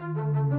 Thank you.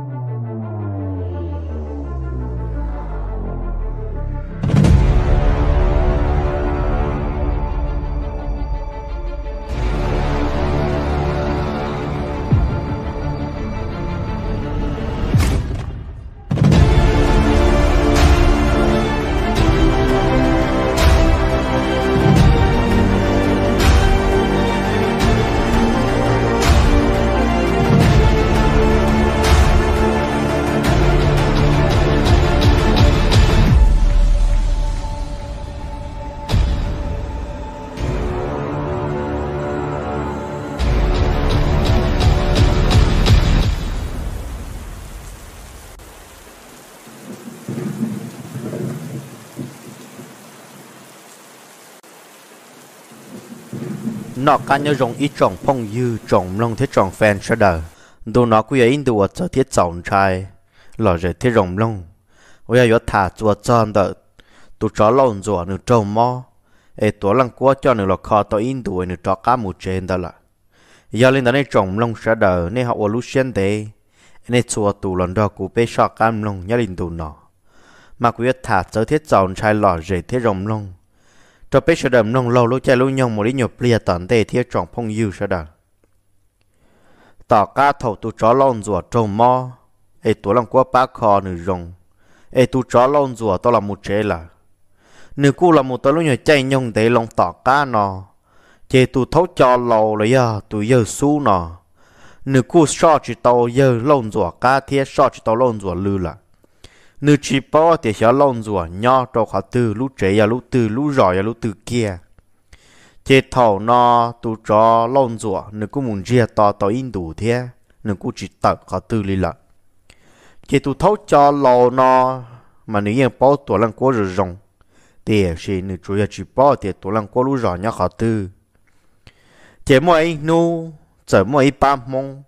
nó cá nhớ rồng ít trồng phong dư trồng lông thế trồng fan sẽ đờ đồ nó cứ ấy đồ cho thiết trọng trai lò rể thiết rồng lông ôi ai thả chùa cho đỡ tụ chó lông rùa nửa trồng mò ê tổ lăng quá cho nửa lò kho tao in đồ nửa chó cá mù trên đó là giờ lên đó này trồng lông sẽ đờ nên học ở lúc xuyên thế nên chùa tụ lần đó cũng bê sọ cam lông nhớ linh tụ nó mà cứ thả cho thiết trọng trai lò rể thiết rồng lông cho bé sẽ đầm nông lâu lúc chạy lúc nhông một đi nhộp lìa tận tề thiết trọng phong yêu sẽ đầm tỏ cá thầu tu chó lon rùa trồng mò ê tu lòng qua bác kho nửa rồng ê tu chó lon rùa to là một chế là nửa cú là một tớ lúc nhờ chạy nhông để lòng tỏ cá nò chế tu thấu cho lâu là giờ tu giờ su nò nửa cú so chỉ tàu giờ lon rùa cá thiết so chỉ tàu lon rùa lư là nữ chỉ bỏ thì sẽ lòng rùa nhỏ cho họ từ lũ trẻ và dạ lũ từ lũ rò và dạ lũ từ kia chế thầu nó tu cho lòng rùa nữ cũng muốn chia to to in đủ thế nữ cũng chỉ tập họ từ lì lợn chế tu thấu cho lò nó mà nữ yên bỏ tổ lăng cố rồi rồng thì sẽ nữ chủ yếu chỉ bỏ thì tổ lăng cố lũ rò nhỏ họ từ chế mua ấy nu chở mua ấy ba mong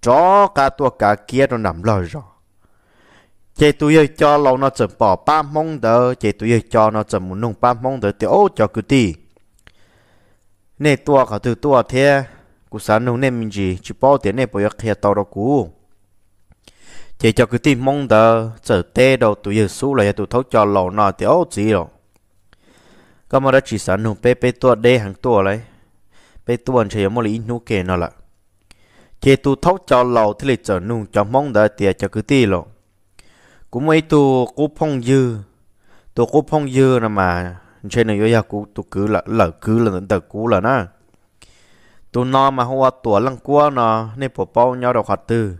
cho cả tua cả kia nó nằm lòi rồi chị tụi yêu cho lâu nó chậm bỏ ba mong đỡ chị tụi yêu cho nó chậm muốn nung ba mong đỡ tiểu cho cứ đi nè tua khảo từ tua thế cú sáng nung nè mình gì chỉ bỏ tiền nè bây giờ kia tao đâu cú chị cho cứ tìm mong đỡ chờ tê đầu tụi yêu xú lại tụi thấu cho lâu nó tiểu gì rồi có mà đã chỉ sáng nung bé tua đê hàng tua lấy bé tua chỉ có một lý nhu kề nó là chị tụi thấu cho lâu thì lại trở nung cho mong đỡ tiền cho cứ đi rồi cũng mấy tu cú phong dư tu cú phong dư là mà trên này yo cú tu cứ là cứ là tận tật cú là nó tu nó mà hoa tua lăng cua nó nên bỏ bao nhau đầu khát tư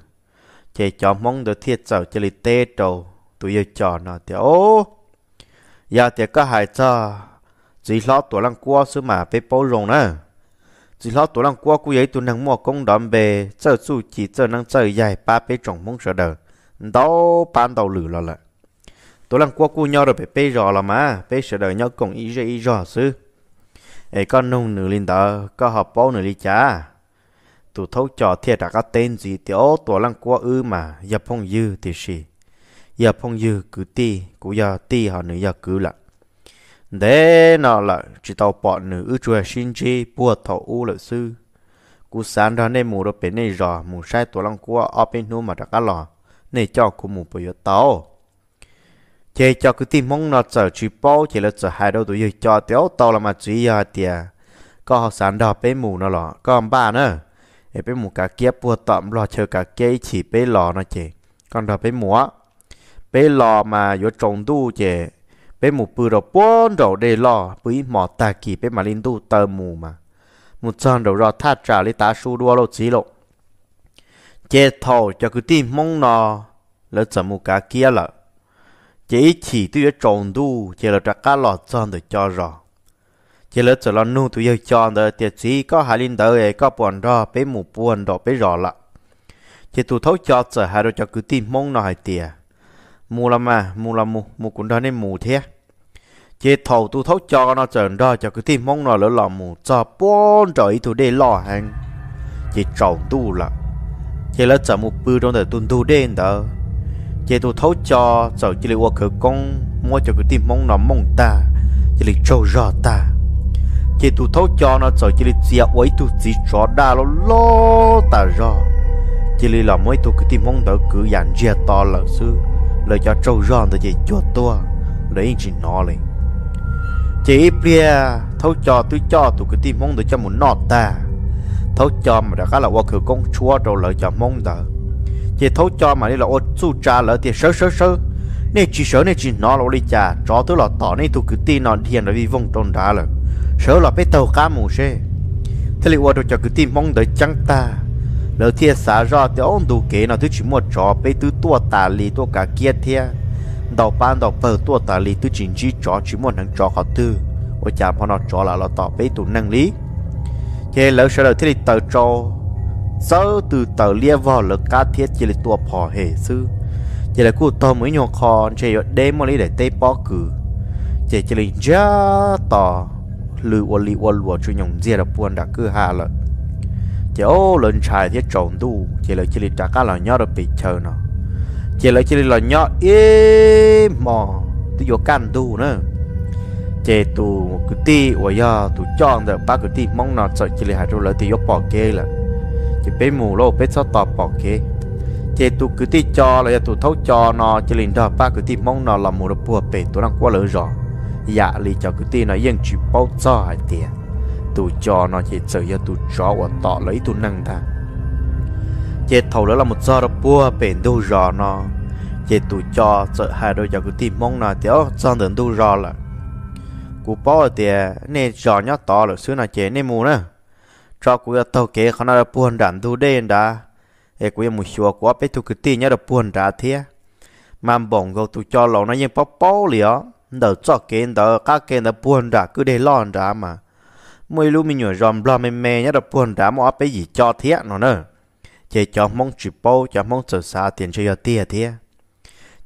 chỉ cho mong được thiệt sợ chỉ lì tê trầu tu yêu cho nó thì ô giờ dạ, thì có hại cho chỉ lo tua lăng cua xứ mà bé bao lồng nữa chỉ lo tua lăng cua cú ấy tu năng mua công đón bề sợ su chỉ sợ năng sợ dài ba bé trồng mong sợ đời đó ban đầu lử là lại tôi làm qua cu nhau rồi phải bê rò là mà bê sợ đời nhau cùng ý ra ý rò sư ấy con nung nữ linh tờ có họp bao nữ ly chả tụ thấu trò thiệt đã có tên gì tiểu tổ làm qua ư mà giờ phong dư thì gì giờ phong dư cứ ti cứ giờ ti họ nữ giờ cứ lại để nó là chỉ tàu bọn nữ ư chùa xin chi bùa thọ u lợi sư cú sáng ra nên mù đó bên này rò mù sai tổ lăng cua ở bên nu mà đã cá lò nè cho của mù bởi tàu chế cho cứ tìm mong nó trở chỉ bao chế là trở hai đâu tụi cho tiểu tàu là mà chỉ giờ tiề có học sản đỏ bé mù nó lọ còn ba nữa để bé mù cả kia bùa tạm lọ chờ cả kia chỉ bé lọ nó chế còn đỏ bé mù á bé lọ mà vô trồng tu chế bé mù bự đầu bốn đầu để lọ bự mỏ ta kỳ bé mà linh tu tơ mù mà một chân đầu rọ thắt trả lấy tá su đua lộ chỉ lộ chế thầu cho cái tim mong nó lỡ chậm một cả kia lợ chế chỉ tôi ở trồng đu chế là trả cá lọt chọn được cho rồi chế lỡ chọn là nu tôi yêu chọn được tiệt chỉ có hai linh đời có buồn đó bé mù buồn đó bé rõ lợ chế tôi thấu cho chở hai đôi cho cứ tim mong nó hai tiệt mù là mà mù là mù mù cũng đó nên mù thế chế thầu tôi thấu cho nó chọn đó cho cứ tim mong nó lỡ lò mù cho bốn rồi tôi để lò hàng chế trồng đu lợ chỉ là chở một bưu trong đời tuần thu đen đó chỉ tôi thấu cho chở chỉ là qua cửa con mua cho cái tim mong nó mong ta chỉ là trâu rõ ta chỉ tôi thấu cho nó chở chỉ là chia ấy tôi chỉ cho đa lo lo ta rõ chỉ là làm mấy tôi cái tim mong đỡ cứ dặn chia to lợ sư lời cho trâu rõ tôi chỉ chuột tua lấy chỉ nó lên chỉ bia thấu cho tôi cho tôi cái tim mong đỡ cho một nọ ta thấu cho mà đã khá là qua cửa công chúa rồi lợi cho mong tờ thì thấu cho mà đi là ô su cha lợi thì sớ sớ sớ nên chỉ sớ nên chỉ nó là đi cha cho tôi là tỏ nên tôi cứ tin nó thiền là vì vong trôn đã là sớ là bé tàu cá mù xe thế là qua tôi cho cứ tin mong đợi chẳng ta lợi thiệt xả ra thì ông đủ kế nào thứ chỉ một trò bé tứ tua tà lì tua cả kia thiệt đầu ban đầu bờ tua tà lì tôi chỉ chỉ trò chỉ một thằng trò họ tư ôi cha họ nó trò là lo tỏ bé tụ năng lý chế lỡ sợ đầu thiết tờ cho sơ từ tờ lia vò lỡ cá thiết chỉ là tua phò hệ sư chỉ là cụ to mới nhỏ khó chỉ là đêm mà lý để tê bó cử chỉ chỉ là giá tỏ lư ô lì ô lùa chú nhồng dìa đập buồn đã cứ hà lợ chỉ ô lần trái thiết trộn đu chỉ là chỉ là trả cá là nhỏ được bị chờ nó chỉ là chỉ là nhỏ ế mò tôi vô can đu nữa chế tu một cái ti và do tu chọn được ba cái ti mong nó sợ chỉ là hai rồi thì yếu bỏ kê là chỉ bé mù lô bé sao tọt bỏ kê chế tu cứ ti cho là ya tu thấu cho nó chỉ liền đó ba cái ti mong nó làm một đứa bùa bể tu đang quá lỡ rõ dạ lì cho cái ti nó yên chịu bao cho hai tiền tu cho nó chỉ sợ ya tu cho và tọ lấy tu năng ta chế thầu đó là một do đập bùa bể đâu rõ nó chế tu cho sợ hai đôi cho cái ti mong nó thì ở trong đường đâu rõ là cú bỏ tiền nên giò nhóc to là xưa nào chế nên mù nữa cho cú giờ tàu kế nào là buồn đạn thu đen đã ê cú giờ mù xua quá bé thu cứ tin nhá là buồn đã thế mà bỏng gấu tụ cho lâu nó nhưng bó bó lió đỡ cho kế đỡ các kế đỡ buồn đã cứ để lo đã mà mới lúc mình nhồi ròm lo mềm mềm nhá là buồn đã mà bé gì cho thế nó nữa chế cho mong chụp bao cho mong sợ xa tiền cho giờ tiền thế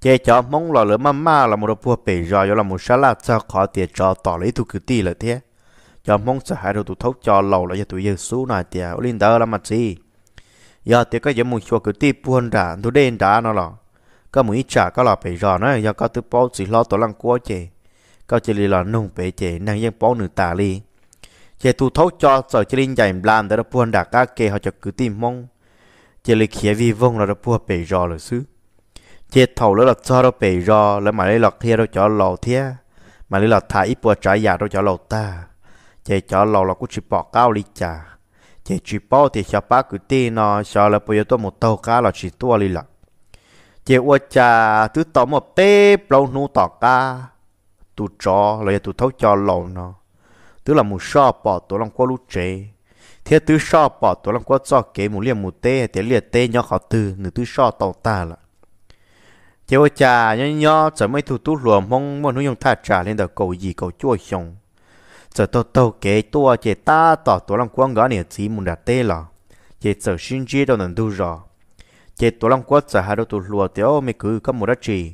chế cho mong là lửa mama là một phù bộ bể rồi là một sa là cho khó tiền cho tỏ lý tụ cứ tì là thế cho mong sợ hãi rồi tụ thấu cho lầu là cho tụ yêu số này tiền linh là mặt gì giờ thì có giống một số cứ tì buồn ra tụ đen ra nó là có một ít trả có là bể rồi nó giờ có tụ bao chỉ lo tổ lăng cua chế có chỉ là nông bể chế năng dân bao nửa tà li chế tụ thấu cho sợ chế linh dạy làm đó là buồn đã các kê họ cho cứ tìm mong chế lịch khía vi vong là phù bể rồi là xứ thiệt thầu lỡ là cho đâu bể rò lỡ mà lấy lọt thiệt đâu cho lầu thiệt mà lấy lọt thả ít bữa trái giả đâu cho lầu ta chạy cho lầu là cũng chỉ bỏ cao lý chả chạy chỉ bỏ thì cho ba cứ tin nó cho là bây giờ tôi một tàu cá là chỉ tua lý lọt chạy qua chả thứ tàu một tép lâu nu tàu cá tụ cho là tụ thấu cho lầu nó thứ là một sọ bỏ tôi làm qua lũ chế thế thứ sọ bỏ tôi làm qua cho kế một liềm một tê thế liệt tê nhau khó từ nửa thứ sọ tàu ta là chế ô trà nhớ nhớ giờ mấy thủ tú lùa mong muốn dùng thả trà lên đầu cầu gì cầu chua xong giờ tôi tôi kế tôi chế ta tỏ tôi làm quan gái này chỉ muốn đặt tê là chế giờ xin chế đâu nên đủ rồi chế tôi làm quan giờ hai đầu tôi lùa tiêu mấy cứ có một đất chỉ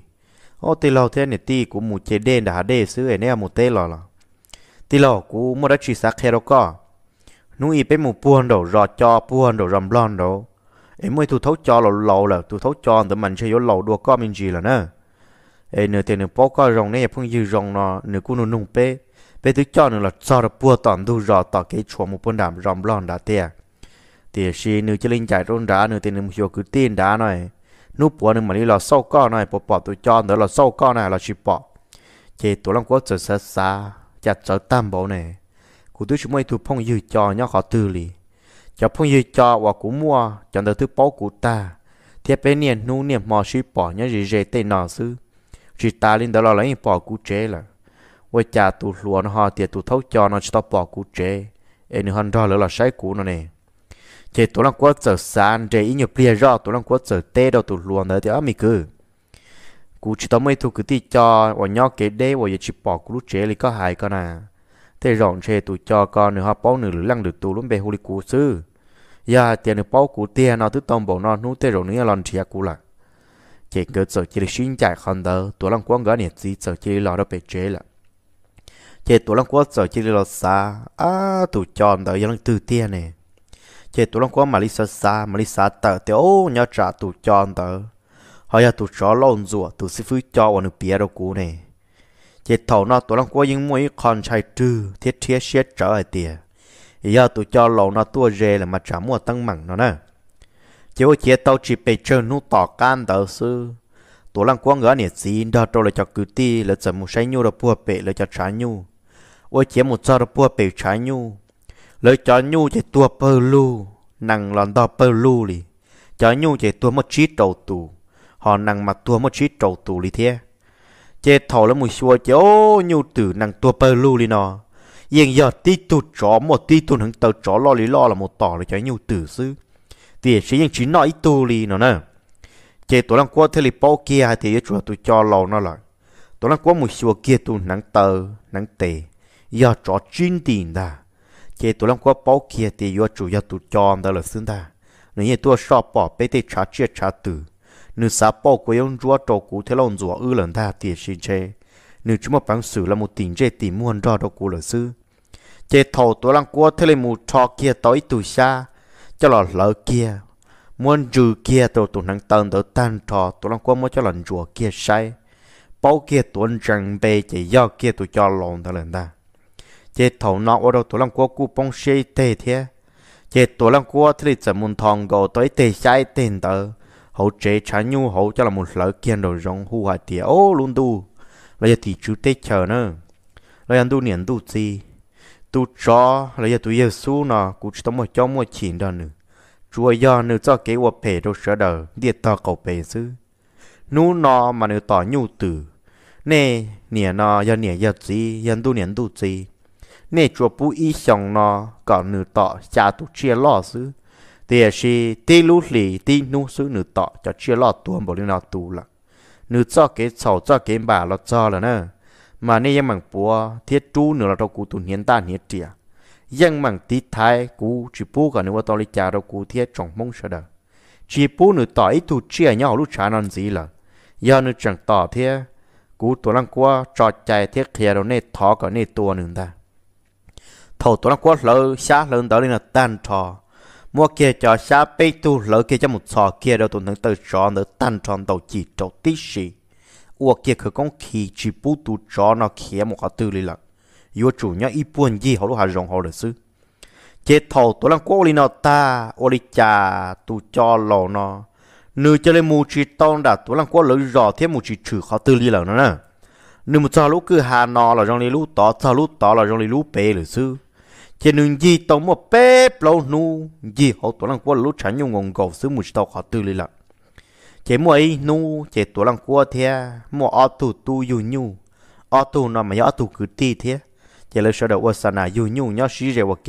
ô tê lâu thế này ti cũng một chế đen đã để xứ ấy nè một tê là là tê lâu cũng một đất chỉ sắc khéo đâu có nuôi bé một buồn đầu rò cho buôn đầu rầm lon đâu เอ็มวยทุ่ทวจอหล่อล่ะทุ่ทจอตัวมันใช้ยหล่อดัวก็มีจีล่ะนะเอ้ยเนื้อเทนนปอก็รองเนี่ยพึ่งยืดรองเนาะเนื้อกูนุ่นุ่งเป้เป้ทุ่จอเนื้อลอดจอดะปัวตอนดูรอต่อเกีชัวมุปนดามรอมร้อนดาเตียเตียชีเนื้อจะลิงใจร้อนดาเนื้อเทนมุ่งโยกุตีนดาหน่อยนุ่ปัวเนื้อมันนี่หละเศร้าก้อหน่อยปอปอตุ่จอเนื้อละเศร้าก้อหน่อยละชิปอเจตัวลังก็จะเสียสาจัะจอดตั้มบ่เนี่ยกูตุ่ชิมวยทุ่พงยืจอเนาะขอตื่นลย cho phong gì cho và cũng mua chọn được thứ bố của ta thì bên nè nu niệm mò suy bỏ nhớ gì gì tên nọ sư chỉ ta linh đó là lấy bỏ của chế là quay cha tụ luồn họ thì tụ thấu cho nó cho bỏ của chế em hơn đó là sai cũ nó nè chế tụ lăng quất sợ sàn chế ý nhiều bia rõ tụ lăng quất sợ tê đâu tụ luồn đấy thì ám mì cứ cụ chỉ tao mới thu cứ ti cho và nhóc kế đế và giờ chỉ bỏ cú lúc chế thì có hại con à thế rộng chế tụ cho con nữa họ bỏ nửa lăng được tụ luôn bề hồ lý cú sư giờ dạ, tiền được bao cú tiền nó thứ tông bộ nó nút tê rồi nữa lần chia cú là, chỉ cứ sợ chỉ xin chạy khăn đỡ tổ lòng quăng gỡ nhiệt gì sợ chỉ lo đó bị chế là chỉ tổ lòng quăng sợ chỉ lo xa à tụ chọn đỡ giờ lần từ tiền này chỉ tổ lòng quăng mà lý sợ xa mà lý xa tờ ô nhớ trả tụ chọn đỡ họ giờ tụ chó lộn rùa tụ sư phứ cho vào nước bia đâu cú này chỉ thầu nó tổ lòng quăng những mũi con chạy trừ thiết thiết xét trở lại tiền giờ tôi cho lầu nó tua rề là mà trả mua tăng mặn nó nè chỉ có chia tao chỉ bị chơi nút tỏ can tờ sư tụi lăng quăng gỡ nè gì đó trâu là cho cử ti là chở một say nhu là bùa bể là cho trái nhu ôi chỉ một cho là bùa bể trái nhu lời cho nhu chỉ tua bơ lu nàng lòn đo bơ lu lì cho nhu chỉ tua một chít đầu tù họ nàng mà tua một chít đầu tù lì thế chế thầu là một xua chế ô nhu tử nàng tua bơ lu lì nó yên giờ tí tu chó một tí tu hứng tờ chó lo lý lo là một tỏ là cho nhiều tử sư thì sĩ yên chỉ nói tu li nó nè chế tổ lăng qua thế li bao kia thì chúa tu cho lâu nó lại tổ lăng qua một số kia tu nắng tờ nắng tề giờ chó chín tiền đà chế tổ lăng qua bao kia thì do chủ do tu cho đó là xứng đà nếu như tôi so bỏ bê tê trả chia trả tử nếu sa bỏ của ông chúa trâu cũ thế lòng rùa ư lần ta thì sĩ chế nếu chúng mà bằng sử là một tình chế tìm muôn rõ đó của luật sư chế thầu tổ lăng của thế là một trò kia tối từ xa cho là lỡ kia muôn trừ kia tổ tổ năng tần tổ tan trò tổ lăng của muốn cho lần rùa kia sai bao kia tuần rằng bề chỉ do kia tổ cho lộn ta lần ta chế thầu nọ ở đâu tổ lăng của cụ bông xe tê thế chế tổ lăng của thế là chỉ muốn thòng gò tối tê sai tên tờ hậu chế chán nhu hậu cho là một lỡ kia rồi rong hù hạt tía ô luôn tu là giờ thì chú tết chờ nữa là giờ tu niệm tu gì tu cho là giờ yêu Giêsu nó cũng chỉ tao mà cho mua chín đó nữa chúa giờ nữa cho cái uop bể đâu sợ đời điện tao cầu bể chứ nú nó mà nữa tỏ nhu tử nè nè nó giờ nè giờ gì giờ tu niệm tu gì nè chúa bù ý xong nó còn nữa tỏ cha tu chia lo chứ thì là gì, tê lú lì tê nú sư nữa tỏ cho chia lo tuôn bảo nó tu là nữ cho cái sầu cho cái bà lo cho là nè mà nay yang mảng bùa thiết chú nữa là đâu cụ tu hiện ta hiện trẻ yang mảng tí thái cụ chỉ bù cả nữa tao lấy cha đâu cụ thiết trong mong sợ đờ, chỉ bù nữa tỏ ý tụ chia nhau lúc trả non gì là giờ nữa chẳng tỏ thế cụ tụi lăng qua trò chạy thiết kia đâu nay thọ cả nay tua nữa ta thầu tụi lăng qua lỡ xá lỡ đó là tan thọ mua kia cho xa bê tu lỡ kia cho một sò kia đâu tụi thằng tờ chó nữa tăng tròn đầu chỉ trâu tí xì ua kia khởi công khi chỉ bú tu chó nó kia một cái tư lý lặng yếu chủ nhá ít buồn gì họ lúc hà rồng họ được sư chế thầu tụi lăng quốc lý nó ta ô lý cha tu cho lò nó nữ chơi lên mù chỉ tông đã tụi lăng quốc lỡ rõ thêm mù chỉ trừ họ tư lý lặng nữa nè nữ một trò lúc cứ hà nó là trong lý lúc tỏ trò lúc tỏ là trong lý lúc bê được sư chỉ nên gì tàu một bé lâu nu gì họ tổ lăng qua lúc chán nhung ngon cầu xứ mùi tàu họ tư lì lận chỉ mua ấy nu chỉ tổ lăng qua thế mua ở tù tu dù nhu ở tù nó mà ở tù cứ ti thế chỉ là sợ đầu ở sân à dù nhu nhớ xí rẻ ok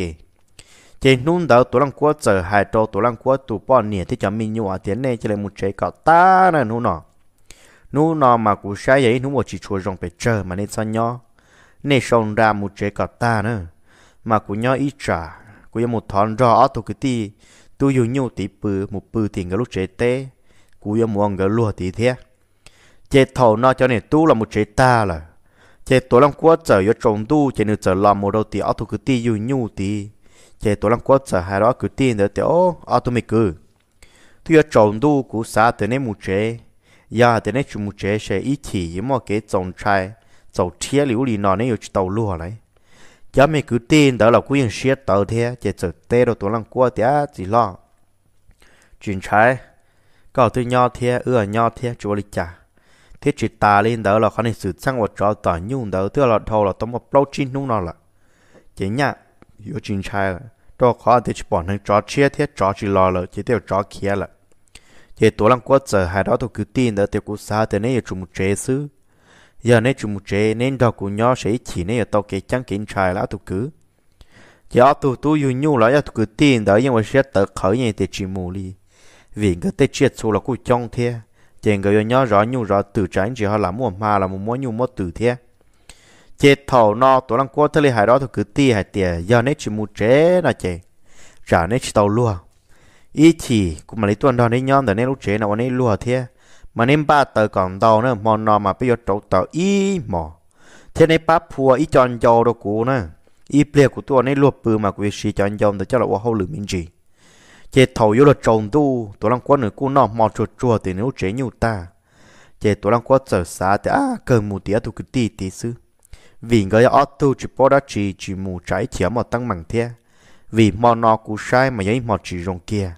chỉ nung đầu tổ lăng qua giờ hai trâu tổ lăng qua tù bỏ nè thì cho mình nhu ở tiền này chỉ là một chế cọ ta nè nu nọ nu nọ mà cũng sai vậy nu một chỉ chua rong bể chờ mà nên sao nhó nên xong ra một chế cọ ta nữa mà của nhau ít trả của nhau một thon rõ tôi cái ti tôi dùng nhiều tí bự một bự tiền cái lúc chế tê của nhau muốn cái lùa tí thế chế thầu nó cho nên tu là một chế ta là chế tối lắm quá trở vô trồng tu chế nữa trở làm một đầu tí ở tôi cái ti dùng nhiều tí chế tối lắm quá trở hai đó cái ti nữa thì ô ở tôi mới cứ tôi vô trồng tu của xã thế này một chế giờ thế này chúng một chế sẽ ít thì với một cái trồng trai trồng thiệt liu lì nó nên yêu tàu lùa này giờ mình cứ tin đó là cú yên xiết tàu thế chỉ sợ tê đồ tuần lăng qua thế chỉ lo chuyện trái cậu thứ nho thế ưa nho thế chúa lịch trả thế chỉ ta lên đó là khó nên sự sang vật chỗ tỏ nhung đó tức là thầu là tấm một lâu chín nung nào là chỉ nhá yếu chuyện trái đó khó thì chỉ bọn thằng trò chia thế trò chỉ lo là chỉ theo trò kia là chỉ tuần lăng qua giờ hai đó tôi cứ tin đó thì cú xa thế này chúng một chế xứ giờ nên chúng chế nên đó của nhỏ sẽ chỉ nên tàu cái chẳng kiểm trai là tụi cứ giờ tụi tôi dùng nhu là tụi cứ tiền đó nhưng mà sẽ tự khởi như thế chỉ mù đi vì người tết chết số là cũng trong thế người cái nhỏ rõ nhu rõ từ tránh chỉ họ làm mua mà là một món nhu mất từ thế chết thầu no tụi lăng qua thế hải đó tụi cứ tì hải tiền giờ nên chỉ mù chế là chè trả nên chỉ tàu lùa ý chỉ cũng mà lấy tuần đó nên nhon đó nên lúc chế nào nên lùa thế mà nên ba tờ còn đâu nữa mòn nó mà bây giờ trộn tờ y mò thế này ba phùa y chọn giàu đâu cũ nữa y bìa của tôi này luộc bự mà quý sĩ chọn giàu để cho là hậu lử mình gì chế thầu yếu là trộn tu tôi đang quan nữa cũ nó mò chuột chuột thì nếu chế nhiều ta chế tôi đang quan trở xa thì à cần mù tía tôi cứ tì tì sư vì người ở tu chỉ bỏ đó chỉ chỉ mù trái thiếm mà tăng mảng thea vì mò nó cú sai mà giấy mò chỉ rồng kia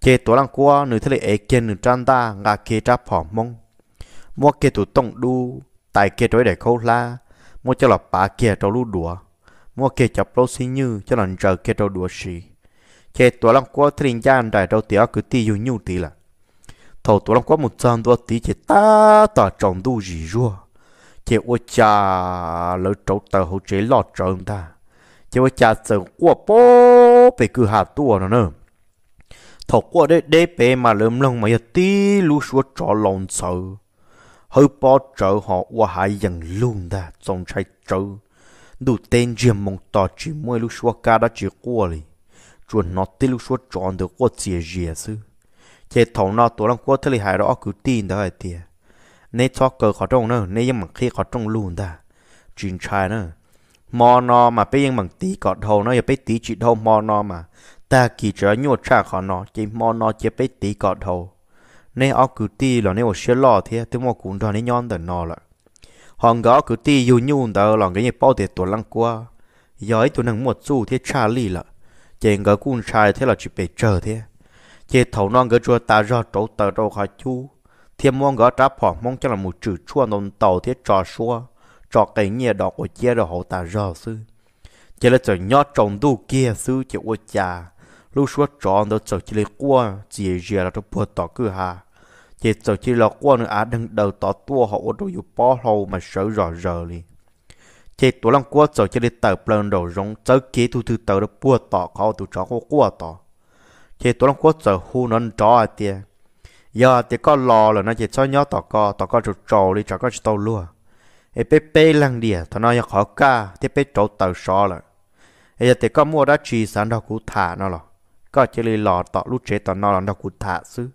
chế tổ lăng qua nửa thế lệ ấy kia nửa trang ta ngà kia trả phỏ mông mua kia tụ tông đu tài kia trói để khâu la mua cho là bà kia trâu lú đùa mua kia chập lô xí như cho là chờ kia trâu đùa xì chế tổ lăng qua thiên gian đại trâu tiểu cứ ti dù nhu tí là thầu tổ lăng qua một trăm đua tí chế ta tỏ trọng đu gì rùa chế ô cha lỡ trâu tờ hậu chế lọt trâu ta chế ô cha sợ qua bố về cứ hạ tua nó nè thọc qua đây đế bề mà lâm lòng mà giờ tí lú xua trọ lòng sợ hơi bỏ trợ họ qua hải dần luôn đã trong trái trợ đủ tên riêng mong tỏ chỉ mỗi lú xua cá đã chỉ qua đi chuẩn nó tí lú xua trọn được qua chia rìa sư chế thầu nó tổ lăng qua thế hải đó cứ tin đó là tiền nê cho cờ khó trong nữa nê vẫn mà khi khó trong luôn đã chuyện trai nữa mò nó mà bây giờ bằng tí cọt hồ nó giờ bây tí chị đâu mò nó mà ta kỳ trở nhua trả khó nó chỉ mò nó chỉ bé tí cọ thôi. nên ở cử ti là nên ở xe lò thế tôi mò cũng đoàn nên nhon đợt nó là hòn gõ cử ti dù nhun đợt là cái gì bao tiền tuổi lăng qua giờ ấy tôi năng một xu thì trả lì là chỉ ngỡ cún trai thế là chỉ bé chờ thế chỉ thầu non gỡ chua ta ra trâu tờ đâu khó chú thiên mong gỡ trả phỏ mong chắc là một chữ chua nồng tàu thế trò xua trò cái nhẹ đó của chia rồi hậu ta ra sư chỉ là trời nhót trồng đu kia sư chỉ ô cha lúc xưa chọn đó chở chỉ lấy qua chỉ giờ là trong bữa tỏ cứ hà chỉ chở chỉ là qua nữa à đừng đầu tỏ tua họ đồ đâu bỏ hầu mà sợ rõ rờ li chỉ tổ lăng qua chở chỉ lấy tờ plan đầu rong chở kế thu thứ tờ đó bữa tỏ khó tụ chó có qua tỏ chỉ tổ lăng qua chở hô nên à à chó à tia giờ thì có lo là nó chỉ cho nhớ tỏ co tỏ co chụp trò đi chả có chụp tàu luôn ấy bé bé lăng đĩa thằng nó khó ca thì bé trâu tàu sò là ấy giờ thì có mua đã chỉ sản đó cũ thả nó rồi có chơi lì lò tọ lúc chế tọ nó là nó cụt thả xứ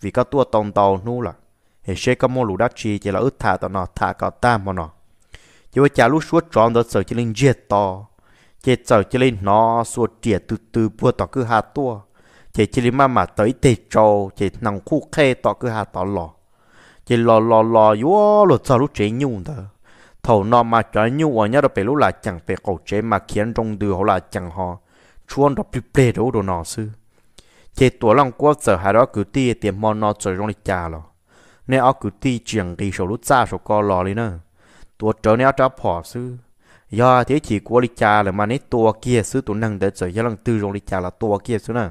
vì có tua tông tàu nu là hệ chế có mua lũ đá chi chỉ là thả tọ nó thả cả ta mà nó chỉ với chả lúc suốt tròn đó sợ chơi lên giết to chế sợ chơi lên nó suốt trẻ từ từ bua tọ cứ hạ tua chế chơi lên mà mà tới tê trâu chế nằng khu khê tọ cứ hạ tọ lò chế lò lò lò yếu lột sợ lúc chế nhung đó thầu nó mà cho nhu ở nhà đó phải lúc là chẳng phải cổ chế mà khiến trong đường họ là chẳng họ chuông đọc bịp lệ đâu đồ nọ sư chế tổ lòng quốc giờ hai đó cứ ti tiền mòn nọ trời rong lịch trà lò nên ở cứ ti chuyện đi sầu lút xa sầu co lò lên nữa tổ trở nên ở trả phỏ sư do thế chỉ của lịch trà là mà nấy tổ kia sư tổ năng để trời gia lòng tư rong lịch trà là tổ kia sư nữa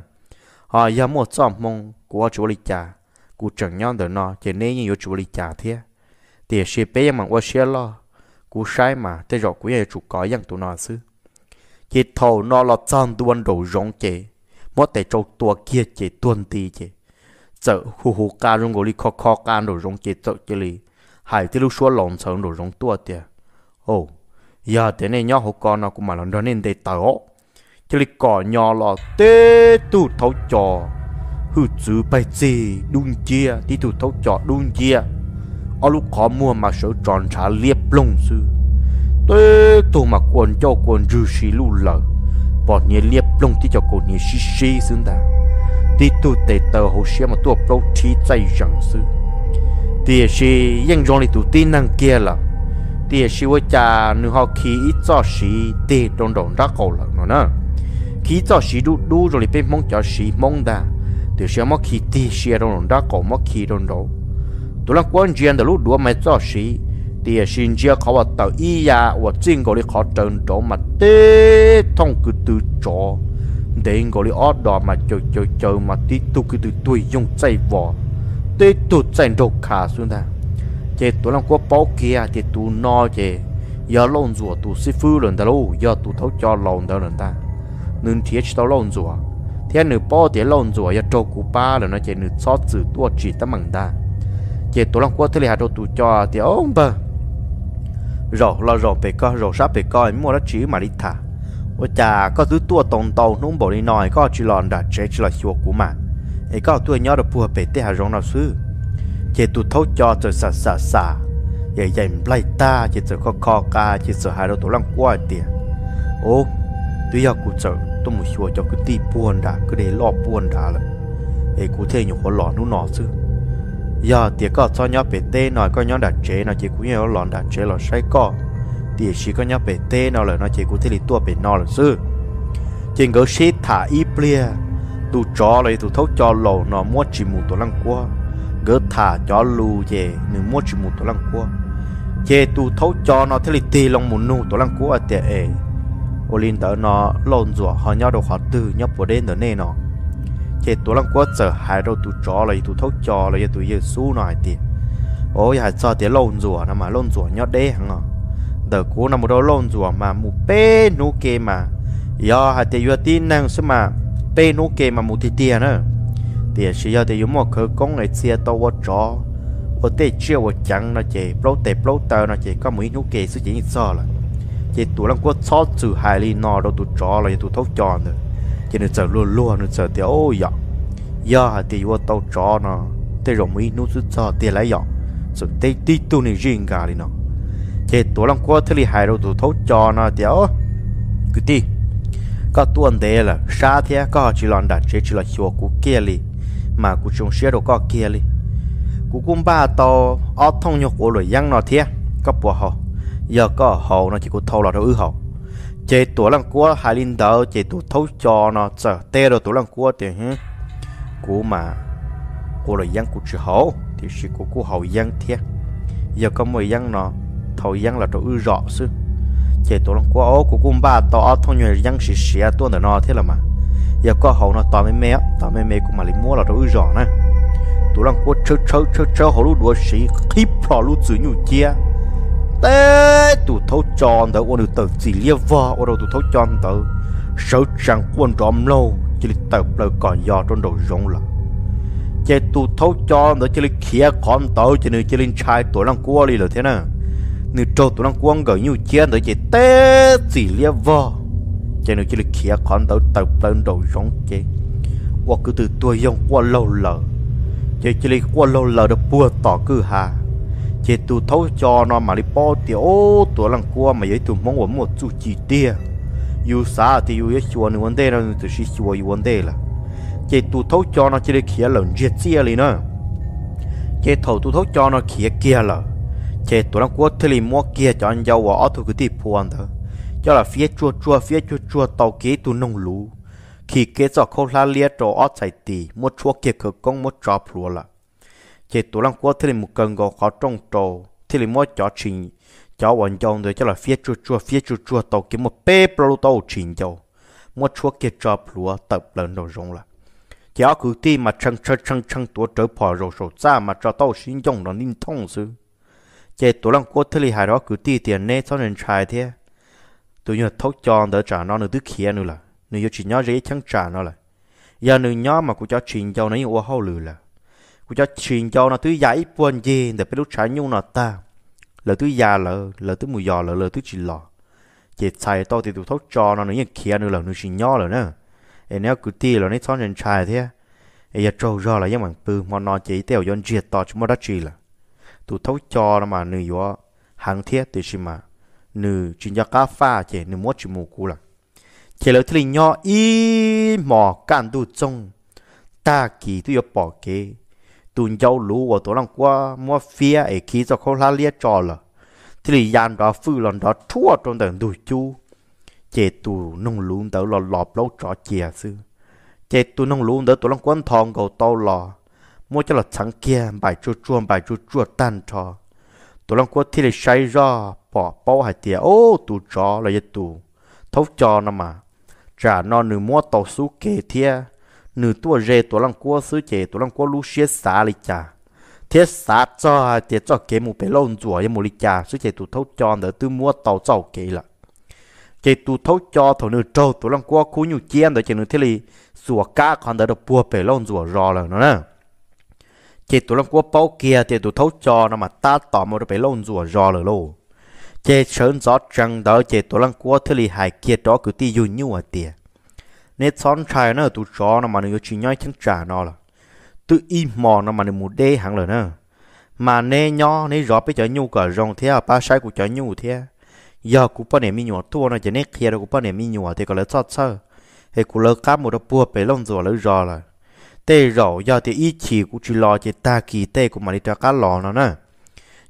họ do một xóm mong của chúa lịch trà cụ chẳng nhau đỡ nọ chế nên như chúa lịch trà thế tiền xe bé mà qua xe lò cụ sai mà thế rõ quý ấy chủ có dân tụ nọ sư chỉ thầu nó là chăn đuôn đồ rong chế mất tệ trâu tua kia chế tuân tì chế chợ hù hù ca rong gò li khó khó ca đồ rong chế chợ chế li hải tí lúc xua lòng sớm đồ rong tua tìa ô, giờ thế này nhỏ hù con nó cũng mà lòng đó nên để tờ ố chế li cỏ nhỏ là tê tu thấu trò hư chữ bài gì đun chia tí tu thấu trò đun chia ở lúc khó mua mà sợ tròn trả liệp lông sư e to ma cho kwon ju shi lu la bọt nhẹ liếp lông tí cho cô nhẹ xí xí xứng ta tí tu tệ tờ hồ xe mà tu bầu trí chạy chẳng sư tí xí yên dòng lý tu tí năng kia là tí xí với cha nữ họ khí cho xí tê đồng đồng ra cầu là nó khí cho xí đu đu rồi bên mong cho xí mong ta tí xí mà khí tí xí đồng đồng ra cầu mà khí đồng đồng tôi là quan chuyện đó lúc đua mày cho xí thì xin chia khó vật tàu y ya và chính gọi đi khó trần chỗ mà tê thông cứ từ chỗ để gọi đi ớt đỏ mà chờ chờ chờ mà tí tu cứ từ tùy dùng chạy vỏ tê tu chạy đồ khả xuống ta chế tu làm có bao kia thì tu no chế giờ lộn rùa tu sư phu lần ta lâu giờ tu thấu cho lộn ta lần ta nên thiết tao lộn rùa thế nữ bao thế lộn rùa giờ trâu cú ba lần nó chế nữ xót sự tua chỉ ta mằng ta chế tu làm có thế là đồ tu cho thì ông bà rồi lo rồi về coi rồi sắp về coi mua đó chỉ mà đi thả ôi chà có thứ tua tông tàu núng bộ đi nói có chỉ lòn đã chế chỉ là chùa của mà ấy có tua nhớ được phù hợp về tê hà rong nào sư chế tụ thấu cho trời xả xả xả vậy vậy lại ta chế trời khó khó ca chế trời hai đầu tổ lăng qua tiền ô tuy giờ cụ trời tôi muốn chùa cho cứ ti buồn đã cứ để lo buồn đã rồi ấy cụ thể nhiều khó lo nó nọ sư giờ thì có cho nhau bể tê nói có nhau đặt chế nó chỉ cũng nhiều lon đặt chế lon say co thì chỉ có nhau bể tê nó là nó chỉ cũng thế thì tua bể nó là sư trên gấu xí thả y plea tu cho lấy tu thấu cho lầu nó mua chỉ mù tổ lăng qua gỡ thả cho lù về nếu mua chỉ mù tổ lăng qua chế tu thấu cho nó thế thì tê lòng mù nu tổ lăng qua tệ ê ô linh tớ nó lồn rủa họ nhau đồ họ từ nhau bồ đen nữa nè nó chế tôi làm quá giờ hai đầu tụ chó là tụ thấu chó là tụ yêu su nói thì ôi hai sao thì lộn rùa nó mà lộn rùa nhót đế hả à đờ cố nằm một đầu lộn rùa mà một pê nô kê mà do hai thì vừa tin năng số mà pê nô kê mà một thì tiền nữa thì chỉ do thì dùng một khử công nghệ xe tàu quá chó ở tê chưa ở chẳng nó chỉ lâu tê lâu tờ nó chỉ có mấy nô kê sự chỉ sợ là chỉ tôi làm quá sao trừ hai ly nọ đâu tụ chó là tụ thấu chó nữa chỉ nên chờ luôn luôn nên chờ thì ô dạ giờ thì vô tàu chó nó thế rồi mới nuốt chút cho tiền lấy dạ rồi tê tí tu này riêng cả đi nó chế tổ lòng quá thì hai đầu rồi thấu cho nó thì ô cứ tí có tuần thế là sa thế có chỉ là đặt chế chỉ là chùa của kia đi mà của chúng xe đồ có kia đi của cũng ba tàu ở thông nhục của rồi giăng nó thế có bỏ họ giờ có họ nó chỉ có thâu là đâu ư họ chế tổ lăng cua hai linh đầu chế tổ thấu cho nó sợ tê rồi tổ lăng cua thì hứ cú mà cú là dân của chữ hậu thì sự của cú hậu dân thiệt giờ có mười dân nó thầu dân là chỗ ư rõ sư chế tổ lăng cua ô của cú ba to thôi nhiều dân xì xì tuôn nó thế là mà giờ có hậu nó to mấy mẹ to mấy mẹ của mà lấy mua là chỗ ư rõ nè tổ lăng cua chớ chớ chớ chớ hậu lú đuôi xì phò lú chữ nhiều chia tế tụ thấu tròn tới ôn được tờ chỉ lia vò ôn đầu tụ thấu tròn tới sâu chẳng quân trộm lâu chỉ là tờ lời còn giò trong đầu rộng là chế tụ thấu tròn tới chỉ là khía con tới chỉ là chỉ là trai tuổi lăng cua đi là thế nào nếu trâu tụ lăng quân gửi như chiến tới chế tế chỉ lia vò chế nếu chỉ là khía con tới tờ lời đầu rộng chế qua cứ từ tuổi dòng qua lâu lờ chế chỉ là qua lâu lờ được bua tỏ cứ hà chế tu thấu cho nó mà đi bỏ tiểu tổ lăng cua mà giấy tu mong muốn một chút chỉ tia yêu xa thì yêu yết chùa vấn đề là từ sĩ chùa yêu vấn đề là chế tu thấu cho nó chỉ để khía là giết chia liền nữa chế thầu tu thấu cho nó khía kia là chế tổ lăng cua thì liền mua kia cho anh giàu và ở thu cái tiếp phuan thôi cho là phía chua chua phía chua chua tàu kế tu nông lũ khi kế cho khâu la liệt trò ở chạy tì mua chua kia cực công mua trò phuan là chế tủ lăng quá thế là một cần gò khó trong trầu thế là mỗi chó trình chó hoàn dòng rồi cho là phía chua chua phía chua chua tàu kiếm một bê pro tàu trình dầu mua chua kia cho lúa tập lần đầu rong là chỉ ở cử ti mà chăng chăng chăng chăng tua trở bỏ rồi sổ ra mà cho tàu xin dòng nó ninh thông sư chế tủ lăng quá thế là hai đó cử ti tiền nè cho nên trai thế tôi nhớ thốt cho đỡ trả nó nữa tức kia nữa là nếu chỉ nhớ dễ chẳng trả nó là giờ nếu nhớ mà cũng cho trình dầu nó yêu hoa lừa là กูจะ truyền cho cho nó thứ giải buồn gì để biết lúc trái nhung nó ta lời thứ già lỡ lời thứ mùi giò lỡ lời thứ chỉ lò chỉ xài to thì tụi thốt cho nó nữa như kia nữa là nó chỉ nhỏ rồi nữa em nếu cứ ti là nó xóa nhân trai thế em giờ trâu ra là những mảng từ mà nó chỉ tiêu yon triệt to chúng nó đã chỉ là tụi thốt cho nó mà nữ gió hàng thiết thì chỉ mà nữ chỉ cho cá pha chỉ nữ mốt chỉ mù cú là chỉ là thì nhỏ ít mò cạn tụi trông ta kỳ tụi bỏ kế tuần dâu lũ của tổ lòng qua mua phía ấy khí cho khâu la lia trò là thì lì dàn đó phư lần đó chua trong tầng đùi chu chế tù nông lũ tớ là lọp lâu trò chìa sư chế tù nông lũ tớ tổ lòng quân thòng cầu tàu lò mua cho là trắng kia bài chua chua bài chua chua tan trò tổ lòng quân thì là say ra bỏ bao hải tiề ô tù trò là yết tù thấu trò nè mà trả nó nửa mua tàu sú kê thia nữ tua rê tua lăng cua sứ chế tua lăng cua lu xế xá lì cha, thiết xá cho chế cho kế mù bế lâu rùa yếm mù lì chà sứ chế tụ thâu cho nở tư mua tàu tàu kế là chế tụ thâu cho thổ nữ trâu tua lăng cua cú nhu chiên đó chế nữ thế lì sủa cá còn đỡ được bùa bế lâu rùa rò là nó nè chế tụ lăng cua bao kia chế tụ thâu cho nó mà ta tỏ mù được bế lâu rùa rò là lô chế sớm gió trăng đó chế tụ lăng cua thế lì hải kia đó cứ ti dù nhu à tiền nên son trai nó tụ chó nó mà nó chỉ nhoi chân trả nó là tự im mò nó mà nó mù đê hẳn là nữa mà nè nho nè rõ bây giờ nhu cả rong thế à ba sai của cho nhu thế do cũng bao nè mi nhọ tua nó chỉ nè kia cũng bao nè mi nhọ thì có lẽ chót sơ thì cũng lỡ cá một đập bùa bể lông rồi lỡ rõ là tê rõ do thì ít chỉ cũng chỉ lo chỉ ta kỳ tê cũng mà đi cho cá lò nó nè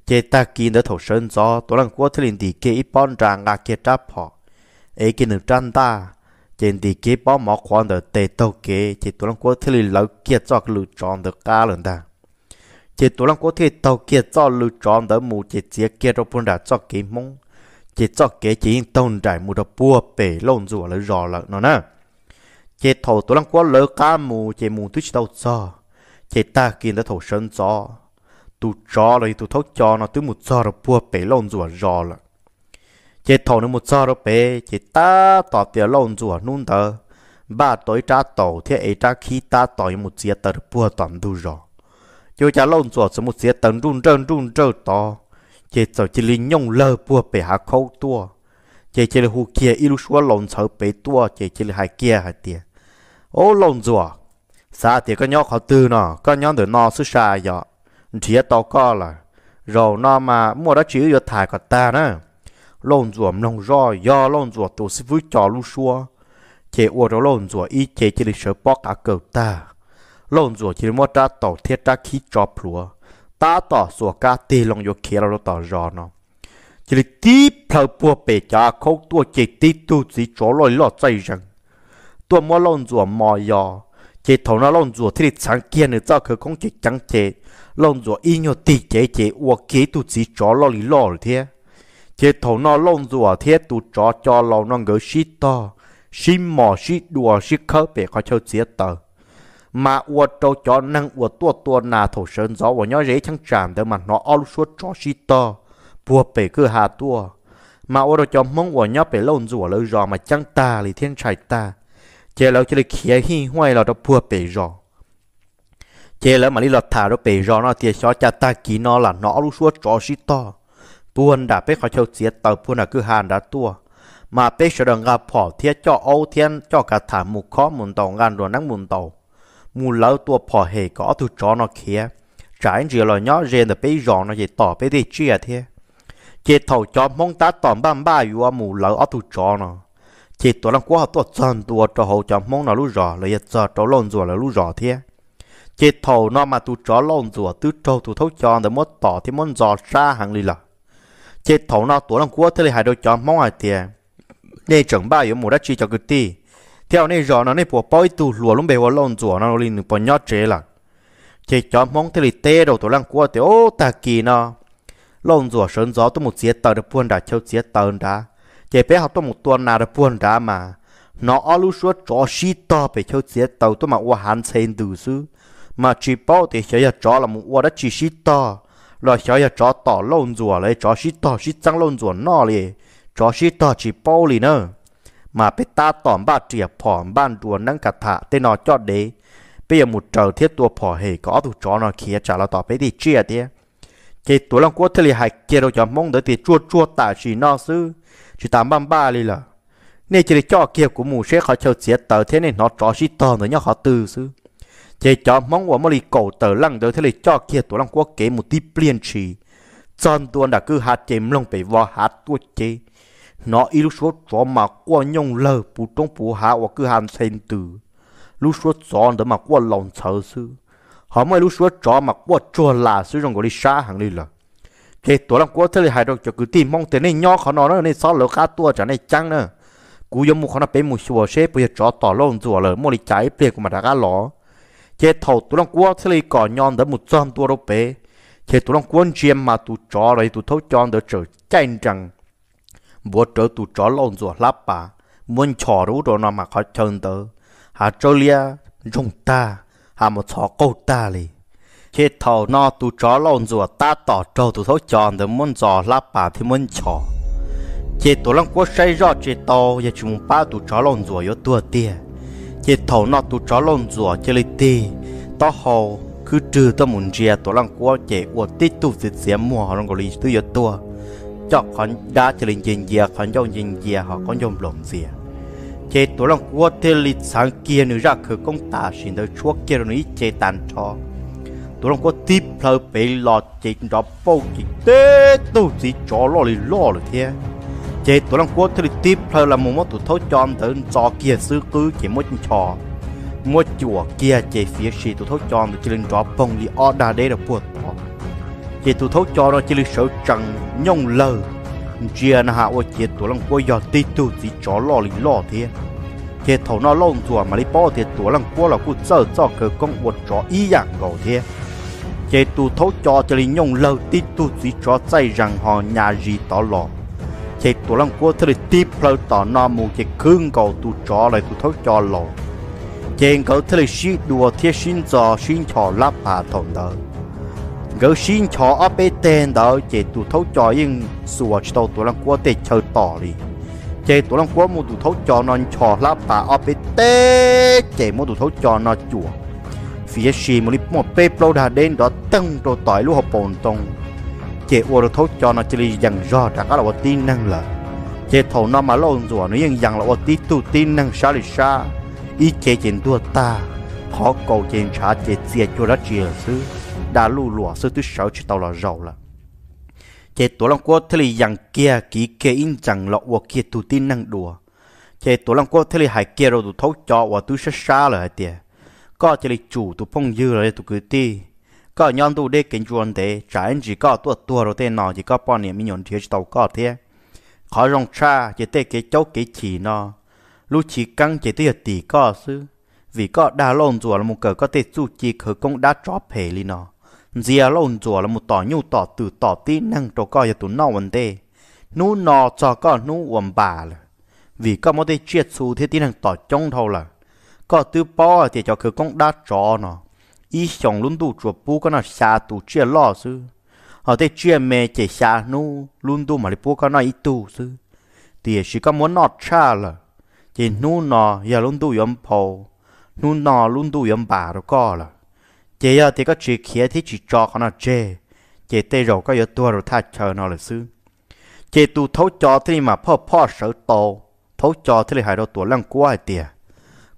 chỉ ta kỳ đỡ thổ sơn gió tối lần cuối thế liền thì kia ít bon tràng gà kia tráp họ ấy kia nửa trăn ta trên thì cái bao mỏ khoan được tê tàu kế chỉ tụi lăng quốc thế lì lâu kia cho cái lù tròn đỡ cá lần ta chỉ tụi lăng quốc thế tàu kia cho lù tròn được mù chỉ chỉ kia đâu phun ra cho kế mông chỉ cho kế chỉ tông trải mù đâu bua bể lông rùa lỡ rò lợ nó nè chỉ thầu tụi lăng quốc lỡ cá mù chỉ mù tuyết đâu cho chỉ ta kia đã thầu sơn cho tụ cho rồi tụ thốt cho nó tụi mù cho được bua bể lông rùa rò lợ chế thầu nó một sao đó bé chế ta tỏ tiền lộn rùa nôn tờ ba tối trả tàu thì ấy trả khi ta tỏi một chia tờ bùa toàn đủ rõ chú trả lộn rùa một chia tờ run trơn run trơ to chế tàu chỉ linh nhung lơ bùa bé hạ khâu tua chế là hù kia ilu xua lộn sợ bé tua chế là hai kia hai tiền ô lộn rùa sa thì có nhóc họ tư nọ có nhóc được nọ sức xa dọ chia tàu co là rồi nó mà mua đó chỉ yêu thải của ta nữa lon rùa lon rò do lon rùa tổ sư vui trò lu xua chế ô đó lon rùa y chế chỉ lịch sử bó cả cầu ta lon rùa chỉ mua ra tổ thiết ra khí cho plua ta tỏ sủa ca tê lon yo kia lo tỏ rò nó chỉ lịch tí phơi bùa bể cha khâu tua chế tí tu chỉ chỗ lôi lọ chạy rừng, tua mua lon rùa mò yò chế thầu nó lon rùa thì sáng kia nữa cho khởi không chế chẳng chế lon rùa y nhô tì chế chế ô kế tu chỉ chỗ lôi lọ thế thế thầu nó lông rùa thiết tu cho cho lò nó ngỡ shit to shit mò shit đùa shit khớ bể khó châu chế tờ mà uo trâu cho năng uo tua tua nà thổ sơn gió và nhó rễ chẳng tràn đỡ mà nó all suốt cho shit to bùa bể cứ hà tua mà uo trâu cho mong uo nhó bể lông rùa lỡ rò mà chẳng ta lì thiên trải ta chế lâu chế lì khía hi hoài lò đó bùa bể rò chế lỡ mà lì lọt thả đó bể rò nó tiệt xó cha ta kỹ nó là nó all suốt cho shit to buồn đã biết khó chịu tiệt tàu buồn là cứ hàn đã tua mà biết sửa đường gặp phỏ thiết cho âu thiên cho cả thả mù khó mùn tàu ngàn rồi nắng mùn tàu mù lâu tua phỏ hề có thu cho nó kia trái gì lo nhỏ rèn là biết rõ nó gì tỏ biết đi chia thế chỉ thầu cho mong ta tỏm ba ba yu mù lâu ở thu chó nó chỉ tổ lăng quá tổ chân tổ cho hậu cho mong nó lú rõ là yết cho trâu lồn rùa là lú rõ thế chỉ thầu nó mà tu chó lồn rùa tu trâu tu thấu cho để mất tỏ thì muốn giò xa hàng lì là chế thổ nó tổ lòng cua thế là hai đôi chó mong ai tiền nên chẳng bao giờ mua đã chi cho cái ti theo nên rõ nó nên bỏ bói tu lúa luôn bề hoa lon rùa nó lên được bỏ nhót chế là chế chó mong thế là tê đầu tổ lòng cua thì ô ta kỳ nó lon rùa sơn gió tôi một chiếc tàu được buôn đã châu chiếc tàu đã chế bé học tôi một tuần nào được buôn đã mà nó ở lúc suốt cho xí to về châu chiếc tàu tôi mà qua hắn xem từ xứ mà chỉ bao thì sẽ cho là một qua đã chỉ xí to lo cho ya cho tỏ lôn rùa lấy cho xí tỏ xí trăng lôn rùa nọ lì cho xí tỏ chỉ bao lì nữa mà bé ta tỏm ba trìa phỏm ban rùa nâng cả thả tên nó cho đế bây giờ một trời thiết tua phỏ hề có tụ chó nó kia trả là tỏ bé thì chia thế cái tụ lòng quốc thì lì hại kia đâu cho mong tới thì chua chua tả chỉ nó sư chỉ tám ba ba lì là nên chỉ cho kia của mù sẽ khó chờ chết tờ thế nên nó cho xí tỏ nữa nhau khó từ sư chế cho mong của mỗi cổ tờ lăng tới thế cho kia tổ lăng quốc kế một tí plien trì chọn tuần đã cứ hạt chém lông bị vò hạt tua chế nó ít số chó mà qua nhông lờ phụ trong phụ hạ và cứ hàn sen từ lúc số chọn để mà qua lòng sợ sư họ mới lúc số chó mà qua cho là sư trong cái xã hàng đi là chế tổ lăng quốc thế hại đâu cho cứ tìm mong tới này nhỏ khó nó nó nên sao lỡ khá tua chả này chăng nữa cú giống mu khó nó bé một số xe bây giờ cho tỏ lông rùa lỡ mỗi trái bề của mà đã gã lỏ chế thầu tụi long quá thì này cỏ nhon đỡ một trăm tua đâu bé chế tụi long quân chiêm mà tụi chó rồi tụi thấu chọn đỡ trở chanh rằng bố trở tụi chó lộn ruột lắp bà muốn chó rú rồi nó mà khó chân tớ hà cho lia dùng ta hà một chó câu ta li chế thầu nó tụi chó lộn ruột ta tỏ trâu tụi thấu chọn đỡ muốn giò lắp bà thì muốn chó chế tụi long quá say rõ chế tàu và chúng ba tụi chó lộn ruột yếu tua tiền chế thổ nó tu chó lông rùa chế lấy tì to hồ cứ trừ to muốn chia tổ lăng của chạy, của tít tu dịch xé mùa họ lăng của lý tư yếu tua cho con đã chế lên dình dìa con dòng dình dìa họ con dòng lộn dìa chế tổ lăng của thế lịch sáng kia nữ ra khử công tả xin tới chúa kia rồi nữ chế tàn cho tổ lăng của tiếp lơ bị lọt chế đó bao chế tít tu chỉ chó lo lì lo rồi thế chế tổ long quốc thì tiếp theo là một món tụ thấu chọn từ cho kia sư cứ chỉ mỗi trò mỗi chùa kia chế phía xì tụ thấu chọn từ chỉ lên rõ bông đi ở đà đây là buộc tỏ chế tụ thấu chọn nó chỉ lên sở trần nhông lờ chia nó hạ ô chế tổ long quốc do tí tu chỉ chó lo lì lo thế chế thầu nó lông chùa mà đi bỏ thế tổ long quốc là cũng sợ cho cơ công một chó y dạng gầu thế chế tụ thấu chọn chỉ lên nhông lờ tí tù chỉ chó chạy rằng họ nhà gì tỏ lọ chỉ tụ lăng cua thật tiếp lâu tỏ nọ mù chỉ khương cầu tụ cho lại tụ thấu cho lộ trên cầu thật xí đùa thiết xin cho xin cho lắp bà thổn đỡ gỡ xin cho áp bên tên đỡ chỉ tụ thấu cho yên sủa cho tụ lăng cua để chờ tỏ đi chỉ tụ lăng cua mù tụ thấu cho nó cho lắp bà áp bên tê chỉ mù tụ thấu cho nó chùa phía xì một lít một bê plô đà đến đó tăng đồ tỏi lúa học bồn tông chế ô thấu cho nó chỉ rằng do đã có là ô tin năng là chế thầu nó mà lâu rồi nó ยัง rằng là ô tí tu tin năng xa lì xa ý chế trên tua ta khó cầu trên trả chế chia cho nó chia sư đã lù lùa sư tu sáu chỉ tàu là giàu là chế tổ long quốc thế lì rằng kia kì kia in rằng là ô kia tu tin năng đùa chế tổ long quốc thế lì hải kia rồi tu thấu cho ô tu xa xa là tiệt có chế lì chủ tu phong dư rồi tu cứ ti có nhân tu để kinh doanh để trả anh chỉ có tuột tuột rồi thế nào chỉ có bao nhiêu mình nhận thiệt tàu có thế khó rong cha chỉ thế cái cháu cái chỉ nó lúc chỉ căng chỉ thế tỷ có sư vì có đa lộn rùa là một cờ có thể chủ chỉ khởi công đã chóp hề li nó dìa lộn rùa là một tỏ nhu tỏ từ tỏ tí năng trò coi cho tụi nó vấn đề nú nọ cho có nú quầm bà là vì có một thể chuyện xu thế tí năng tỏ trông thâu là có tư bò thì cho khởi công đã chó nó ý xong luôn đủ chuột bú cái nào xa tụ chia lo sư họ thấy chia mẹ chạy xa nu luôn đủ mà đi bú cái nào ít tụ sư thì chỉ có muốn nó cha là chỉ nu nó giờ luôn đủ yếm phô nu nó luôn đủ yếm bà rồi co là chỉ giờ thì có chỉ khía thì chỉ cho con nó chê chỉ tê rồi có giờ tua rồi thay chờ nó là sư chỉ tu thấu cho thì mà พ่อพ่อ sợ to thấu cho thì lại hại đâu tuổi lăng quá tiệt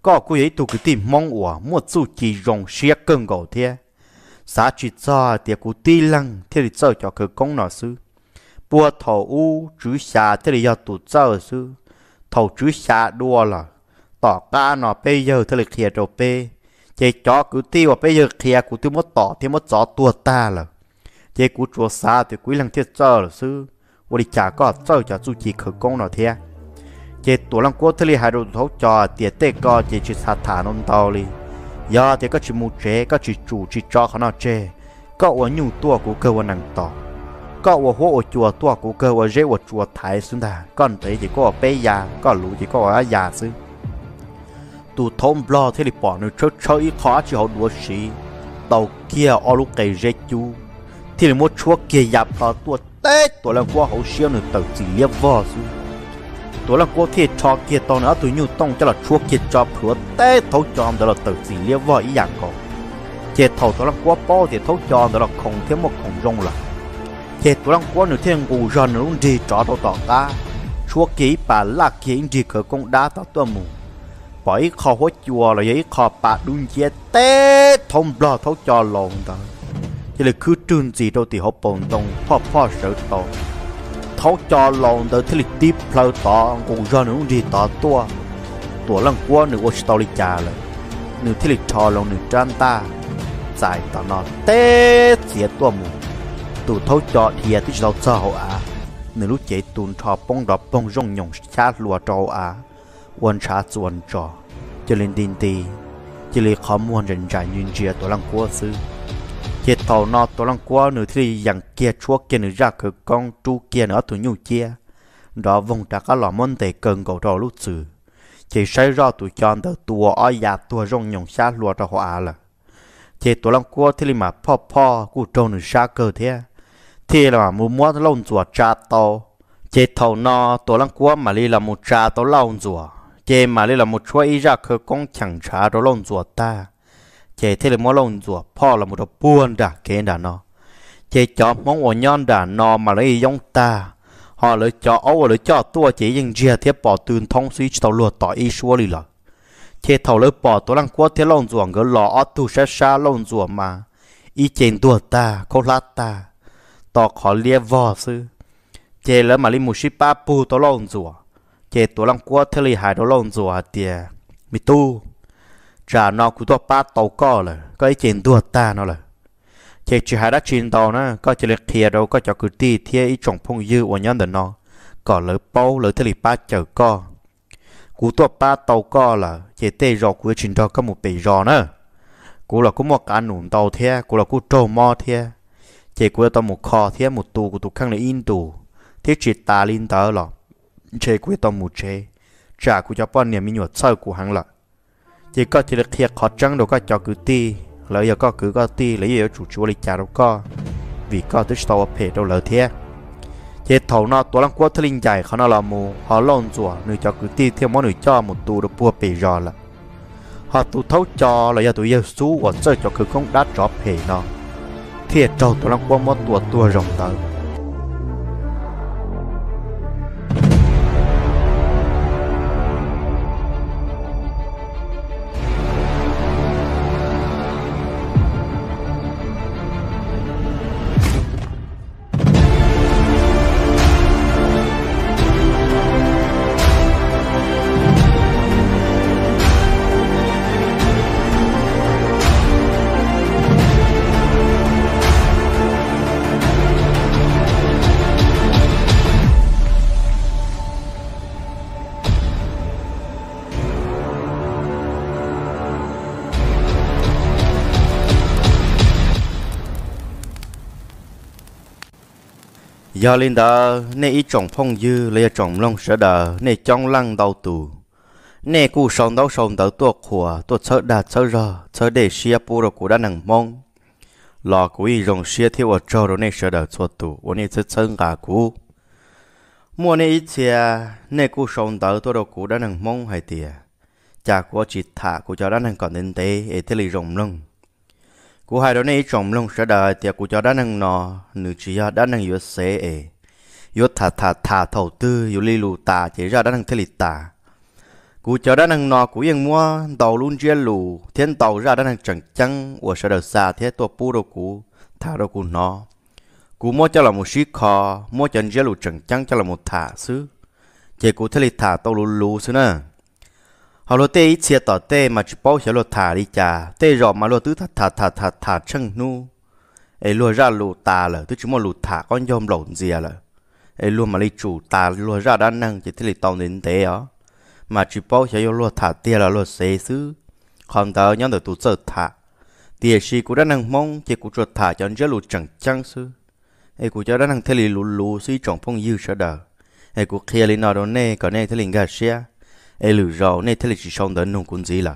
có cô ấy tụ cái tìm mong ủa một số chỉ rong xe cơn gầu thế xã chỉ cho thì cô ti lăng thì đi cho cho cơ công nó sư bùa thầu u chú xa thì đi tụ cho sư thầu chú xa đua là tỏ ca nó bây giờ thì kia đầu rồi bê chế cho cứ ti và bây giờ kia cứ tiêu mất tỏ thì mất gió tua ta là chạy cứ chùa xa thì quý lăng thiết cho là sư và đi trả có cho cho chú chỉ khởi công nó thế chế tổ lăng quốc thế li hai đồ thấu cho tiệt tê co chế chỉ sát thả nông tàu li giờ thì có chỉ mù chế có chỉ chủ chỉ cho khó nó chế có uống nhung tua của cơ quan năng tỏ có uống hố uống chùa tua của cơ quan dễ uống chùa thái xuyên thà còn thấy chỉ có ở bê già có lũ chỉ có ở già xứ tụ thông lo thế li bỏ nó chơi chơi khó chỉ hậu đua sĩ tàu kia ở lúc cây dễ chú thì là một chúa kia dạp vào tua tết tổ lăng quốc hậu siêu nữa tàu chỉ liếc vò xứ ตัวละกูที่ชอเกียตอนนั้นตัวยูต้องจะละชัวเกียจอบผัวเต้ทจอมเดี๋ยวตื่นสีเลี้ยวว่าอีอย่างก็เจตเอาตัวละกูป้อเดี๋ยวทจอมเดี๋ยวคงเทียมคงลงละเจตัวละกูหนูเทียงกูยันรุ่นดีจอดต่อตาชัวกี้ป่าลากเกียงดีเกิดกงดาต่อตัวมูปล่อยคอหัวจัวเลยคอป่าดุนเจเต้ทมบลอทจอลงต่อจะเลยคือจุนสีโดติฮปปงตรงพ่อพ่อเสือตอง thấu cho lòng tới thiết lịch tiếp lâu tỏ cùng do nữa đi tỏ tua tua lăng qua nữa chỉ tao lịch trả lời nữa thiết lịch cho lòng nữa trăn ta giải tỏ nó tê xiết tua mù tụ thấu cho thì tí lâu cho hậu à nữa lúc chế tuôn thọ bông đỏ bông rong nhộng xa lùa trâu à quân sát quan trò cho lên tin tì chỉ lấy khó muôn rình rải nhìn chia tổ lăng của xứ hầu nó tổ lăng quá nửa thì dặn kia chúa kia nữa ra cứ con tru kia nữa tụi nhu chia đó vùng đã có lò môn tề cần cầu đồ lúc xử chỉ say ra tụi chọn đỡ tua ở nhà tua rong nhồng xa lúa ra hoa là chỉ tụi lăng quá thì mà po po cụ trâu nửa xa cơ thế thì là mua mua lông rùa cha tàu chỉ thầu nó tụi lăng quá mà đi là một cha tàu lông rùa chỉ mà đi là một chuỗi ra cứ con chẳng trả đó lông rùa ta chế thế là mỗi lần rùa po là một đồ buồn đã kế đã nó chế cho mong ở nhon đã nó mà lấy giống ta họ lấy cho ấu lấy cho tua chế dừng chia thiết bỏ tường thông suy tàu lùa tỏ ý xua lì lợ chế thầu lấy bỏ tố lăng quát thế lòng ruộng gỡ lò tu xa xa lòng ruộng mà ý chén tua ta khô lát ta tỏ khó lia vò sư chế lấy mà li mù shi pa pu tố lòng ruộng chế tố lăng quát thế lì hài tố lòng ruộng tiề mi tu trả nó cú tua ba tàu co là có ý chuyện tua ta nó là chỉ chỉ hai đã chuyện tàu nó có chỉ là kia đâu có cho cứ ti thế ý chồng phong dư của nhân đời nó có lỡ bao lỡ thế lì ba chờ co cú tua ba tàu co là chỉ tê rò của chuyện tàu có một bể rò nữa cú là cú một cá nụn tàu thế cú là cú trâu mò thế chỉ cú tàu một kho thế một tù của tụ khăn là in tù thế chỉ ta linh tớ là chỉ cú tàu một chế trả cú cho bọn niệm mình nhuột sơ của hắn là chỉ có chỉ được thiệt khó trăng đâu có cho cứ ti lợi giờ có cứ có ti lấy giờ chủ chúa lịch trả đâu có vì có tới sau phê đâu lợi thế chế thầu nó tổ lăng quá thưa linh dài khó nó là mù họ lon rùa nửa cho cứ ti theo món nửa cho một tù đồ bùa bể rò là họ tụ thấu cho là giờ tụi yêu sú và chơi cho cứ không đá trò phê nó thiệt trâu tổ lăng quá món tua tua rồng tới giờ lên đó nay ít trồng phong dư lấy trồng long sợ đờ nay trong lăng đau tù nay cụ sống đau sống đau tuột khủa tuột sợ đạt sợ rờ sợ để xia pu rồi cụ đã nằng mong lò cụ rồng xia thiếu ở trâu rồi nay sợ đờ cho tù ở nè rất sân gà cụ mua nay ít xia nay cụ sống đau tuột rồi cụ đã nằng mong hay tiề chả cụ chỉ thả cụ cho đã nằng còn đến tế ấy thế lì rồng lông cú hai đó này trồng lông sẽ đợi thì cú cho đã năng nọ nữ chỉ cho đã năng yếu xế ế yếu thà thà thà thầu tư yếu li lù tà chỉ ra đã năng thế lịch tà cú cho đã năng nọ cú yên mua tàu luôn chia lù thiên tàu ra đã năng chẳng chăng của sẽ đợi xa thế tua pu đồ cú thả đồ cú nọ cú mua cho là một xí kho mua chân chia lù chẳng chăng cho là một thả xứ chỉ cú thế lịch thả tàu luôn lù xứ nữa họ lo tê ít xe tỏ tê mà chỉ bao hiểu lo thả đi cha tê rõ mà lo tứ thả thả thả thả thả chân nu ấy lo ra lo tà là tứ chỉ mà lo thả con dòm lộn gì là ấy lo mà lấy chủ tà lo ra đa năng chỉ thế tao tàu đến thế á mà chỉ bao hiểu lo thả tia là lo xế xứ còn tớ nhớ được tụ sợ thả tia si cũng đã năng mong chỉ cũng chuột thả cho nhớ lo chẳng chăng xứ ấy cũng cho đã năng thế lo lù suy trọng phong yêu sợ đời ấy cũng kia lên nào đó nè còn nè thế linh gà xe ai lử rau nên thế là chỉ xong đến nông cũng gì là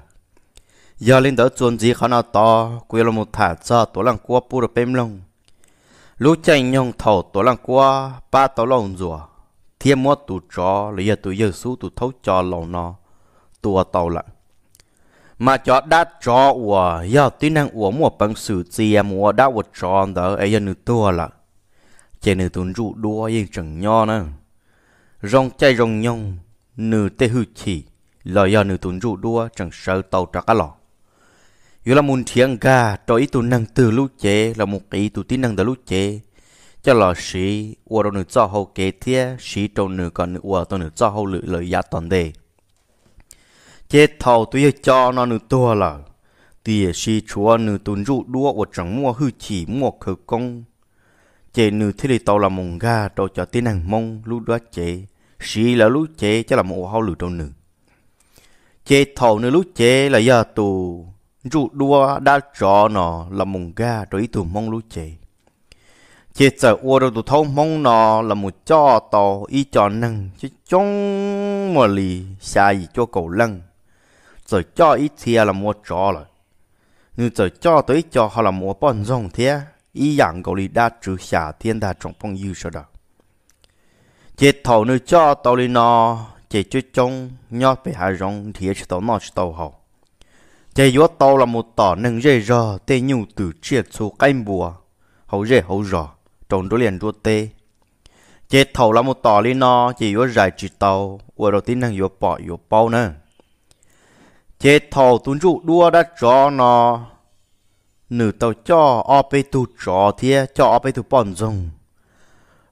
giờ lên đỡ chuẩn gì khó nào to quê là một thả cho tổ lăng qua pu được bém lông lũ chạy nhông thầu tổ lăng qua ba tổ lông rùa thiên mua tụ chó lấy giờ tụ giờ sú tụ thấu cho lòng nó tụ tàu lại mà chó đã chó ủa giờ tí năng ủa mua bằng sự gì em đã ủa chó đỡ ấy giờ nữ tua là chế nữ tụn rụ đua yên chẳng nho nữa rong chạy rong nhông nữ tê hư chỉ lo do nữ tún rụ đua chẳng sợ tàu trả cả lọ yếu là muốn thiêng ga cho ý tu năng từ lúc chế là một ý tu tí năng từ lúc chế cho lò sĩ ua đồ nữ cho hậu kế thia sĩ trâu nữ còn nữ ua tôi nữ cho hậu lự lợi giá toàn đề chế thầu tụi cho nó nữ tua là tìa sĩ chúa nữ tún rụ đua ua chẳng mua hư chỉ mua khử công chế nữ thế thì tàu là mông ga cho cho tí năng mong lúc đó chế sĩ là lú chế chứ là một hậu lửa trong nữ chế thầu nữ lú chế là giờ tù rụ đua đã trọ nó là mùng ga rồi tù mong lú chế, chế sợ ua rồi tù thông mong nó là một cho tàu y cho năng chứ chống mà lì xa gì cho cầu lăng rồi cho ít thia là mua trọ rồi nhưng rồi cho tới cho họ là mua bọn rồng thế ý dạng cầu lì đã trừ xa thiên đa trong phong dư sau đó chế thầu nơi cho tàu lên nó chế chơi trông nhót về hà rong thì chế tàu nó chế tàu hậu chế yếu tàu là một tỏ nâng dây rò tê nhu từ chia số cánh bùa hậu dây hậu rò trồng đôi liền đua tê chế thầu là một tỏ lên nó chế yếu giải chỉ tàu ở đầu tiên nâng yếu bỏ yếu bao nè. chế thầu tuấn trụ đua đã cho nó nửa tàu cho ở bên tu cho thì cho ở bên tu bọn rồng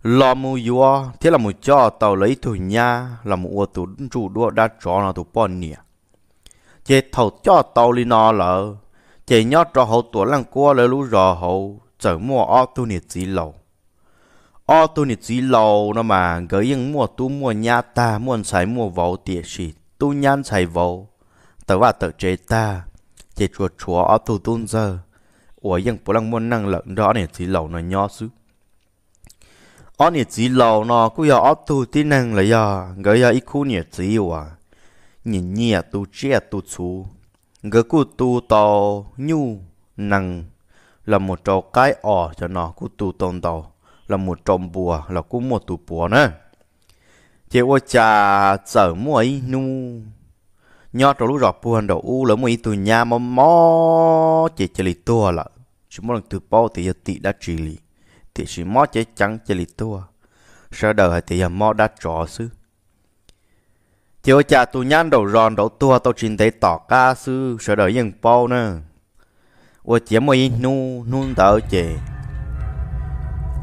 lo mu yo thế là một cho tàu lấy thủ nha là một ô tụ chủ đua đã cho nó tụ bọn nè chế thầu cho tàu li nó lỡ chế nhớ cho hậu tụ lăng qua lấy lũ rò hậu chở mua ô tu nè chỉ lầu ô tu nè chỉ lầu nó mà gửi những mua tu mua nhà ta muốn xài mua vầu tiệt xịt tu nhan xài vầu tớ và tớ chế ta chế chuột chúa ô tu tôn giờ ủa những bố lăng muốn năng lợn đó nè chỉ lầu nó nhó xứ ở nhiệt gì lâu nó cứ giờ ở tu tí năng là giờ người giờ ít khu nhiệt gì à nhìn nhẹ tu chia tu chú gỡ cứ tu tàu nhu năng là một trò cái ở cho nó cứ tu tông tàu là một trò bùa là cứ một tu bùa nữa chị ô cha chở mua nu nhớ trong lúc rọp buồn đầu u là mua ý tu nhà mà mò chị chỉ lì tua là chúng muốn từ bao thì giờ tị đã trì lì thì chỉ mó chế chẳng chế lì tua sợ đời thì giờ mó đã trọ sư chiều chả tụ nhan đầu ròn đầu tua tao trình thấy tỏ ca sư sợ đời nhân bao nè ủa chế mày nu nu tao chế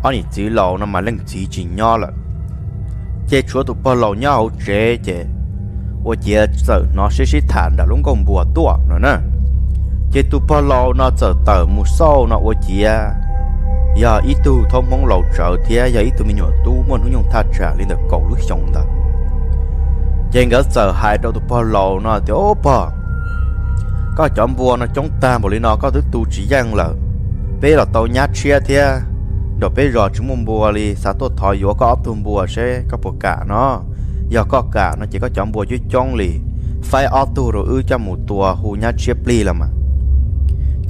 anh ấy chỉ lâu nó mà lên chỉ chỉ nhỏ là chế chúa tụ bao lâu nhau chế chế ủa chế sợ nó sẽ sẽ thản đã lúc còn bùa tua nữa nè chế tụ bao lâu nó sợ tờ mù sâu nó ủa chế giờ ít tu thông mong lầu trợ thì giờ dạ, ít tu mình nhỏ tu muốn nó nhung thắt trả lên được cầu lúc chồng ta trên dạ, cái sợ hai đầu tụi bao lầu nó thì ô bò có chọn vua nó chống ta một nó có thứ tu chỉ giang là bây là tàu nhát chia thì đó bây giờ chúng mông bùa đi sa tốt thòi vô có ấp thùng bùa sẽ có bộ cả nó giờ có cả nó chỉ có chọn bùa chứ chọn li phải ấp tu rồi ư cho một tua hù nhát chia pli là mà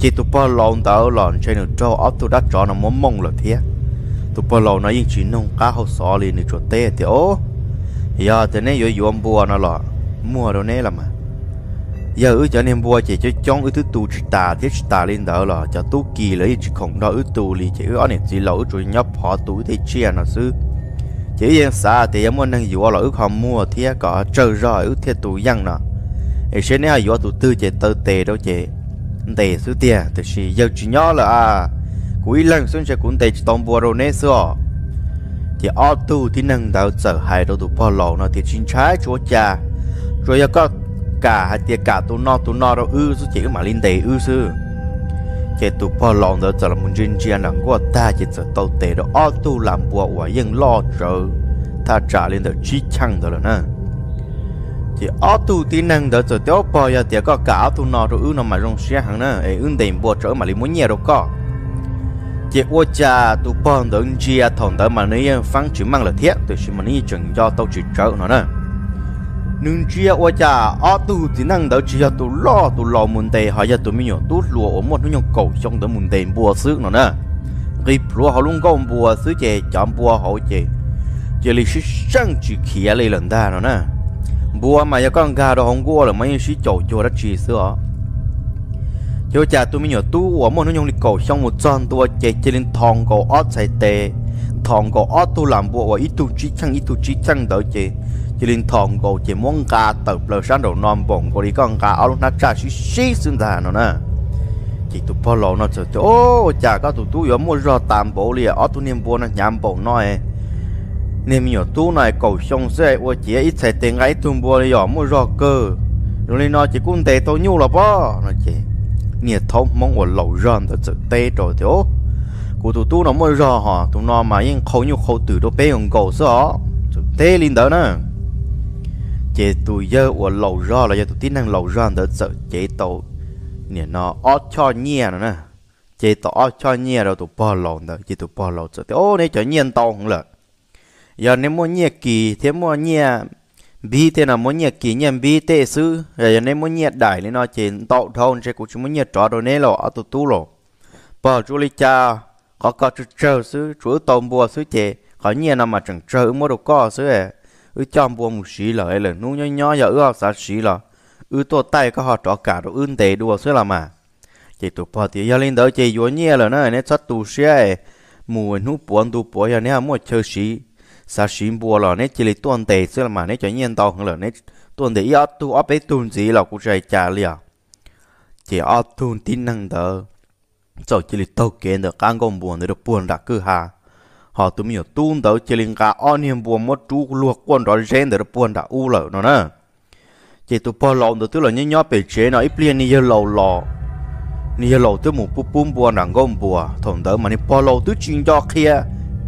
chỉ tụi bò lòn tàu lòn trên nó trâu ấp tụi đất tròn nó mông là thế tụi bò lòn nói yên chỉ nông cá hậu xó liền nó chỗ tê thì ô giờ thế này rồi yuan bùa nó lọ mua đồ này là mà giờ ư cho nên bùa chỉ cho chọn ư thứ tù chỉ tà thiết chỉ tà lên đó là cho tú kỳ lấy chỉ không đó ư tù lì chỉ ư ở này chỉ lẩu rồi nhấp họ tú thì chia nó sư chỉ yên xa thì em muốn năng dụ là ư không mua thì có trời rồi ư thiết tù dân nọ ấy sẽ nếu dụ tụ tư chỉ tơ tề đâu chị để số tiền từ chỉ giàu chỉ nhỏ là à cuối lần xuân sẽ cũng để tông bùa rồi nè sọ thì ở tu thì nâng đầu trở hai đầu tụ bỏ lò nó thì chính trái chúa cha rồi giờ có cả hai tiệc cả tụ no tụ no đâu ư số chỉ mà linh tế ư sư chỉ tụ bỏ lò nó trở là muốn riêng riêng nặng của ta chỉ trở tàu tề đó ở tu làm bùa và yên lo trở ta trả lên đầu chi chăng rồi nè chỉ ở tu tí năng đỡ trở tiêu bò giờ thì có cả tu nọ rồi ư nó mà rong xe hàng nữa ấy ưng tiền bùa trở mà lý muốn nhẹ đâu có chỉ ô cha tu bò đỡ ưng chia thòng đỡ mà nơi phăng chữ mang là thiệt từ xin mà nơi chuẩn do tao chữ trở nó nè. nương chia ô cha ở tu tí năng đỡ chỉ cho tu lo tu lo muốn đề hỏi giờ tu mi nhọ tu lúa ở một nó nhông cầu trong đỡ muốn tiền bùa xứ nó nè. rịp lúa họ luôn gom bùa xứ chè chọn bùa họ chè giờ lý sư sang chỉ khía lấy lần ta nó nè bùa mà giờ con gà đó không gua là mấy người chỉ chậu chùa đã chỉ xưa giờ cha tôi mới nhớ tu ở một nó dùng lịch cầu xong một chân tôi chạy chạy lên thòng cầu ót chạy tề thòng cầu ót tôi làm bùa và ít tu chỉ chăng ít tu chỉ chăng đỡ chị chỉ lên thòng cầu chỉ muốn gà tập lờ sáng đầu non bồng cầu đi con gà áo lúc nát cha chỉ xí xương già nó nè chỉ tu bỏ lò nó chờ chỗ cha các tụ tu ở mua rò tạm bộ liền ót tu niệm bùa nó nhảm bồng nói e nên nhỏ tu này cầu xong xe của chị ít xe tiền ấy tuôn bùa đi nhỏ mua rò cơ rồi nên nó chỉ cũng tệ tôi nhu là bao, nó chỉ nhiệt thông mong của lầu ròn thật sự tê rồi thiếu, ô của tụi tu nó mua rò họ tụ nó mà yên khâu nhu khâu từ đó bé còn cầu sợ tê lên đó nữa chị tụ giờ của lầu rò là giờ tụ tin năng lầu ròn thật sự chế tàu nhiệt nó ót cho nhẹ nữa nè chế tàu ót cho nhẹ rồi tụ bò lẩu đó chị tụ bò lẩu sợ thì ô này trở nhiên tàu không lợn giờ nếu mua nhiệt kỳ thế mua nhẹ bi thế là muốn nhiệt kỳ nhẹ bi tệ sư giờ nếu muốn nhiệt đại nên nó chỉ tạo thôn sẽ cũng chúng muốn nhiệt trọ rồi nè lọ ở tụ tu lọ bỏ chú lý cha có có chú trơ sư chú tôm bùa sư chè có nhẹ nào mà chẳng trơ mua đồ co sư ế ư chọn bùa một xí lợ ấy là nu nhó nhỏ giờ ư sao xí lợ ư tổ tay có họ trọ cả đồ ưn tệ đùa sư là mà chỉ tụ bỏ thì giờ lên đỡ chỉ vốn nhẹ là nó nên nó sát tù xe mùi nút bùa tụ bùa giờ nếu mua chơi xí sa xin bùa là nét chỉ là tuần tệ sẽ là mà nét cho nhiên tàu hơn là nét tuần tệ ít tu ấp ấy tuần gì là cũng chạy trả liền chỉ ở tuần tin năng đó cho chỉ là tàu kiện được cang gom buồn để được buồn đã cứ hà họ tụi mình tuần đó chỉ là cả anh em buôn mất chú luộc quân đó rèn để được buồn đã u lợ nó nè chỉ tụi bỏ lòng đó là nhớ nhớ bị chế nó ít liền như lầu lò như lầu tức mù bún buôn đang gom bùa thằng đó mà nó bỏ lòng tức chuyện cho kia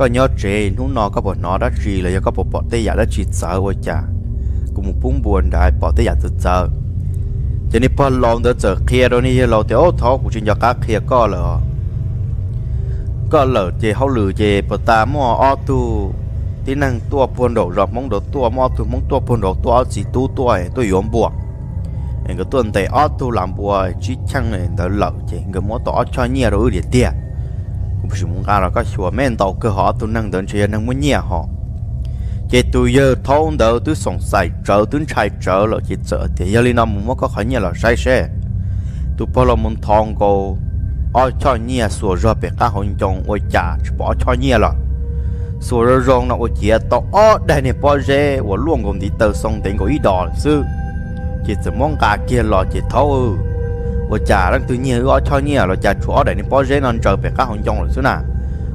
có nhớ trẻ nó nó có bỏ nó đã chỉ là có bỏ bỏ tê giả đã chỉ sợ ôi chả, cũng một bún buồn đại bỏ tê giả dạ tự sợ cho nên bỏ lòng đã sợ kia rồi nè lâu thì ô thọ của chuyện nhà cá kia có lỡ có lỡ chè hậu lử chè bỏ ta mua ô tu tí năng tua buồn đổ rọt mong đổ tua mua tu mong tua buồn đổ tua chỉ tu tua tôi yếm buộc anh cái tuần tây ô tu làm buộc chỉ chăng này đã lỡ anh người mua tỏ cho nhiều rồi để tiền cũng phải muốn ra là có chùa men tàu cơ họ tôi năng đơn chơi năng muốn nhẹ họ chỉ tôi giờ thôn đầu tôi sống sai trở tôi chạy trở là chỉ sợ thì giờ lên năm muốn có khỏi nhẹ là sai xe tôi bảo là muốn thong cô ở cho nhẹ sửa ra về các hồn chồng ôi chả bỏ cho nhẹ là sửa ra rong nó ôi chả to ở đây này bao giờ và còn đi tờ sông đến có ý đỏ chỉ sợ mong cả kia là chỉ thâu đang 我家人对你我瞧你啊，我家出二代你包热能做别个红中了是呐，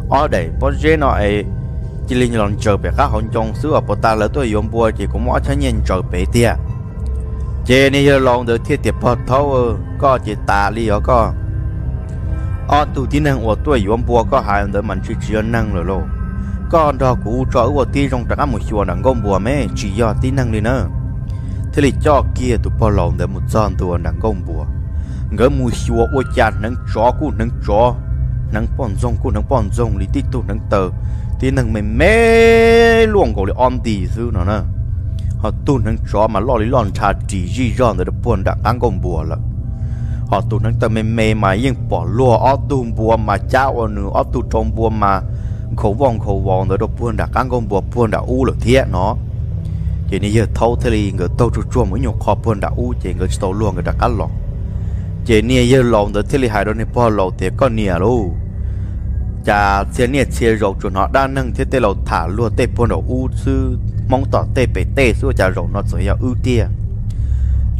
二代包热能诶，这里能做别个红中是啊，不打了对用不起，我们瞧你做别的，这你要弄得贴贴破头，搞这打理啊搞，二度的呢我对用不搞还得蛮去只要弄了喽。con à. đó cũ cho nhiều chỗ để nên chờ về các là ở nó chỉ chỉ liên lòng chờ chờ về về các ở ở ở là tôi yếm bùa cũng cho tia đây được thiết có có ta tí trong trắng một chùa nặng công bùa mẹ chỉ do tí năng đi nữa thế thì cho kia tụi bỏ lòng để một giòn tụi nặng công bùa ngỡ mù xua ô chà nâng chó cú nâng chó nâng bọn rong cú nâng bọn rong lý tít tu nâng tờ thì nâng mình mê luồng gọi là om tì dư nó nè họ tu nâng chó mà lo lý lon trà chỉ di giòn rồi buồn đã ăn con bùa lận họ tu nâng tờ mình mê mà yên bỏ lùa ó tu bùa mà cha ô nữ ó tu trong bùa mà khổ vòng khổ vòng rồi đó buồn đã ăn con bùa buồn đã u lửa thiệt nó chỉ nên giờ thâu thế thì người tàu chua chua mới nhục khó buồn đã u chỉ người tàu luôn người đã cắt lỏng chế nia yêu lòng tới thế li hài đó nè po lâu thế con nia lô chả thế nia chế rầu chuẩn họ đa nâng thiết tế lâu thả luôn tế po nổ u sư mong tỏ tế bể tế xưa chả rầu nó sẽ yêu ưu tia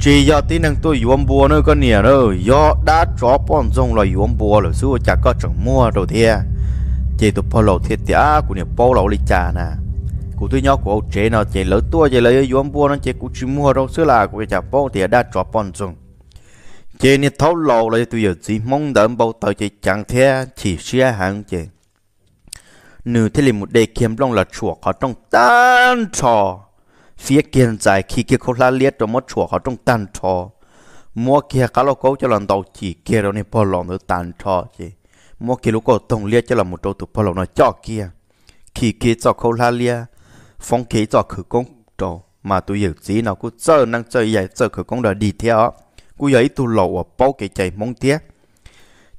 chỉ do tí năng tôi yuom bùa nữa con nia rồi do đã chó pon rong là yuom bùa rồi xưa chả có chẳng mua rồi thế chế tụi po lâu thế tía của nia po lâu lịch chả nè cụ tôi nhóc của ông chế nó chế lỡ tua chế lấy yuom bùa nó chế cụ chỉ mua đâu xưa là của chả po thì đã chó pon rong chế nè thấu lộ lại tôi giờ chỉ mong đợi bầu tờ chị chẳng thế chỉ xe hàng chế nữ thế liền một đề kiếm long là chuột họ trong tan trò phía kia dài khi kia khâu la liệt rồi mất chuột họ trong tan trò mua kia cá lóc câu cho lần đầu chỉ kia rồi nè bỏ lòng nữa tan trò chị mua kia lúc có tổng liệt cho là một đầu tụ bỏ lòng nó cho kia khi kia cho khâu la liệt phong khí cho khử công trò mà tôi hiểu chỉ nào cũng chơi năng chơi vậy chơi khử công đời đi theo cú giấy tu lộ ở bao cái chạy mong tiếc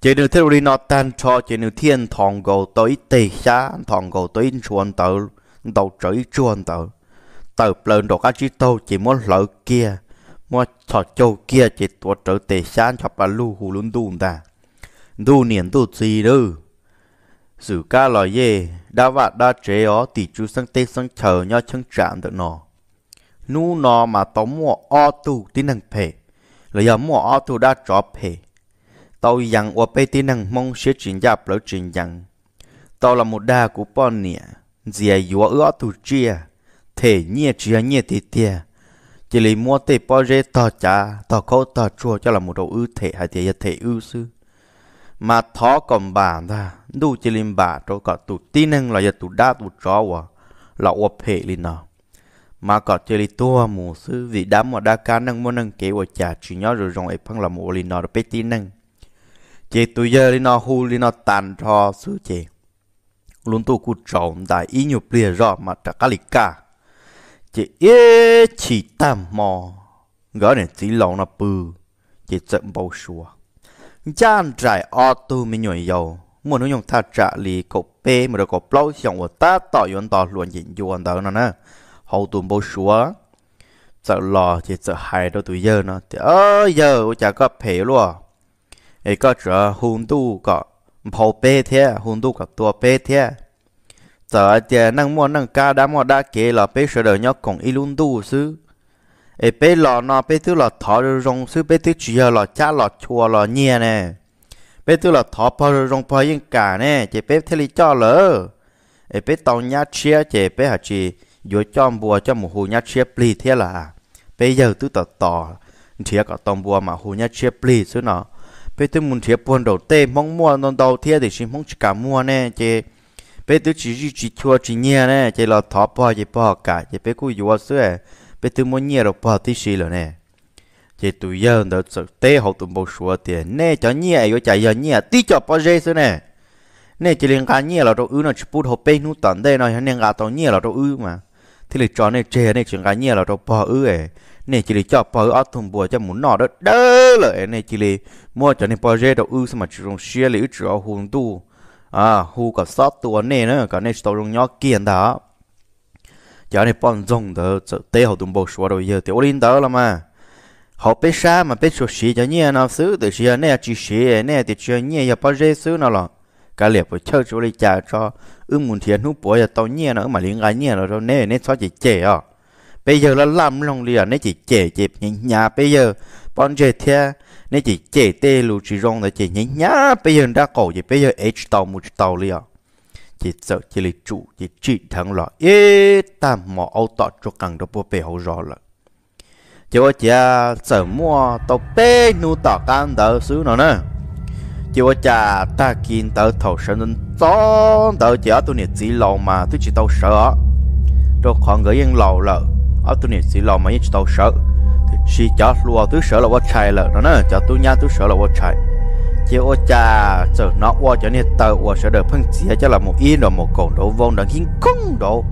chỉ nếu thế rồi nó tan cho chỉ nếu thiên thòng gầu tới tề xa thòng gầu tới chuồn tàu đầu trời chuồn tàu tàu lên đồ cá chỉ tàu chỉ muốn lỡ kia mua thọ châu kia chỉ tuột trở tề xa cho bà lưu hù lún đùn ta đù niệm tu gì đâu sự ca lời gì đa vạt đa chế ó tỷ chú sang tê sang chờ nhau chân trạng được nó nu nó mà tóm mua o tu tí năng phê lấy ở mua ở tu đã cho pe, tàu yang ở bên tin năng mong sẽ chuyển giáp lỡ chuyển yang tàu là một đa của bọn nè dìa yếu ở tu chia thể nhẹ chia nhẹ tì tìa chỉ lấy mua tê bao rê tò chả tò câu tò chua cho là một đầu ư thể hay thì thể ư sư mà thó còn bà ta đủ chỉ lên bà cho cả tụt tin năng là giờ tụ đa tụ chó à là ở phê lên nào mà có chơi li tua mù sư vì đám mà đa cá năng muốn năng kế của trả chỉ nhỏ rồi rong ấy phăng là mù li nó được biết tin năng chế tụi giờ li nó hu li nó tàn thò sư chế luôn tu cú trộm đại ý nhiều bìa rõ mà trả cá li cả chế ế chỉ tam mò gỡ này chỉ lòng nó bự chế trận bầu xua chan trải o tu mình nhồi dầu muốn nó dùng tha trả li cột bê mà được cột lâu xong và ta tỏ yon tỏ luôn dính yuan đó nè hậu tuần bao xúa sợ lò thì sợ hại đâu tụi giờ nó thì ơ giờ chả có phê luôn ấy có trở hôn tu có hậu bê thế hôn tu có tua bê thế sợ thì năng mua năng ca đã mua đã kể là bê sợ đời nhóc còn y luôn tu sư ấy bê lò nó bê thứ là thọ rồi rong sư bê thứ chỉ là cha là chùa là nhẹ nè bê thứ là thọ pa rong pa yên cả nè chỉ bê thế li cho lỡ ấy bê tàu nhá chia chỉ bê hả chỉ vô cho bùa cho một hồ nhát chép lì thế là à? bây giờ tôi tỏ tỏ thiệt cả tông bùa mà hồ nhát chép lì xứ nó bây tôi muốn thiệt buồn đầu tê mong mua non đầu thiệt thì xin mong chỉ cả mua nè chị bây tôi chỉ chỉ chỉ chua chỉ nhẹ nè chị là thọ bò chị bò cả chị bây cứ vô xứ à. bây tôi muốn nhẹ rồi bò thì xí rồi nè chị tụi giờ đó sợ tê hậu tụi bầu số tiền nè cho nhẹ vô chạy giờ nhẹ tí cho bò dê xứ nè nè chỉ liên cả nhẹ là đâu ư nó chỉ bút học bên nút tận đây nó nên cả tao nhẹ là đâu ư mà thì lì cho nên chè nên chuyện cái nhiều là đâu bỏ ư ấy nên chỉ lì cho bỏ ư ắt thùng bùa cho muốn nọ đó đỡ lợi nên chỉ lì mua cho nên bỏ rê đâu ư sao mà chỉ dùng xe lì chỉ ở hùn tu à hù cả sát tua nè nữa cả này chỉ dùng nhỏ kiện đó cho nên bọn dùng đó tế hậu thùng bùa xóa rồi giờ thì linh đó là mà họ biết sao mà biết cho xe cho nhẹ nó xứ từ xe này chỉ xe này thì cho nhẹ nhà bỏ rê xứ nào rồi cả liệp với chơi chỗ đi trả cho ưng muốn thiền hút bố giờ tao nhẹ nữa mà liên gái nhẹ rồi nè nè xóa chỉ trẻ à? bây giờ là làm lòng liền nè chỉ trẻ chẹp nhánh nhà bây giờ bọn trẻ chỉ trẻ tê lù chỉ rong chỉ nhánh nhà bây giờ đã cổ gì bây giờ h tàu một tàu liền chỉ sợ chỉ lấy chủ chỉ chỉ thằng lọ ta mò ô tọt cho càng đâu bố bể hậu rõ là chỉ có chỉ sợ mua tàu bê nu tọt càng đỡ xứ nó nè chỉ cha ta kiên tớ thầu sợ nên to tớ chỉ tôi tu niệm chỉ lầu mà tôi chỉ tao sợ rồi khoảng gửi yên lò là ở tôi niệm chỉ lò mà chỉ tao sợ thì chỉ cho lùa tôi sợ là quá chạy là đó nè, cho tôi nha tôi sợ là quá chạy chỉ cha sợ nó qua cho nên tớ qua sẽ được phân chia cho là một yên rồi một cồn đổ vong đã khiến công độ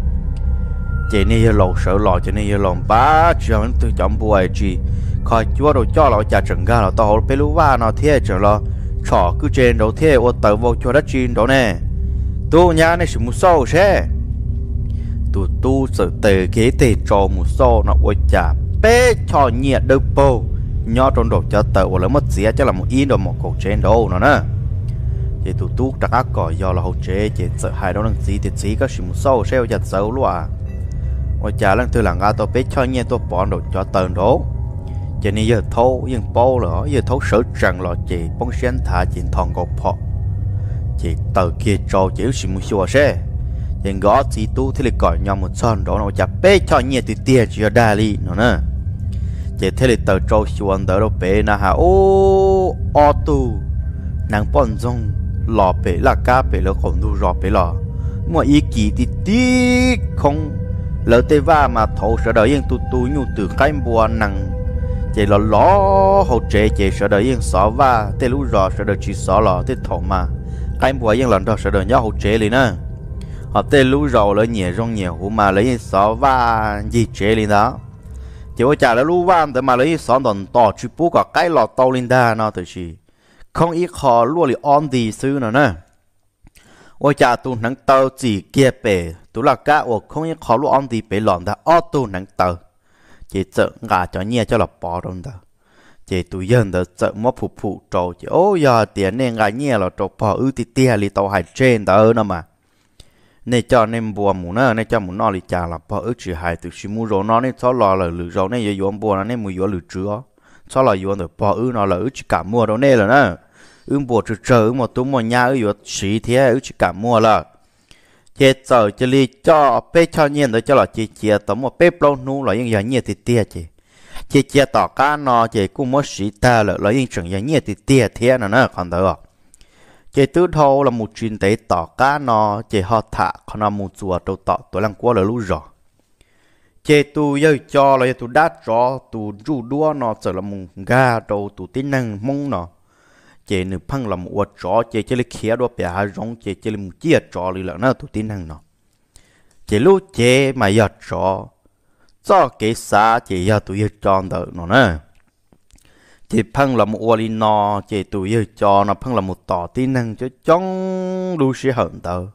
chỉ nên lò sợ lò cho nên lò ba cho nên tôi chọn bùa gì, khỏi chúa đồ cho lò cha trừng ga lò tao hồ pelu va nó thế cho lò chó cứ trên đầu thế ô tờ vô cho đất chín đó nè tu nhà này chỉ một sâu xe tu tu sợ tờ kế tề trò một sâu nó ôi chả bê cho nhiệt đâu bầu nho trong đầu cho tờ ô là mất dĩa chắc là một yên đồ một cổ trên đâu nó nè thì tu tu đặc ác cỏ do là hậu chế chỉ sợ hai đó năng gì thì gì có sự một sâu xe ô chặt sâu luôn à ôi chả lần từ là ngã tôi bê cho nhiệt tôi bỏ đồ cho tờ đâu cho nên giờ thâu dân bao lỡ giờ thâu sợ rằng là chị bông sen thả chị thằng gọc phọ chị tờ kia cho chị xì mù xe chị gõ chị tu thì lại gọi nhau một son đó nó chả bê cho nhẹ tiền chị đa li nó chị thế lại tờ cho xua tờ đâu bê nà hà ô ô tu nàng bọn rong lò bê là cá bê là còn đu rò bê lò mà ý kỳ thì tí không lỡ tê va mà thấu sợ đợi yên tu tu nhu từ cái bùa nặng chỉ là lo hậu chế chỉ sợ đợi yên sợ và tê lũ rò sợ đợi chỉ sợ lò tê thọ mà cái mùa yên lần đó sợ đợi nhớ hậu chế liền nè họ tê lũ rò lấy nhẹ rong nhẹ hú mà lấy yên sợ và gì chế liền đó chỉ có trả là lũ van tới mà lấy sợ đòn to chụp bút cả cái lọ tàu liền đó nó tới gì không ít họ luôn liền on đi xứ nữa nè ô cha tu nắng tàu chỉ kia bể tu là cả ô không ít họ luôn on đi bể lòn đã ô tu nắng tàu chị sợ ngã cho nhẹ cho là bỏ đông đó chị tụi dân đó sợ mất phụ phụ trâu chị ô giờ tiền nên ngã nhẹ là trâu bỏ ư thì tiền li tàu hải trên đó nó mà nên cho nên bùa mù nữa nên cho mù nó lì trả là bỏ ư chỉ hải từ chị mua rồi nó nên cho lo là lừa rồi nên giờ yuan bùa nên mua yuan lừa chưa cho là yuan được bỏ ư nó là ư chỉ cả mua đâu nên là nó ư bùa chữ chờ ư một túm một nhà ư yuan chỉ thế ư chỉ cả mua là chế sở chế li cho bê cho nhiên đó cho là chế chia tóm một bê plô nu là những dạng nhiệt thì tia chế chế chế tỏ cá nó chế cũng mất sĩ ta là là những chuyện dạng nhiệt thì tia thế nó nó còn đó chế tứ thâu là một chuyện tế tỏ cá nó chế họ thả còn là một chùa đầu tỏ tôi lăng qua là lũ rồi chế tu yêu cho là tu đắt cho tu rủ đua nó trở là một ga đầu tu tin năng mong nó chế nữ phăng làm uất chó chế chế lấy khía đó bé hai rong chế chế lấy một chia chó lì lợn nó tụt tin hàng nó chế lúc chế mà giờ chó cho cái xa chế giờ tụi giờ chọn đỡ nó nè chế phăng làm uất lì nó chế tụi giờ chó nó phăng làm một tỏ tin hàng cho chong đủ sĩ hận đỡ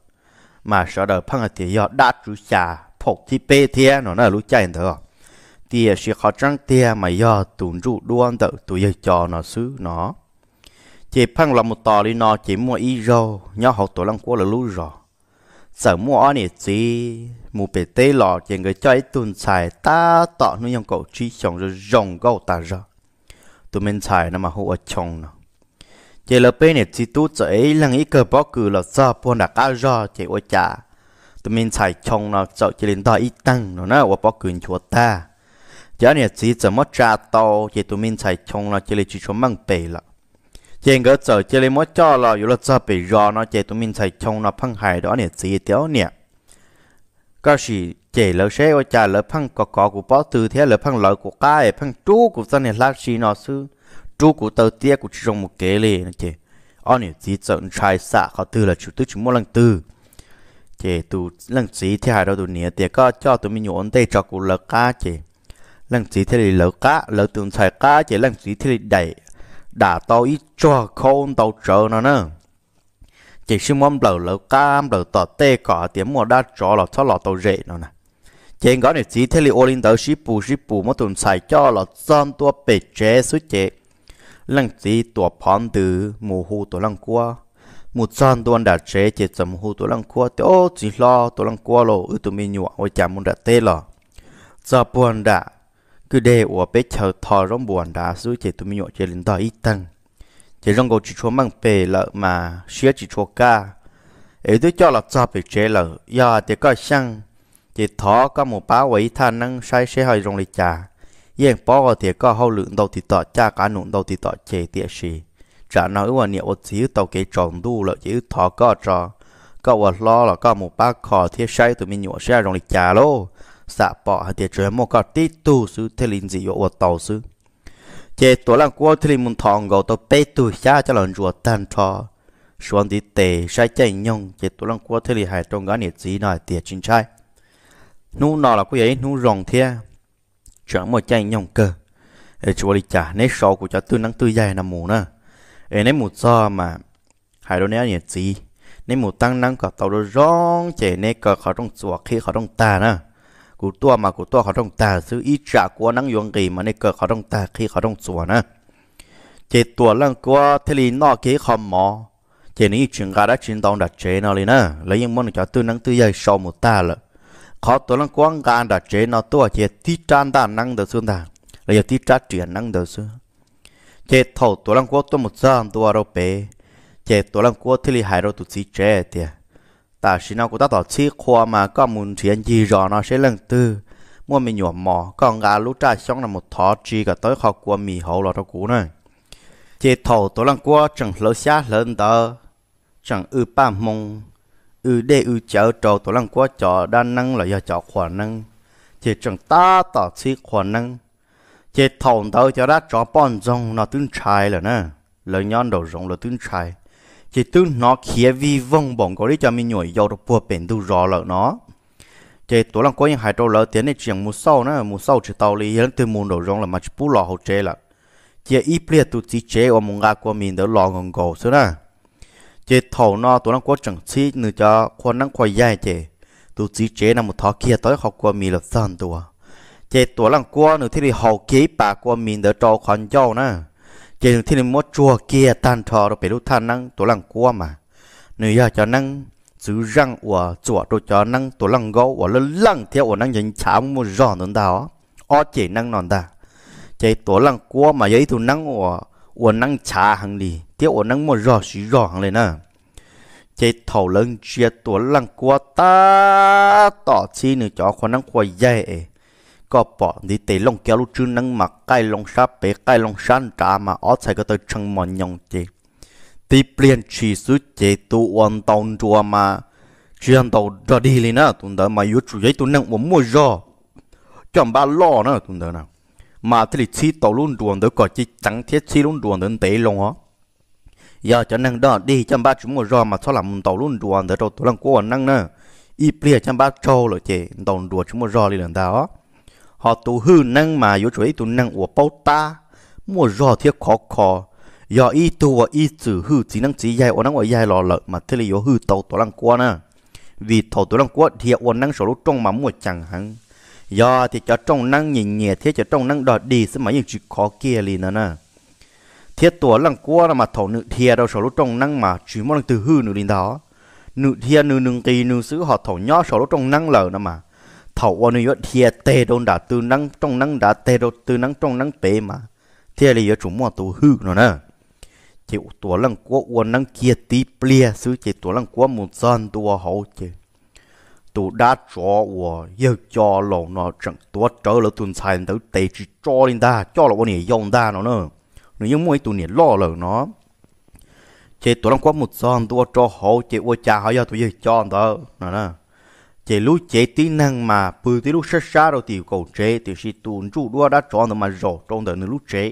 mà sợ đỡ phăng là chế giờ đã chú xà phục chi bê thế nó nè lúc chạy đỡ tia sĩ khó trăng tia mà giờ tụi rụ đuôn đỡ tụi giờ chó nó xứ nó chỉ phăng là một tò đi nó chỉ mua y rô nhớ học tổ lăng của là lú rò sợ mua ăn này chỉ mù bề tê lò chỉ người cho ấy tuần xài ta tọ nuôi nhông cậu chi chồng rồi rồng gâu ta ra tụi mình xài nó mà hụt ở chồng nó chỉ là bên này chỉ tu sợ ấy lăng ý cơ bó cử là sao buôn đã cá rò chỉ ôi cha tụi mình xài chồng nó sợ chỉ lên đòi ít tăng nó nó ô bó cử chúa ta giờ này chỉ sợ mất trà tàu chỉ tụi mình xài chồng nó chỉ là chỉ cho mang bể lại trên cái sở chơi lấy mỗi cho là dù là cho bị rò nó chơi tụi mình xài trong nó phăng hài đó nè gì tiếu nè có gì chế lỡ xe ở cha lỡ phăng có có của bó từ thế lỡ phăng lỡ của cái phăng chú của dân này lát gì nó sư chú của tàu tia của chỉ trong một kế lì nè chế ở nè gì trận trai xạ khó tư là chủ tư chúng mua lần tư chế tụ lần gì thế hài đó tụi nè tiệt có cho tụi mình nhổn tay cho của lỡ cá chế lần gì thế lỡ cá lỡ tường xài cá chế lần gì thế đẩy đã tao ít cho con tao chờ nó nữa chỉ xin mong lỡ lỡ cam lỡ tỏ tê cỏ tiếng mùa đã cho là cho là tao rễ nó nè chỉ có này chỉ thế liu ô linh tớ ship bù ship bù mà tuần xài cho là son tua bể chế suốt chế lăng chỉ tua phòn tử mù hù tua lăng qua mù son tua đã chế chế chấm hù tua lăng qua thì chỉ lo tua lăng qua lo ư tụi mình nhụa ôi chả muốn đã tê lo giờ buồn đã cứ để ở bên chờ thọ rong buồn đã rồi chỉ tụi mình nhậu chỉ lên đòi ít tăng chỉ rong gấu chỉ cho mang về lợ mà xía chỉ cho cả, ấy tôi cho là cho về chế lợ do thì có xăng chỉ thọ có một bá quỷ thà năng sai sẽ hơi rong lịch trà yên bỏ thì có hậu lượng đầu thì tọt cha cả nụ đầu thì tọt chế tiệt sĩ trả nói là là vật tàu thọ có có có cho, lo một tụi rong lịch trà luôn xạ dạ, bỏ hạt tiệt trời một cái ti tu su thế linh gì ở tàu sư chế tổ lăng qua thế linh muốn thòng gầu tàu bê tu xa cho lần rùa tan thọ xuống đi tề sai chạy nhông chế tổ lăng qua thế linh hải trong gã nhiệt gì nói tiệt chính trai nu nọ là cái ấy nu rong the, chẳng một chạy nhông cơ ở chùa đi trả nấy sau của cha tư nắng tư dài nằm mù nữa ở nấy một do mà hải đôi nấy nhiệt gì nên một tăng năng cả tàu đó rong chế nên cả khó trong chùa khi khó trong ta nữa กูตัวมากูตัวเขาต้องตาซื้ออีจากกัวนังยงกีมันในเกิดเขาต้องตาขี้เขาต้องสัวนะเจตัวเรื่องกัวทะเลนอกเกี่ยคอมหมอเจนี้จึงการได้จึงต้องดัดเจนอเลยนะแล้วยังมันจะตัวนังตัวใหญ่ชอมุตาละเขาตัวเรื่องกวางการดัดเจนอตัวเจที่จานด้านนังเดือดซึ่งตาแล้วยังที่จัดเจียนนังเดือดซึ่งเจเท่าตัวเรื่องกัวตัวมุตซามตัวเราเป๋เจตัวเรื่องกัวทะเลหายเราตุสีเจเตีย ta chỉ nó của ta tỏ chi khoa mà có muốn chuyện gì rõ nó sẽ lần tư mua mình nhỏ mò còn gà lũ trai xong là một thọ chi cả tới khó của mì hậu lọ đó cũ này chế thầu tổ lăng qua chẳng lỡ xa lên tờ chẳng ư ba mông ư đê ư chở trầu tổ lăng qua chó đa năng là do chó khỏa năng chế chẳng ta tỏ chi khỏa năng chế thầu tờ cho đã chó bọn rong nó tương trai là nè lời nhon đầu rộng là tương trai chỉ tu nó khía vi vong bổng có đi cho mình nhồi dầu được bùa bền tu rõ lợ nó chế tối lòng có những hai trâu lỡ tiến này chuyện mù sau nữa mù sau chỉ tàu lý hiện từ mù đầu rong là mà chỉ bù lò hậu chế là chế ít bia tu chỉ chế ở mùng gà của mình đỡ lò ngon gầu xưa nè chế thầu nó tối lòng có chẳng chi nữa cho quan năng quay dài chế tu chỉ chế là một thọ kia tới học của mình là sàn tua chế tối lòng có nữa thì hậu kế bà của mình đỡ trâu khoan dầu nè chỉ những thiên mốt chua kia tan thọ rồi phải lúc năng tổ lăng cua mà nếu giờ cho năng chữ răng của chùa tôi cho năng tổ lăng gấu của lăng theo của năng dính chạm một giò nón đó ó chỉ năng nón ta chỉ tổ lăng cua mà giấy thủ năng của của năng chả hàng đi theo của năng một giò xí giò hàng lên nè chế thầu lưng chia tổ lăng qua ta tỏ chi nữa cho khả năng qua dạy ก็ปอนี่เตลงแก้วลูกจืนนังมาใกล้ลงชาเปใกล้ลงชันจามาออใส่ก็ตัวชังมอนยองเจตีเปลี่ยนชีสุดเจตัววันตอนจัวมาเชียนตัวจอดีเลยนะตุนเดมายุดช่วยตุนนังผมมัวจอจอมบ้าล่อนะตุนเดนะมาที่ชีตัวลุ่นดวนเดก็จีจังเทียชีลุ่นดวนเดินเตลงอ๋อ giờ cho năng đó đi chăm ba chúng một rò mà sao làm tàu luôn đùa để đầu tàu lăng quan năng nè y plia chăm ba trâu rồi chị tàu đùa chúng một rò đi lần đó họ tụ hư năng mà yếu chuối tụ năng của bao ta mua rò thiết khó khó giờ y tu và y chữ hư chỉ năng chỉ dài ở năng ở dài lò lợ mà thế là yếu hư tàu tổ lăng qua nè vì tàu tổ lăng qua thì ở năng sổ lúc trong mà mua chẳng hẳn giờ thì cho trong năng nhìn nhẹ thế cho trong năng đọt đi sẽ mấy những chuyện khó kia liền nè nè thiết tổ lăng qua là mà thổ nữ thiệt đâu sổ lúc trong năng mà chỉ mong từ hư nữa liền đó nữ thiệt nữ nương kỳ nữ sứ họ thổ nhỏ sổ lúc trong năng lợ nè mà thầu quan yêu thiệt tê đôn đã từ năng trong năng đã tê đô từ năng trong năng bể mà thiệt là chủ mua tù hư nó nè chỉ tổ lăng quá quan năng kia tí plea xứ chỉ tổ lăng quá một dân tua hậu chứ tụ đã cho ô yêu cho lò nó chẳng tua trở là tuần sai tới tê chỉ cho lên ta cho là quan yêu ta nó nè nó nhưng mỗi tụ niệm lo lờ nó chỉ tổ lăng quá một dân tua cho hậu chỉ ô cha họ yêu tụ yêu cho đó nè nè chế lũ chế tí năng mà bự tí lũ sát sát rồi thì cầu chế thì si tuôn chủ đua đã chọn được mà rõ trong đời lũ chế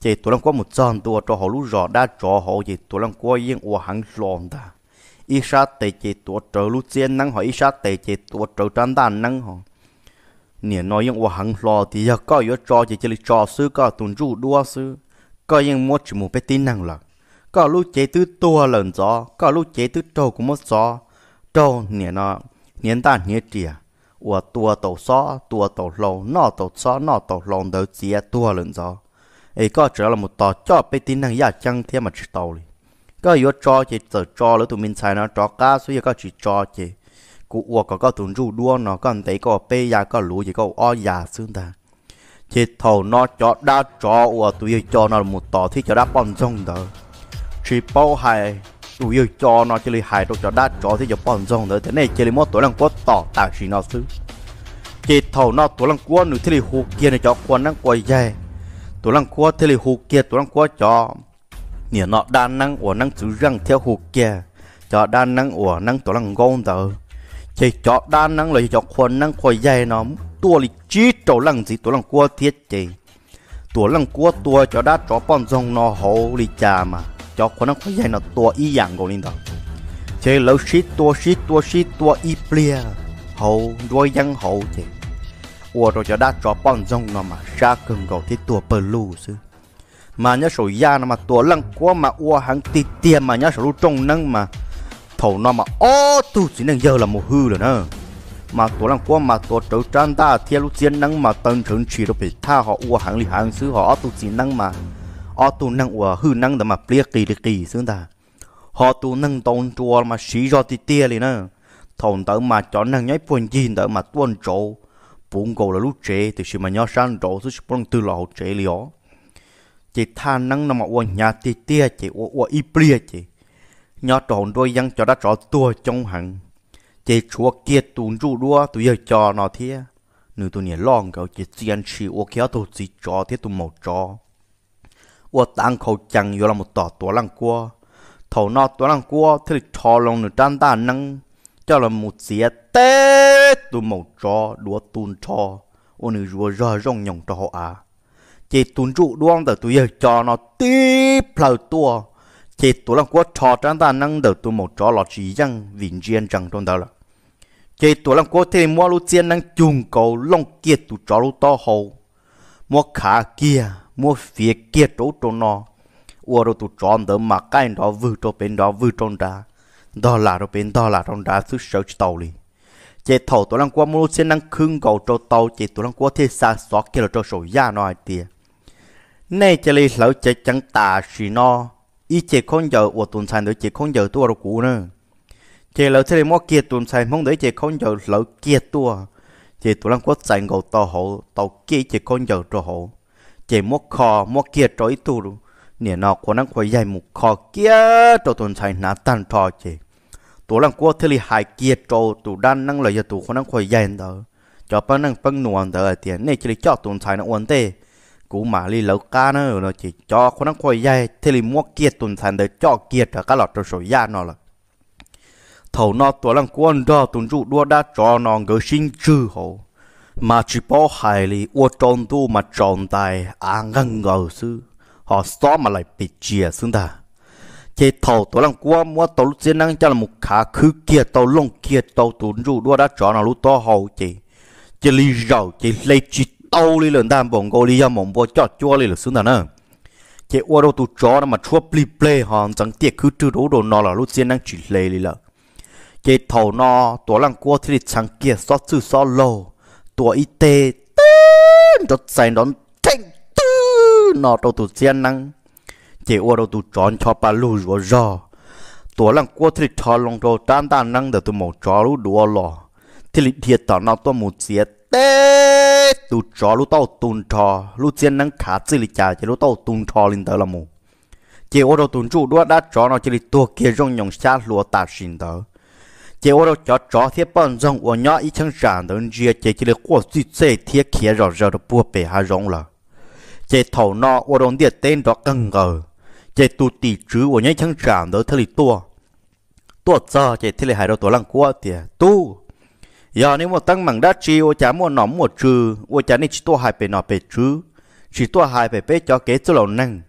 chế tụi lăng qua một trận tụi cho họ lũ rõ đã cho họ gì tụi lăng qua yên ua hàng lòn ta ít sát tệ chế tụi trở lũ chiến năng họ ít sát tệ chế tụi trở trăn đàn năng họ nè nói yên ua hàng lò thì giờ có yếu cho chế chế lũ cho sư có tuôn chủ đua sư có yên mua chỉ một bé tí năng là có lũ chế tứ tua lần gió có lũ chế tứ trâu cũng mất gió trâu nè nói 年大年底啊，我多头少多头老，那头少那头老头子多人少。ai có trở là một tò cho bé tin năng giá chăng thế mà chỉ tàu đi có yếu chỉ tờ cho lỡ tụi mình xài nó cho cá suy có chỉ cho chỉ cụ ua có có tụi rủ đua nó có thấy có bé già có lũ gì có o già xương ta chỉ thầu nó cho đã cho ua tụi cho nó là một tò thì cho đã bom trong đó chỉ bao hai 主要 cho nó chơi hai đôi cho đã cho thì giờ bọn rồng nữa thế này chơi một tuổi lăng quất tỏ tàng chỉ nó xứ chỉ thầu nó tuổi lăng quất nữa thế này hồ kia này cho quan năng quay dài tuổi lăng quất thế này hồ kia tuổi lăng quất cho nhỉ nó đa năng của năng sử răng theo hồ kia cho đa năng của năng tuổi lăng gôn tờ chỉ cho đa năng là cho quan năng quay dài nó tua lịch chi trầu lăng gì tuổi lăng quất thiết chỉ tuổi lăng quất tua cho đã cho bọn rồng nó hồ lịch cha mà cho คนนั้นเขาใหญ่หนอตัวอีอย่างกูนี่ต่อเชื่อแล้วชิดตัวชิดตัวชิดตัวอีเปลี่ยหูด้วยยังหูเชื่ออัวเราจะได้จอป้อนจงนอมาชาเกิงกูที่ตัวเปิดลูซึมาเนี่ยสูยานมาตัวลังกัวมาอัวหังติเตียมาเนี่ยสูจงนั่งมาเท่านอมาอ้อตู้สินั่งเยอะละมูฮือเลยเนอะ mà tổ lăng quá mà tổ trâu trang ta thiên lúc chiến năng mà tầng thường chỉ đâu bị tha họ u hàng lì hàng xứ họ tu chỉ năng mà ở tu năng của hư năng đó mà plia kỳ đi kỳ xứng ta họ tu năng tôn chùa mà sĩ do ti tia liền nữa thòng tới mà cho năng nhảy phun gì tới mà tuôn chỗ bụng cầu là lúc chế thì xí mà nhớ sang chỗ thì xí bông từ lò chế lió chỉ tha năng nằm ở uống nhà ti tia chỉ uống y plia chỉ nhớ tròn đôi răng cho đã trọ tua trong hẳn chỉ chúa kia tuôn trụ đua tu giờ cho nó thế nữ tu nhảy lon cầu chỉ tiền chỉ uống kéo tụi chỉ cho thế tu màu cho 我当口讲有那么大多浪过，头脑多浪过，他的超龙的长大能，叫了木节得都冇着，罗蹲着，我呢如热容用着啊，这蹲住乱的都要叫那地跑多，这多浪过超长大能的都冇着了，只样文件长中到了。chế tổ lăng có thể mua lô tiền năng chung cầu long kiệt tụ chó lô to hầu mua khá kia mua phía kia trố trố nó ua rồi tụ tròn đỡ mà cái đó vư trô bên đó vư tròn đá đó là rồi bên đó là tròn đá thứ sợ tàu đi. chế thầu tôi lăng qua mua xe năng khương cầu trô tàu chế tôi lăng qua thế xa xóa kia là trô sổ da nói tìa nay chế li lỡ chế chẳng tà xì nó ý chế không giờ ua tuần sàn đỡ chế không giờ tôi rồi cũ nữa chế lỡ thế mua kia tuần sàn mong đỡ chế không giờ lỡ kia tôi, chế tôi lăng qua sàn cầu tàu hộ tàu kia chế không giờ trô hộ chế mốt kho mốt kia trói tu rồi nè nó có năng quay dài một kho kia cho tuần sai nã tan trò chế tổ lăng quốc thế li hai kia trâu tụ đan năng lợi giờ tụ có năng quay dài đó cho băng năng phân nuông đó tiền này chỉ cho tuần sai nó ổn tê cú mà li lâu ca nữa nó chỉ cho có năng quay dài thế li mua kia tuần sai để cho kia trở cả lọt cho số gia nó là thầu nó tổ lăng quân đó tuần trụ đua đa cho nó ngỡ sinh chư hồ mà chỉ bỏ hai li ô tròn tu mà tròn tài à ngăn ngờ sư họ xóa mà lại bị chia xương ta chế thầu tổ lăng qua mua tổ lúc chiến năng cho là một khả khứ kia tổ lông kia tổ tụn rù đua đã chọn là lúc to hậu chị chế lý rầu chế lấy chỉ tâu lý lần đam bổng gô li ra mộng bò cho chua li lực xương ta nè chế ô đâu tụ chó nó mà chua pli ple hòn chẳng tiệt khứ trừ đồ đồ nó là lúc chiến năng chỉ lấy lý lợ chế thầu nó tổ lăng qua thì chẳng kia xót sư xót lâu tua y tê tên cho sai đón thanh tư nó đầu tụ năng chỉ ô đầu tụ tròn cho bà lù rùa rò tua lăng cua thì cho tan tan năng để tụ mổ chó lù đùa lò thì thiệt tỏ nào tua một xía tê tụ chó lù tao tùn trò lù xiên năng khá chỉ lịch chả chỉ lù tao tùn trò lên là mù chỉ ô đầu tùn chủ đua đã chó nó chỉ lịch tua kia rong nhồng xa lùa xin tới chế ô cho chó thiết bọn rong ô nhá ít chẳng sản đơn chia chế chỉ là quốc duy chế thiết kia rõ rõ được bùa bể hà rong là chế thầu nọ ô đồng địa tên đó căng ngờ chế tu tỷ chứ ô nhá chẳng sản đó thật là tua tua cho chế thiết lì hải đó tổ lăng quốc tìa tu giờ nếu mà tăng mảng đá chi ô chả mua nóng một trừ ô chả nên chỉ tua hai bể nọ bể chứ chỉ tua hai bể bể cho kế cho lầu năng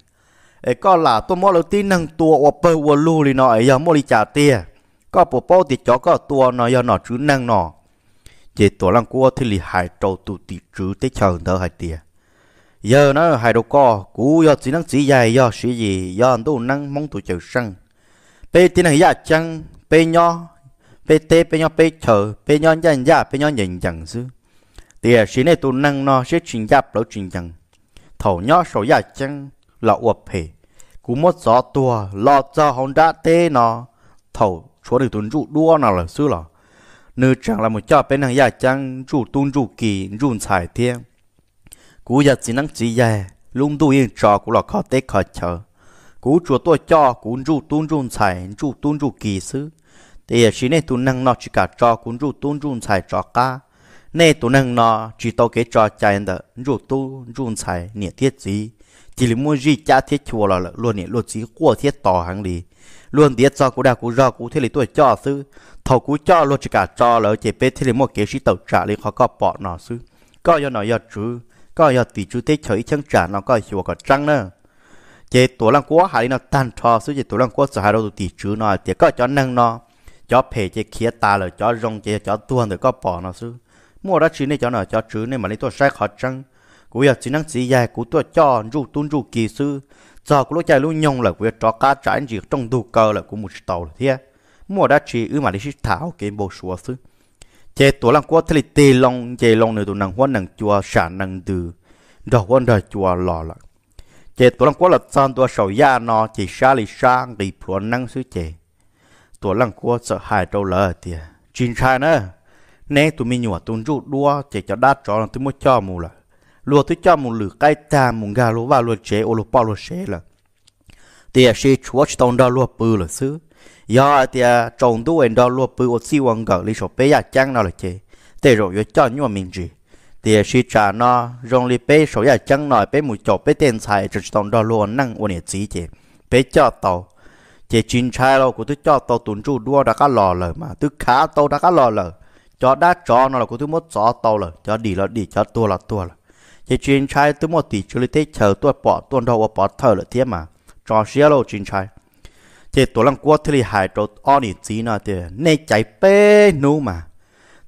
ấy có là tôi mua đầu tiên năng tua ô bơ ô lu lì nọ ấy giờ mua có bộ bao thì cho có tua nó do nó chứ năng nó chỉ tổ lăng cua thì lì hại trâu tụ tị chứ tới chờ đỡ hại tiền giờ nó hại đồ co cú do chỉ năng chỉ dài do sĩ gì do anh tu năng mong tụ chờ săn pe tin này dạ chăng pe nho pe tê pe nho pe chờ pe nho nhận dạ pe nho nhận chẳng chứ tiền sĩ này tu năng nó sẽ chuyển dạ lỗ chuyển chẳng thầu nho sổ dạ chăng là uập hề cú mất gió tua lo cho hồng đã tê nó thầu chúa thì tuân trụ đua nào là sư là nữ chẳng là một cho bên hàng gia chăng trụ tuôn trụ kỳ run xài thiên cú giờ chỉ năng chỉ về lung tu yên trò cũng là khó tết khó chờ cú chúa tôi cho cú trụ tuân run xài trụ tuân trụ kỳ sư thì chỉ nên tu năng nó chỉ cả cho cú trụ tuôn run xài trò ca nên tu năng nó chỉ tao cái trò chạy đó trụ tuân run xài nhiệt thiết gì chỉ là mua gì cha thiết chùa là luôn nhiệt luôn gì qua thiết tỏ hàng đi luôn điết cho cú đa cú rò cú thế lý tuổi cho sư thầu cú cho luôn chỉ cả cho lỡ chế bê thế lý một kế sĩ tàu trả lý khó có bỏ nó sư có do nó do chứ có do tỷ chú tế chơi chân trả nó có hiệu có trăng nữa chế tuổi lăng cua hại nó tan trò sư chế tuổi lăng cua sợ hại đâu tỷ chú nó chế có cho năng nó cho phê chế khía ta lỡ cho rong chế cho tuôn rồi có bỏ nó sư mua đó chứ này cho nó cho chứ này mà lấy tôi sai khó trăng cú giờ chỉ năng chỉ dài cú tôi cho rủ tuôn rủ kỳ sư giờ của lúc chạy lúc nhông là quyết cho cá trái gì trong đủ cơ là của một tàu là thế mua đã chỉ ư mà đi thảo cái bộ số xứ chế tổ lăng qua thì tê long chế long này tụ năng hoa năng chùa xả năng từ rồi hoa đời chùa lò là, chế tổ lăng qua là san tua sầu ya nó chỉ xa lì sang đi phuộc năng xứ chế tổ lăng qua sợ hại đâu lỡ thì chính sai nữa nè tụi mình nhủa tụi chú đua chế cho đa trò là tụi mua cho mù là lùa tới cho một lửa cái ta một gà lúa vào lúa chế ô lúa bao lúa chế là thì sẽ chúa chỉ tông đó lúa bự là xứ giờ thì trồng tu em đó lúa bự ô xí hoàng gạo lý số bé ya chăng nào là chế để rồi yo cho nhưng mình gì thì xí trả nó rong lý bé số ya chăng nào, bé một chỗ bé tiền xài chỉ tông đó lúa năng ô nè gì chế bé cho tàu chế chín trai lo của tôi cho tàu tuần trụ đua đã cá lò lời mà tôi khá tàu đã cá lò lời cho đã cho nó là của tôi mất cho tàu lời cho đi là đi cho tua là tua là chỉ chuyên trai tôi một tỷ chú lý thế chờ tôi bỏ tuần đầu và bỏ thở là thế mà cho xe lô chuyên trai thì tôi lăng quốc thì hại cho on ý chí nè thì nè chạy bê nô mà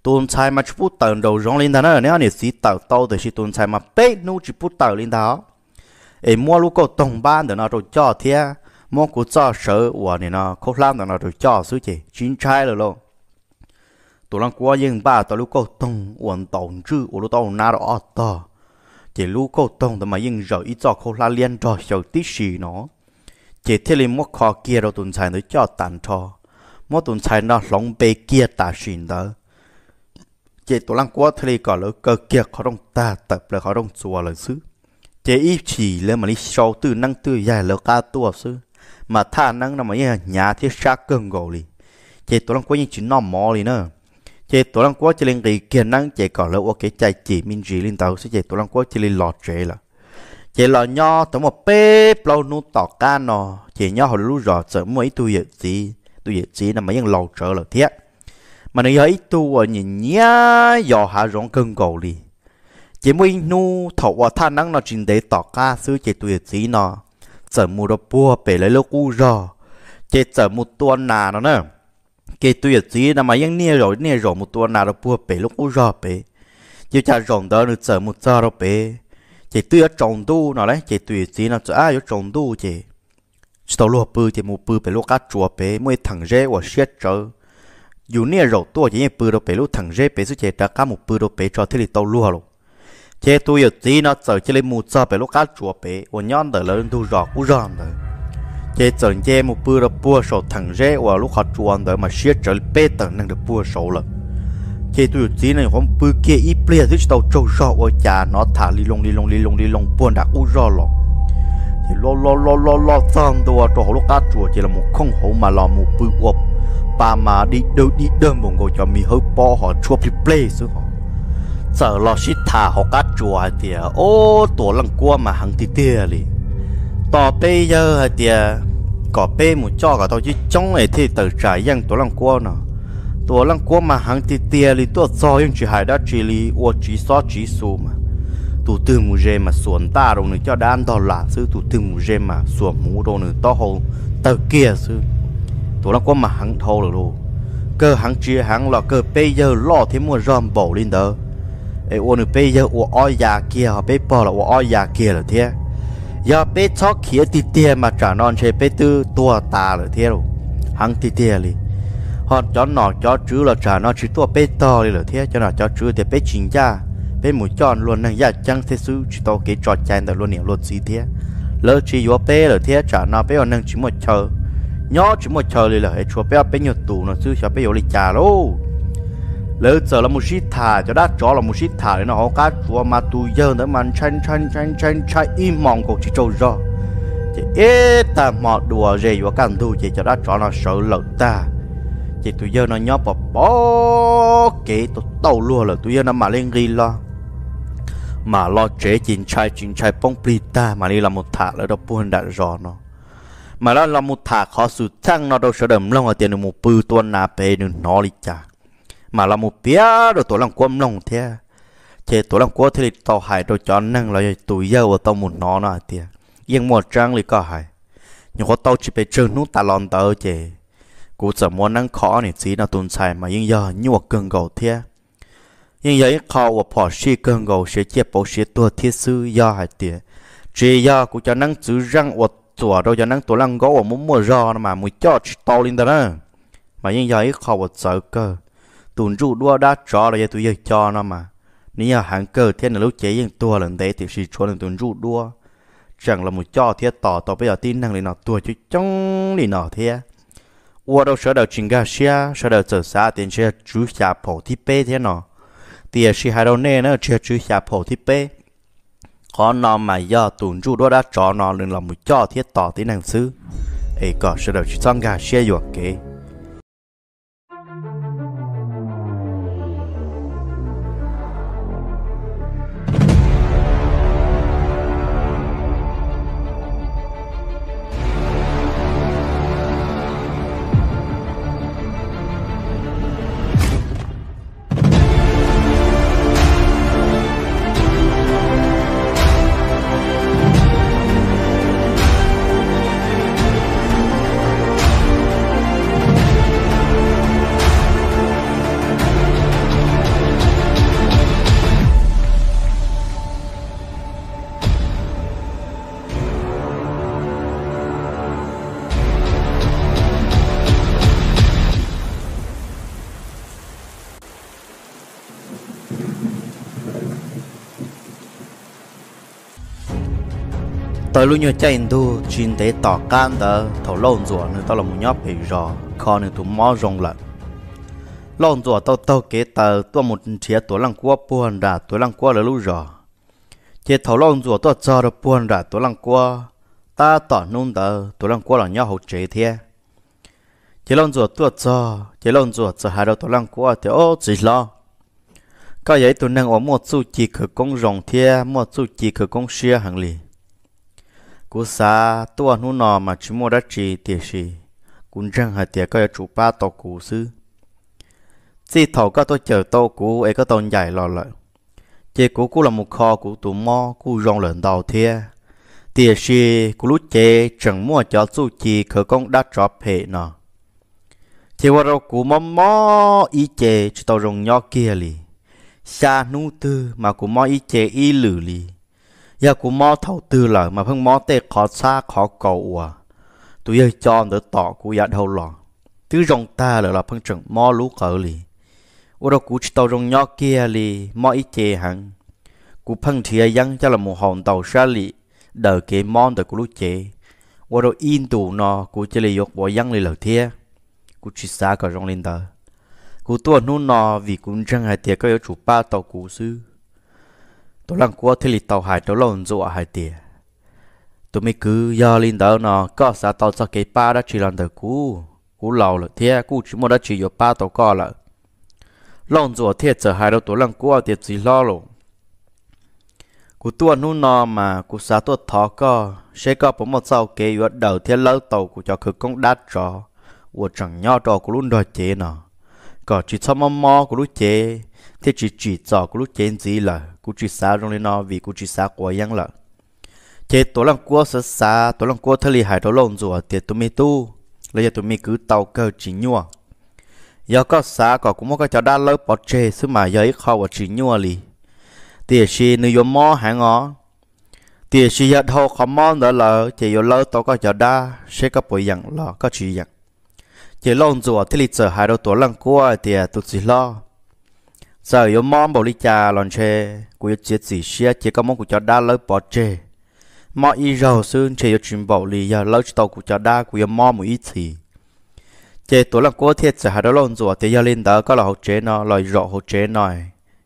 tuần trai mà chú bút tờ đầu rong lên đó nè nè xí tờ tao thì chỉ tuần trai mà bê nô chỉ bút tờ lên đó ấy mua lúc có tổng ban để nó rồi cho thế mua của cho sợ của nè nó khó làm để nó rồi cho suy chỉ chuyên trai rồi lô tôi lăng quốc nhưng ba tôi lúc có tổng uẩn tổng chữ uẩn tổng nào đó chỉ lũ cô tông mà yên rồi ít cho cô la liên rồi rồi tí xì nó chỉ thế lên mất khó kia rồi tuần sai nó cho tàn cho mất tuần sai nó lòng bề kia ta xin đó chỉ tôi lăng quá thế là lỡ cơ kia khó đông ta tập là khó đông chùa là xứ chỉ ít chỉ lên mà đi sau từ năng từ dài lỡ ca tua xứ mà tha năng là mà nhà nhà thiết sát cơn gầu đi chỉ tổ lăng quá như chỉ nó mò đi nữa chế tổ lăng quá chỉ lên cái kia năng chế có lâu ok chạy chỉ minh gì lên tàu sẽ chế tổ lăng quá chỉ lên lọt chế là chế lọ nho tổng một pê plau nu tỏ ca nọ chế nho hồi lúc rõ sợ mấy tu yết gì tu yết gì là mấy những lọt trở là thiết mà nếu ấy tu ở nhìn nhá dò hạ rong cân cầu đi chế mấy nu thọ ở than năng nó trình để tỏ ca sư chế tu yết gì nọ sợ mua đồ bùa bể lấy lô cu rò chế sợ một tuần nà nó nè cái tuổi gì là mà những nia rồi nia rồi một tuần nào đó bùa bể lúc u rò bể chỉ chả rồng đó được sợ một giờ đó bể chỉ tuổi trồng tu nó đấy chỉ tuổi gì nó chả ai trồng tu chỉ sau lúa bự thì một bự bể lúc cá chua bể mỗi thằng rễ của siết trở dù nia rồi tua chỉ như bự đó bể lúc thằng rễ bể suy chỉ đã cá một bự đó bể cho thế thì tao lúa rồi chỉ tuổi gì nào sợ chỉ lấy một giờ bể lúc cá chua bể và nhon đó là tu rò u rò rồi chế tận chế một bữa đó bữa sau thằng rẽ và lúc họ chuồn đợi mà xiết trở bê tầng năng được bữa sau lận chế tôi tí này hôm bữa kia ít bia dưới tàu trâu rọ ở chả nó thả li lông li lông li lông li lông buồn đã u rọ lọ thì lo lo lo lo lo sang đồ cho à, họ lúc cá chùa chỉ là một không hổ mà là một bữa ụp ba mà đi đâu đi đơn một ngồi cho mi hơi po họ chua bị play xứ họ sợ lo xít thả họ cá chùa à, thì ô tổ lăng cua mà hằng tì tia li tỏ bây giờ à, thì có bê một cho cả tao chứ trong ấy thì tự trải dân tổ lăng qua à tổ lăng qua mà hàng thì tiền thì tôi cho những chỉ hải đã chỉ li ô chỉ xóa chỉ số mà tụ từ mù rê mà xuống ta rồi nữa cho đan đó là sư tụ từ mù rê mà xuống mù đồ nữa to hồ tờ kia sư tổ lăng qua mà hàng thâu rồi luôn cơ hàng chia hàng là cơ bây giờ lo thế mua rơm bổ lên đó ấy ô nữa bây giờ ô oi già kia họ bây bỏ là ô oi già kia là thế giờ bé chó khía tì tìa mà trả non chế bé tư tua ta rồi thế rồi hăng tì tìa li họ cho nọ cho chứ là trả non chứ tua bé to li rồi thế cho nọ cho chứ thì bé chính cha bé mũi chọn luôn năng giá dạ chăng thế sư chỉ tao cái trò chèn được luôn niệm luôn gì thế lỡ chỉ vô bé rồi thế trả non bé còn năng chỉ một chờ nhó chỉ một chờ li là hết chúa bé bé nhiều tù nó sư cho bé vô lịch trả luôn lỡ giờ là một chiếc thả cho đã cho là một chiếc thả nó họ cá chua mà tu giờ nữa mà chăn chăn chăn chăn chăn im mong cuộc chỉ trâu rồi chị ế ta mò đùa gì và càng thu chị cho đã cho nó sợ lợn ta chị tu giờ nó nhóc bỏ bỏ kệ tôi tàu luôn là tu giờ nó mà lên ghi lo mà lo chế chín chai chín chai bông pli ta mà đi là một thả lỡ đâu buồn đã rõ nó mà đó là một thả khó sự thăng nó đâu sợ đầm lòng ở tiền được một bư tuần nạp về được nó đi chả mà là một bia rồi tôi làm quâm lòng thế chế tôi làm quâm thì tao hại tôi cho năng là tụi và tao muốn nó nọ thế yên mua trang thì có hại nhưng có tao chỉ phải trơn nút ta lon tao chế cú sợ muốn năng khó này chỉ là tồn tại mà yên giờ như một cơn gầu thế nhưng vậy khó và bỏ xí cơn gầu sẽ chết bỏ sẽ tua thiết sư do hại thế chế giờ cũng cho năng giữ răng và chùa đâu cho năng tôi lăng gấu và muốn mua rò mà mua cho tao lên đó mà yên giờ khó và sợ cơ tụn rụ đua đã cho là giờ tụi giờ cho nó mà nếu hàng cơ thiên là lúc chế yên tua lần đấy thì chỉ cho lần tụn rụ đua chẳng là một cho thiết tỏ tỏ bây giờ tin năng lên nó tua chứ chống lên nó thế ua đâu sợ đầu chỉnh ga xe sợ đầu trở xa tiền xe chú xa phổ thi bê thế nó thì sẽ hai đầu nè nó chưa chú xa phổ thi bê có nó mà do tụn rụ đua đã cho nó lên là một cho thiết tỏ tin năng sư ấy có sợ đầu chỉ sang ga xe ruột kế tới lúc nhớ chạy tu chuyên tế tỏ can tớ thầu lộn rùa nữa tao là một nhóc bị rò kho nữa tụi mò rồng lận lộn rùa tao tao kế tờ tao một chia tuổi lăng qua buồn ra tuổi lăng qua là lúc rò chế thầu lộn rùa tao cho được buồn ra tuổi lăng qua ta tỏ nôn tờ tuổi lăng qua là nhóc hậu chế thế chế lộn rùa tao cho chế lộn rùa cho hai đầu tuổi lăng qua thì ô chỉ lo có vậy tụi nàng ở một số chỉ khử công rồng thế một số chỉ khử công xia hàng liền cú sa tua nu nò mà chỉ mua đất chi, tiền gì cũng chẳng hề tiền có chủ ba tàu cú sư chỉ thầu có tôi chờ tàu cú ấy có tàu dài lo lợi chỉ cú cú là một kho cú tụ mò cú rong lợn đầu thia tiền gì cú lúc chế chẳng mua cho su chi khởi công đã trọp hệ nọ chỉ qua đâu cú mò mò ý chế chỉ tàu rong nhỏ kia lì xa nu tư mà cú mò ý chế ý lử lì giờ cũng mò thầu tư là mà phương mò tê khó xa khó cầu à tụi ơi cho đỡ tỏ của dạ đầu lò tứ rồng ta là là phương trưởng mò lú cỡ lì ô đó cú chỉ tàu rồng nhỏ kia lì mò ít chê hẳn cú phương thì dân cho là một hòn tàu xa lì đỡ kế mòn đỡ cú lú chê ô đó yên tù nó cú chỉ lì dọc bỏ dân lì lở thiê cú chỉ xa cả rồng lên tờ cú tua nô nó vì cú chẳng hay tiệt có yếu chủ ba tàu cú sư tôi lăng qua thì lì tàu hải tôi lồn dụ hải tìa tôi mới cứ giờ lên đó nó có xa tàu cho cái ba đã chỉ lần được cũ cũ lâu rồi thế cũ chỉ muốn đã chỉ có ba tàu có là lồn dụ thiệt giờ hải đâu tôi lăng qua thiệt gì lo rồi cụ tua nu nó mà cụ xa tua thọ co sẽ có bốn một sau kế yuột đầu thiên lâu tàu cú cho cực công đá trò ua chẳng nho trò cú luôn đòi chế nó có chỉ sau mò mò cú lúc chế thế chỉ chỉ trò cú lúc chế gì là cú chỉ xa trong lên nó vì cú chỉ xa quá yang lợ chế tổ lăng cua sơ xa tổ lăng cua thơ lì hải đó lộn rùa thì tụi mi tu lấy giờ tụi mi cứ tàu cơ chỉ nhua giờ có xa có cũng có cho đa lỡ bỏ chê xứ mà giờ ít và chỉ nhua lì thì xì nữ yếu mò hả ngó thì xì giờ thâu khó mò nữa lỡ chế yếu lỡ tổ có cho đa sẽ có bộ dặn lỡ có chỉ dặn chế lộn rùa thì lì chờ hải đó tổ lăng cua thì tụi chỉ lo giờ yo mong bảo lý cha lon che của yo chết gì xia chỉ có mong của cho đa lỡ bỏ chê mọi y rầu xương chỉ yo chuyện bảo lý giờ lỡ tàu của cho đa của yo mong một ít gì. chế tổ là cô thiệt sẽ hai đó lon rùa thì giờ lên đó có là hậu chế nó lời rộ hậu chế nòi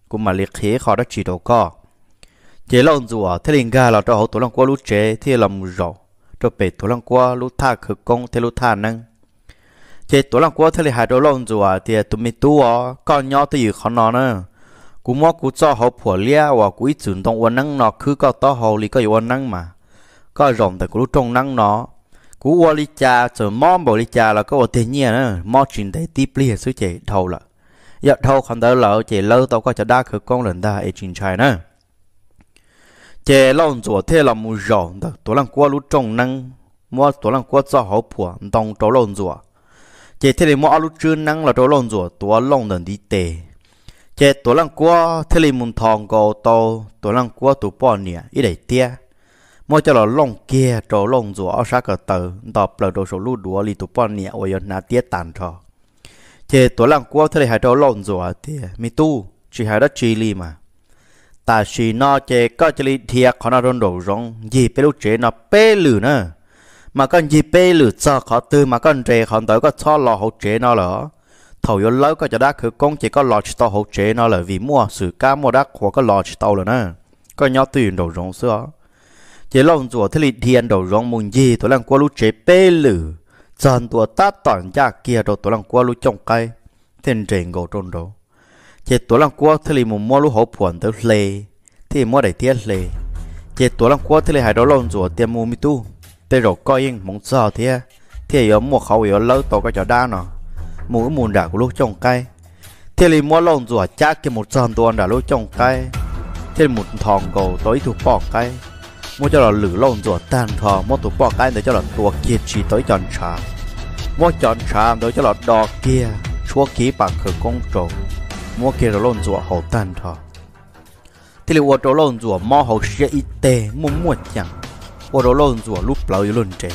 cũng mà liệt khí khó đó chỉ đồ có. chế lon rùa thế liền ga là cho hậu tổ là cô lú chế thì làm rõ cho bể tổ là cô lú tha cực công thế lú tha năng chế tôi làm của thì hai đứa lòng rồi thì tụi mình tua con nhỏ tôi yêu khó nó nữa cú mua cú cho họ phổ lia và cú ít chuyển động uốn năng nó cứ có to hồ lì có yêu uốn năng mà có rộng thì cú trong năng nó cú uốn lì cha chờ mò bảo lì cha là có uốn thiên nhiên nữa mò chuyển tới tiếp lì suy chế thâu là giờ thâu còn đỡ lỡ chế lâu tao có cho đa khử con lần ta ấy chuyển trai nữa chế lòng rùa à, thế là mù rộng đó tổ lòng của lúc trong năng mua tôi làm của cho họ phổ đồng tổ lòng rùa chế thế này mọi lúc chưa năng là trâu lồng rùa tua lồng đần đi tề chế tua lăng qua thế này muốn thòng gò tàu tua lăng qua tua bò nè ít đầy tia mỗi cho là lông kia trâu lông rùa ở sát cờ tờ đọc lờ đồ số lúa đùa li tua bò nè ôi na tia tàn trò chế tua lăng qua thế này hai trâu lông rùa thì mi tu chỉ hai đất chi li mà ta chỉ nó chế có chỉ li thiệt khó nó rong đồ rong gì phải lúc chế nó bê lử nữa mà con gì bê lửa cho khó tư mà con trẻ không tới có cho lò hậu chế nó lỡ thầu yếu lâu có cho đã khử công chỉ có lò chỉ tàu hậu chế nó lỡ vì mua sự ca mua đắt của có lò chỉ tàu lỡ nè con nhỏ tiền đầu rong xưa chế lòng rùa thế lịch thiên đầu rong mùng gì tôi làm qua lũ chế bê lửa dần tua ta tỏn ra kia rồi tôi làm qua lũ trồng cây thiên trình gỗ trôn đồ chế tôi làm qua thế lịch mùng mua lũ hậu phuẩn tới lề thì mua để tiết lề chế tôi làm qua thế lịch hai đó lòng rùa tiền mù mi tu tê rổ coi yên mong sao thế thế yếu một khẩu yếu lâu tổ cái chó đa nọ mũi mùn đã của lúc trồng cây Thì lì mua lồng rùa chắc kia một trăm tuần đã lúc trồng cây Thì một thòng cầu tối thuộc bỏ cây mua cho là lử lồng rùa tàn thò mua thuộc bỏ cây để cho là tuộc kia chỉ tới chọn trà mua chọn trà để cho là đò kia chúa ký bạc khử công trổ, mua kia là lồng rùa hậu tàn thò Thì lì mua chỗ lồng rùa mò hậu sẽ ít tê mua mua chẳng 我罗龙做路不有论者，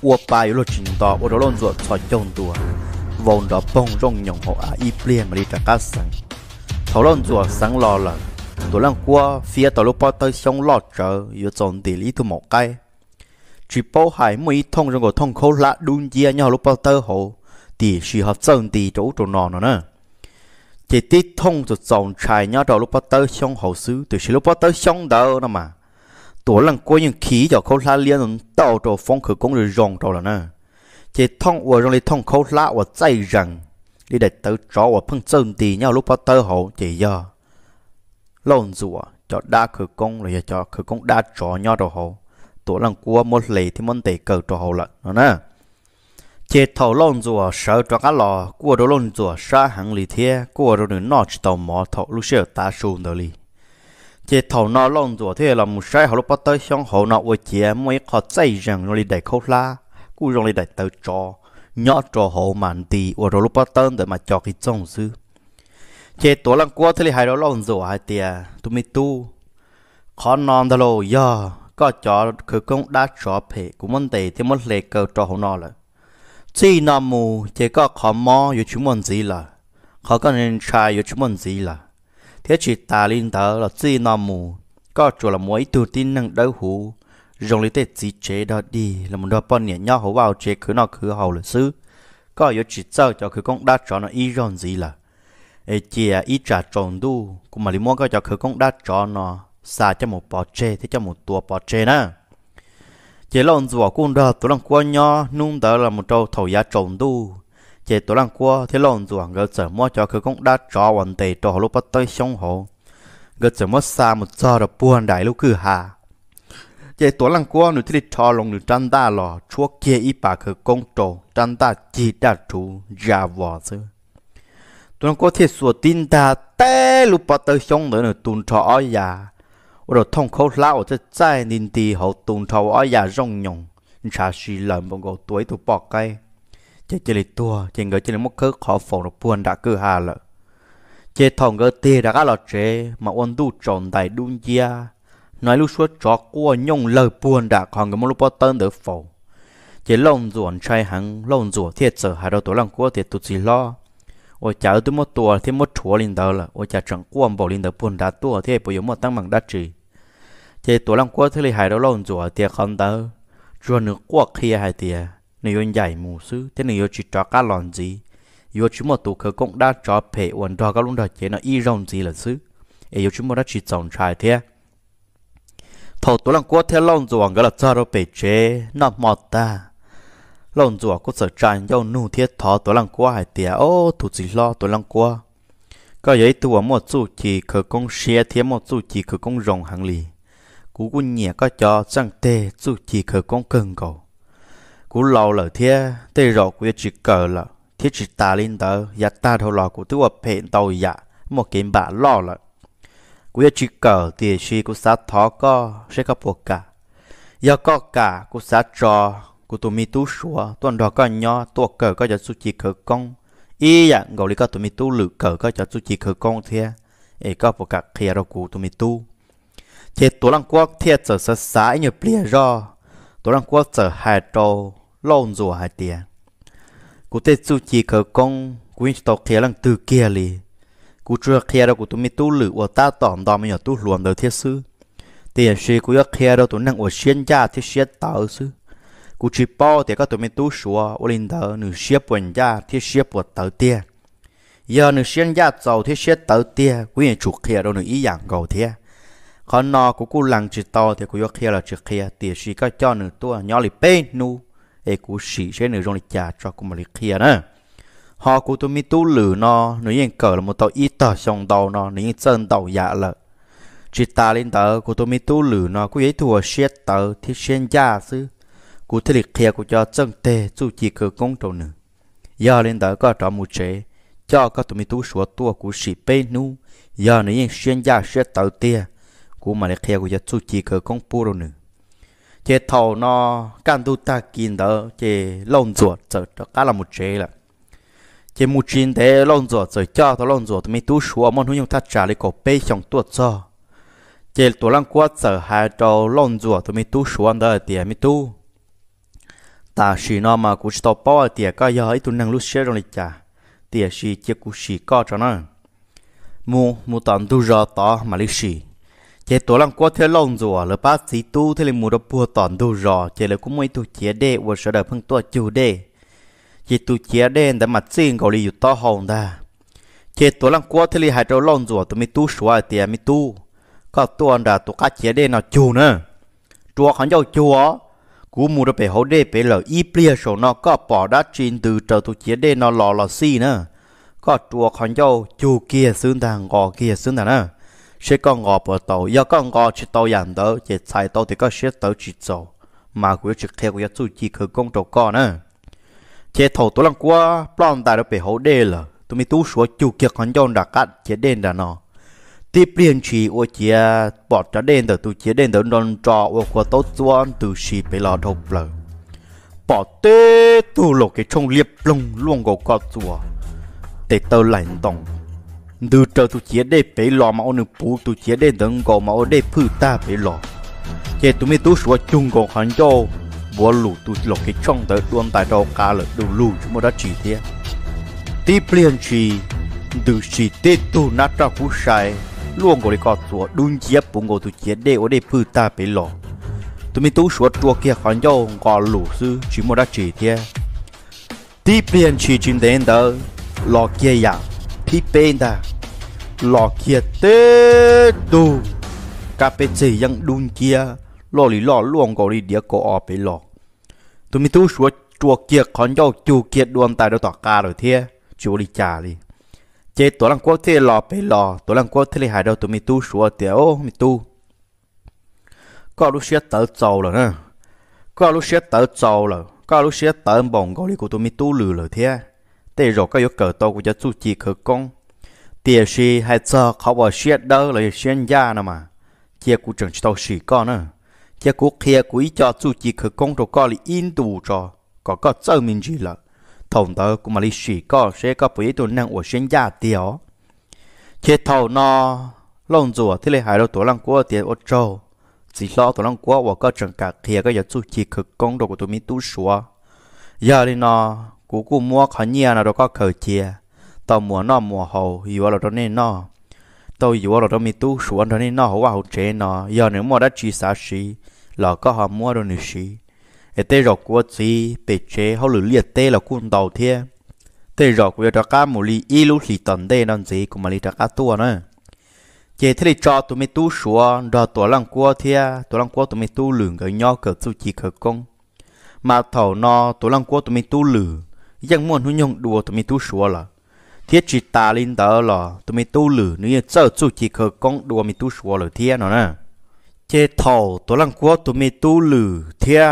我把有路进到我罗龙做才用多，望到帮中用好啊，一变没得加上，讨论做生老了，多人过 phía 到路包到想落着，有种地里头冇改，只包海每通人个通口拉 dungia nhau lúc bao tơ hồ thì sự hợp dân thì chỗ chỗ nọ nữa nè chỉ tiết thông rồi dòng trải nhau đầu lúc xong hậu xứ từ sự lúc bắt xong đâu nè mà ตัวลังก็ยังขี่จากเขาลาเลียนต่อจากฟงคือคงจะรองตัวแล้วนะจะท่องว่ารงเลยท่องเขาละว่าใจรัง đi để tự cho và phân sơn tì nhau lúc bắt tơ hậu chỉ do lộn rùa cho đa khử công rồi cho khử công đa cho nhau đồ hậu tổ lần cua một lì thì món tề cờ đồ hậu lận nó nè chế thầu lộn rùa sợ cho cá lò cua đồ lộn rùa sa hàng lì thế cua đồ nửa nọ chỉ tàu mỏ thầu lúc xưa ta xuống đồ lì chế thầu nó lông rồi thế là một sai họ lúc bắt tới xong họ nó ở chế mới khó dây rằng rồi để khâu la cú rồi để tới trò nhỏ trò họ mạn đi, ở rồi lúc bắt tới để mà cho cái trong sư chế tổ lăng qua thế là hai đó lông rồi hai tia tụi mi tu khó non đó lô giờ có cho cứ công đã cho phê cũng vấn đề thì muốn lệ cờ trò họ nó là chỉ nằm mù chế có khó mò yêu chúng mình gì là khó có nên trai yêu chúng mình gì là thế chỉ ta liên tớ là gì nó mù có chỗ là mỗi tu tin năng đỡ hú rồng lý tệ chỉ chế đó đi là một đôi bọn nhẹ nhau hổ vào chế cứ nó cứ hầu là sư có yếu chỉ sợ cho cứ con đa cho nó y rồng gì là ê chìa à, y trả tròn đu cũng mà lý mua có cho cứ con đa cho nó xa cho một bò chê thế cho một tua bò chê nữa chế lòng rùa cũng đờ tôi đang quan nho nung đỡ là một trâu thầu giá tròn đu chế tổ lăng qua thế lòng ruộng gỡ sở mua cho cứ cũng đã cho hoàn tề trò lúc bắt tới sông hồ gỡ sở mua xa một giờ đập buồn đại lúc cứ hà chế tổ lăng qua nụ thì cho lòng nụ trăn ta lò chúa kia y bà cứ công trổ trăn ta chỉ đã chú ra vò chứ tôi có thể sửa tin ta té lúc bắt tới sông nữa nụ tùn trò ở nhà ở đó thông khâu lão thế trai nên tì hậu tùn trò ở nhà rong nhồng chả suy lầm bằng gấu tuổi tụ bỏ cây chế chế lì tua chế ngỡ chế lì mốc khớ khó phổ nó buồn đã cứ hà lợ chế thòng ngỡ tê đã gã lọ chế mà ôn đu tròn đại đun gia nói lúc suốt chó cua nhông lời buồn đã còn ngỡ mốc lúc bó tơn đỡ phổ chế lông ruộn trai hắn lông ruộn thiệt sở hà đầu tổ lăng cua thiệt tụt gì lo ôi chả ở tôi một tua thì một chúa linh đó là ôi chả chẳng cuồng bỏ linh đó buồn đã tua thì bây giờ một tăng bằng đá trì chế tổ lăng cua thì lại hài đó lông ruộn thiệt không đó rồi nước quốc kia hài thiệt nếu yon dạy mù sư thế nếu chỉ cho cá lòn gì yo chúng một tụ khởi cũng đã cho phê uẩn đo các lúc đó chế nó y rồng gì là sư ấy yo chúng một đã chỉ trồng trái thế thầu tụ lăng quốc theo lông ruộng cái là cho nó bể chế nó mọt ta lông ruộng có sợ tràn dâu nụ thiết thọ tụ lăng quốc hải tiệt ô thủ chỉ lo tụ lăng quốc có giấy tụ một chút chỉ khởi công xe thế một chút chỉ khởi công rồng hàng lì cú quân nhẹ có cho sang tê chút chỉ khởi công cần cầu cú lâu lỡ thế tê rõ của chỉ cờ lỡ thế chỉ ta lên tờ giá ta thâu lò của tôi phèn tàu dạ một kiện bà lo lỡ cú chỉ cờ thì suy cú sát thó co sẽ có buộc cả giờ có cả cú sát trò cú tụi mi tú sủa tuần đó có nhỏ tua cờ có giờ chú chỉ cờ công ý dạ gọi lý có tụi mi tú lự cờ có giờ chú chỉ cờ công thế ấy có buộc cả khi đâu cú tụi mi tú, chế tổ lăng quốc thiệt sở sơ sái như plea ro tổ lăng quốc sở hai trâu lon rùa hai tia cụ tê su chỉ khờ công cụ in tàu kia lăng từ kia lì cụ chưa kia đâu cụ tụi mi tu lử của ta tỏm đò mi nhỏ tu luan đời thiết sư tiền sư cụ yok kia đâu tụi năng của xuyên gia thiết xuyên tạo sư cụ chỉ bao thì các tụi mi tu sửa ô linh đờ nửa xuyên quần gia thiết xuyên quần tàu tia giờ nửa xuyên gia giàu thiết xuyên tàu tia cụ in chủ kia đâu nửa ý dạng gầu thế khó nọ cụ cụ lăng chỉ thì cụ yok kia là chỉ kia tiền sư các cho nửa tua nhỏ lì bên nu เอกูสีเช่นหนึ่งตรงนี้จ่าจอกุมาลิเคียนะฮอกูตัวมีตู้หลือนอหนูยังเกิดละมุตอีต่อชงเตานอหนูยังเจนเตายาละจิตตาลินเตอกูตัวมีตู้หลือนอกูยัยถั่วเชียเตอที่เชียนยาซื้อกูที่ลิเคียกูจะเจนเตจูจีเกิดกงตัวหนึ่งยาลินเตอก็จอมูเจจ้าก็ตัวมีตู้สัวตัวกูสีเป้นูยาหนูยังเชียนยาเชียเตอเตียกูมาลิเคียกูจะจูจีเกิดกงปูตัวหนึ่ง chế thầu nó can tu ta kiến đó chế lông ruột trở trở cá là một chế là chế một chín thế lông ruột trở cho thằng lông ruột mình tu sửa món hướng ta trả lại có bê trong tuột cho chế tổ lăng quát trở hai cho lông ruột tụi mình tu sửa đó thì mình tu ta chỉ nó mà cũng tao bỏ thì có giờ ấy tụi năng lúc xưa rồi chả thì chỉ chỉ cũng chỉ có cho nó mua mua tận tu giờ ta mà lịch sử chế tổ lăng qua thế lòng rùa lỡ bác sĩ tu thế là mùa đập bùa tòn đồ rò chế là cũng mới tu chế đệ và sở đời phân tua chủ đệ chế tu chế đệ đã mặt xin gọi là to hồng đà chế tổ lăng qua thế là hai trâu lòng rùa tụi mi tu sủa tiền mi tu có tu tuần đã tụi các chế đệ nào chủ nữa chùa hắn giàu chùa cú mùa đập bể hậu đệ bể lỡ y plia sổ nó có bỏ đá trên từ trở tu chế đệ nó lò lò xi nữa có chùa hắn giàu chùa kia xương thằng gò kia xương thằng nữa sẽ có ngọ bỏ tàu do có ngọ chỉ tàu dạng đó chỉ xài tàu thì có sẽ tàu chỉ tàu mà quý trực theo của chú chỉ khử công trâu con nữa chế thầu tôi làm qua plon ta đó bị hậu đê là tôi mới tú số chủ kiệt hắn dọn đã cắt chế đen đã nó tiếp liên trì ô chế bỏ trả đen từ tôi chế đen từ non trò ô qua tốt doan từ xì bị lò đầu lờ bỏ tê tu lộ cái trông liệp lông luôn gò cọt chùa để tơ lạnh tổng từ trở tôi chia để bể lò mà ông bù tôi chia để đừng có mà ông để phư ta bể lò chế tôi mới tu sửa chung còn hắn cho bố lù tôi lọc cái trong tới đuôn tại đó cả là đủ lù chúng mà đã chỉ thế Tiếp liền chỉ từ chỉ tê tu nát ra cú sai luôn có đi có sửa đun chia bù ngô tôi chia để ông để phư ta bể lò tôi mới tu sửa chùa kia hắn cho có lù sư chúng mà đã chỉ thế Tiếp liền chỉ chính đến đó lò kia dạng พี่เป็นดาหลอกเกียเตดูกาเป็นสียังดุนเกียล่อหรือล่อล่วงกหรีเดียก็ออกไปหลอกตัวมีตู้ชัวจัวเกียขอนยอจูเกียดวงตายโดยต่อกาหรือเทียจูริจาลีเจตัวลังกัวเทหลอไปหลอตัวลังกัวเทเลยหายเดาตัวมีตู้ชัวเตียวมีตู้ก็รู้เสียเต๋อเจ้าแลวนะ ก็รู้เสียเต๋อเจ้าแลวก็รู้เสียเต๋อบ่งกหรีกูตัวมีตู้หลือเลยเทีย tê rồi có yêu cầu tôi cũng của chú chỉ cờ công, tiền gì hay giờ khó bỏ xiết đỡ là xiên gia nè mà chia của trường tàu sĩ con nữa chia của kia của cho chú chỉ cờ công rồi coi là in tù cho có có chơi mình gì là thòng tớ cũng mà lý sĩ có sẽ có bởi tôi năng của xiên gia tiểu chế thầu nó lông rùa thì lại hai đầu tổ lăng của tiền ô trâu chỉ lo tổ lăng của và có trường cả kia có yêu chú chỉ cờ công đồ của tôi mi tu sủa giờ thì nó cú cú mua khó nhia nào đó có khởi chia tàu mua nó mua hầu yếu là đó nên nó tàu yếu là đó mi tu sửa đó nên nó hậu hậu chế nó giờ nếu mua đã chỉ xả xí là có họ mua đồ nữa xí ở tê rọc của chị bị chế hậu lử liệt tê là cuốn tàu thiê tê rọc của đó cá mù li y lúc tận tê non gì cũng mà li cá tua nữa chế thế cho tụi mi tu sửa đó tụi lăng cua thiê tụi lăng cua tụi mi tu lường cái nhau cỡ tu chỉ cỡ công mà thầu no tụi lăng cua tụi mi tu lường ยังม่วนหุ่ยงดัวตัวมีตู้ชัวล่ะเทียจิตาลินเตอร์ล่ะตัวมีตู้หลือเนี่ยเจ้าจู่จีเคอกองดัวมีตู้ชัวหรือเทียเนาะนะเจทอตัวลังกัวตัวมีตู้หลือเทีย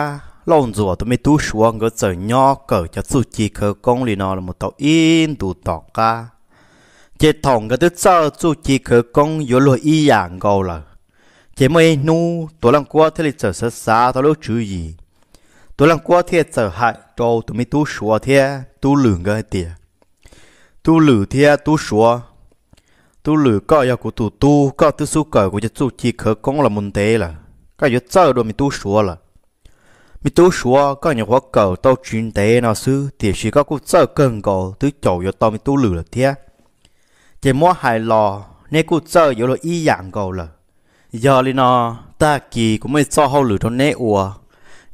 ลงจัวตัวมีตู้ชัวก็เจอย่อเกิดจะจู่จีเคอกองลีนอละมุตอินตูตอกกาเจทองก็ตัวเจ้าจู่จีเคอกองยลัวอีอย่างก็ล่ะเจไม่นูตัวลังกัวเทลิเจอสสาตัวลูกจือยี tôi làm quá thiệt sợ hại cho tôi mình tu sửa thiệt tu lử cái tiệt tu lử thiệt tu sửa tu lử có yêu của tụi tu có tu su cởi của chú chỉ khờ công là môn tế là cái yếu sợ đồ mình tu sửa là mình tu sửa có nhiều hóa cầu tao chuyên tế nó sư thì chỉ có cũng sợ cần cầu tứ chỗ yếu tao mình tu lử là thiệt chỉ mua hài lò nên cũng sợ yếu là y dạng cầu là giờ lên nó ta kỳ cũng mới cho hậu lử cho nè ủa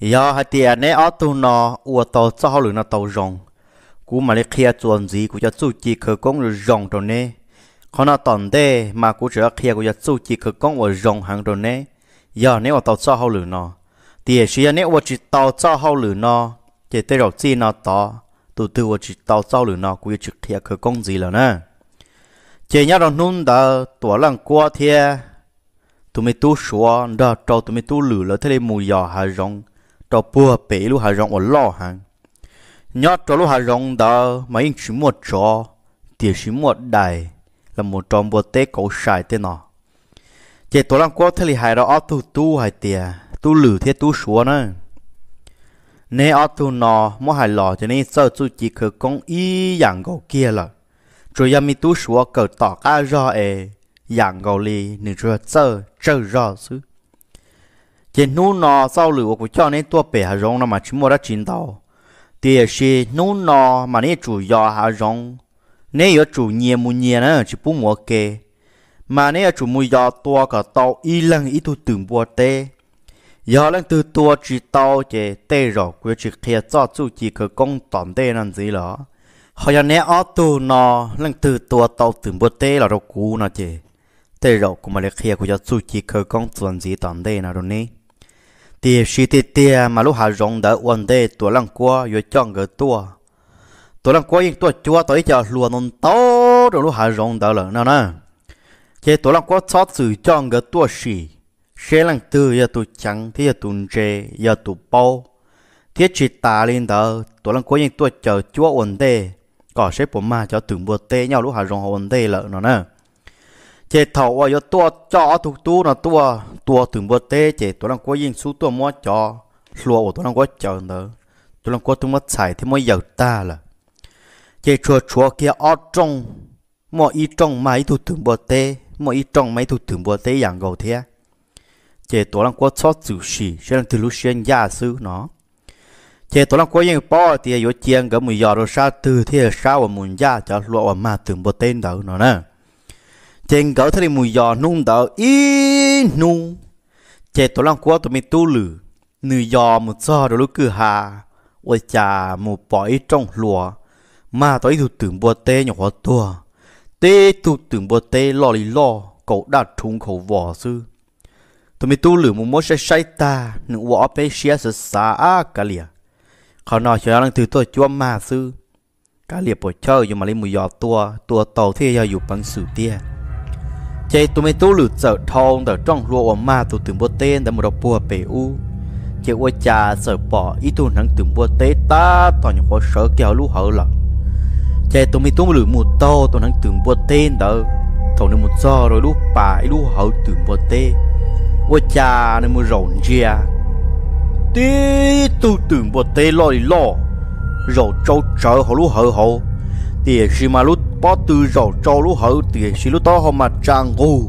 giờ dạ, hai tiền này ở tu nó uo tàu cho lửa nó tàu rồng cú mà lấy kia chuẩn gì cú cho chú chỉ khởi công rồi rồng rồi nè còn nó tòn đê mà cú chỉ kia cú cho chú chỉ khởi công rồi rồng hàng rồi dạ, nè giờ nếu tàu cho hậu lửa nó thì chỉ nếu chỉ tàu cho hậu lửa nó chỉ tới đầu chi nó tỏ tụt từ chỉ tàu cho lửa nó cú chỉ kia khởi công gì là nè chỉ nhớ rằng nún đã tuổi lần qua thì tụi mình tu sửa đã trâu tụi mình tu lửa là thế này mùi giò hà rồng trò bùa bể lu hà rộng ở lo hàng nhớ cho lũ hà rộng đó mà yên chỉ một trò thì chỉ một đài là một trong bộ tê cổ sài tên nọ chỉ tổ làm quá thế thì hài đó ở tu tu hài tiề tu lử thế tu xuống nữa nè ở tu nọ mỗi hài lò cho nên sợ chú chỉ cứ công y dạng gầu kia là rồi giờ mi tu xuống cờ tỏ cá rò ê dạng gầu li nên rồi sợ chơi rò xứ chỉ nú nọ sau lửa của cho nên tua bể hà rong nó mà chỉ mua ra chín tàu tiền xe nú nọ mà nên chủ giò hà rong nên ở chủ nhiều mua nhiều nữa chỉ bún mua kê mà nên ở chủ mua giò tua cả tàu y lăng ít thu từng bùa tê giờ lăng từ tua chỉ tàu chỉ tê rồi quyết chỉ kia cho chú chỉ cơ công tóm tê làm gì đó họ giờ nè ở tu nọ lăng từ tua tàu từng bùa tê là đâu cú nọ chỉ tê rồi cũng mà lấy kia của cho chú chỉ cơ công chuẩn gì tóm tê nào đâu nè thì sĩ thì tia mà lúc hà rộng đỡ ổn đề tổ lăng qua rồi chọn cái tua tổ lăng qua yên tua chúa tới chờ lùa nôn to rồi lúc hạ rộng đỡ lỡ nào nè chế tổ lăng qua chót sự chọn cái tua sĩ sẽ lăng từ giờ tụ trắng thì giờ tụ chê giờ tụ bao thiết chỉ tà lên đó tổ lăng qua yên tua chờ chúa ổn đề có sẽ bổ ma cho từng bữa tê nhau lúc hạ rộng ổn đề lỡ nào nè chế thầu ở chỗ tua cho thuộc tu là tua tua từng bữa tê chế tua đang có yên số tua mua cho lúa của tôi đang có chờ nữa tua đang có tôi mất xài thì mới giàu ta là chế chùa chùa kia ở trong mua y trong máy thuộc từng bữa tê mua y trong máy thuộc từng bữa tê yàng gầu thế chế tua đang có cho xử sĩ sẽ là từ lúc xuyên gia sư nó chế tua đang có yên bỏ thì yếu chiên cái mùi giò rồi sa từ thế sao mà muốn gia cho lúa mà từng bữa tê đó nó nè trên gỡ thấy mùi giò nung tờ y nung chè tổ lăng quá tụi mình tu lử nữ giò một giò đồ lúc cửa hà ôi chà một bỏ ít trong lùa mà tôi thủ tưởng bùa tê nhỏ hóa tùa tê thủ tưởng bùa tê lo lì lo cậu đã trúng khẩu vỏ sư tụi mình tu lử một mối sai sai ta nữ võ bê xia sợ xa á cả lìa khó nói cho đang từ tôi chua mà sư cả lìa bỏ chơi nhưng mà lấy mùi giò tua tua tàu thì giờ dù bằng sử tia chế tụi mình tu lử sợ thong tờ trong lụa ma tụi tưởng bố tên đã một đọc bùa bể u chế ua cha sợ bỏ ý tu nắng tưởng bố tê ta toàn những khó sở kéo lũ hở lọ chế tụi mình tu lử mù to tụi nắng tưởng bố tên đó thầu nên một gió rồi lũ bà ý lũ hở tưởng bố tê ua cha nên một rộn ria tí tu tưởng bố tê lo đi lo rồi trâu trợ hổ lũ hở hổ thì khi ma lúc bỏ từ rổ trâu lũ hậu thì xí lũ to họ mà trang ngô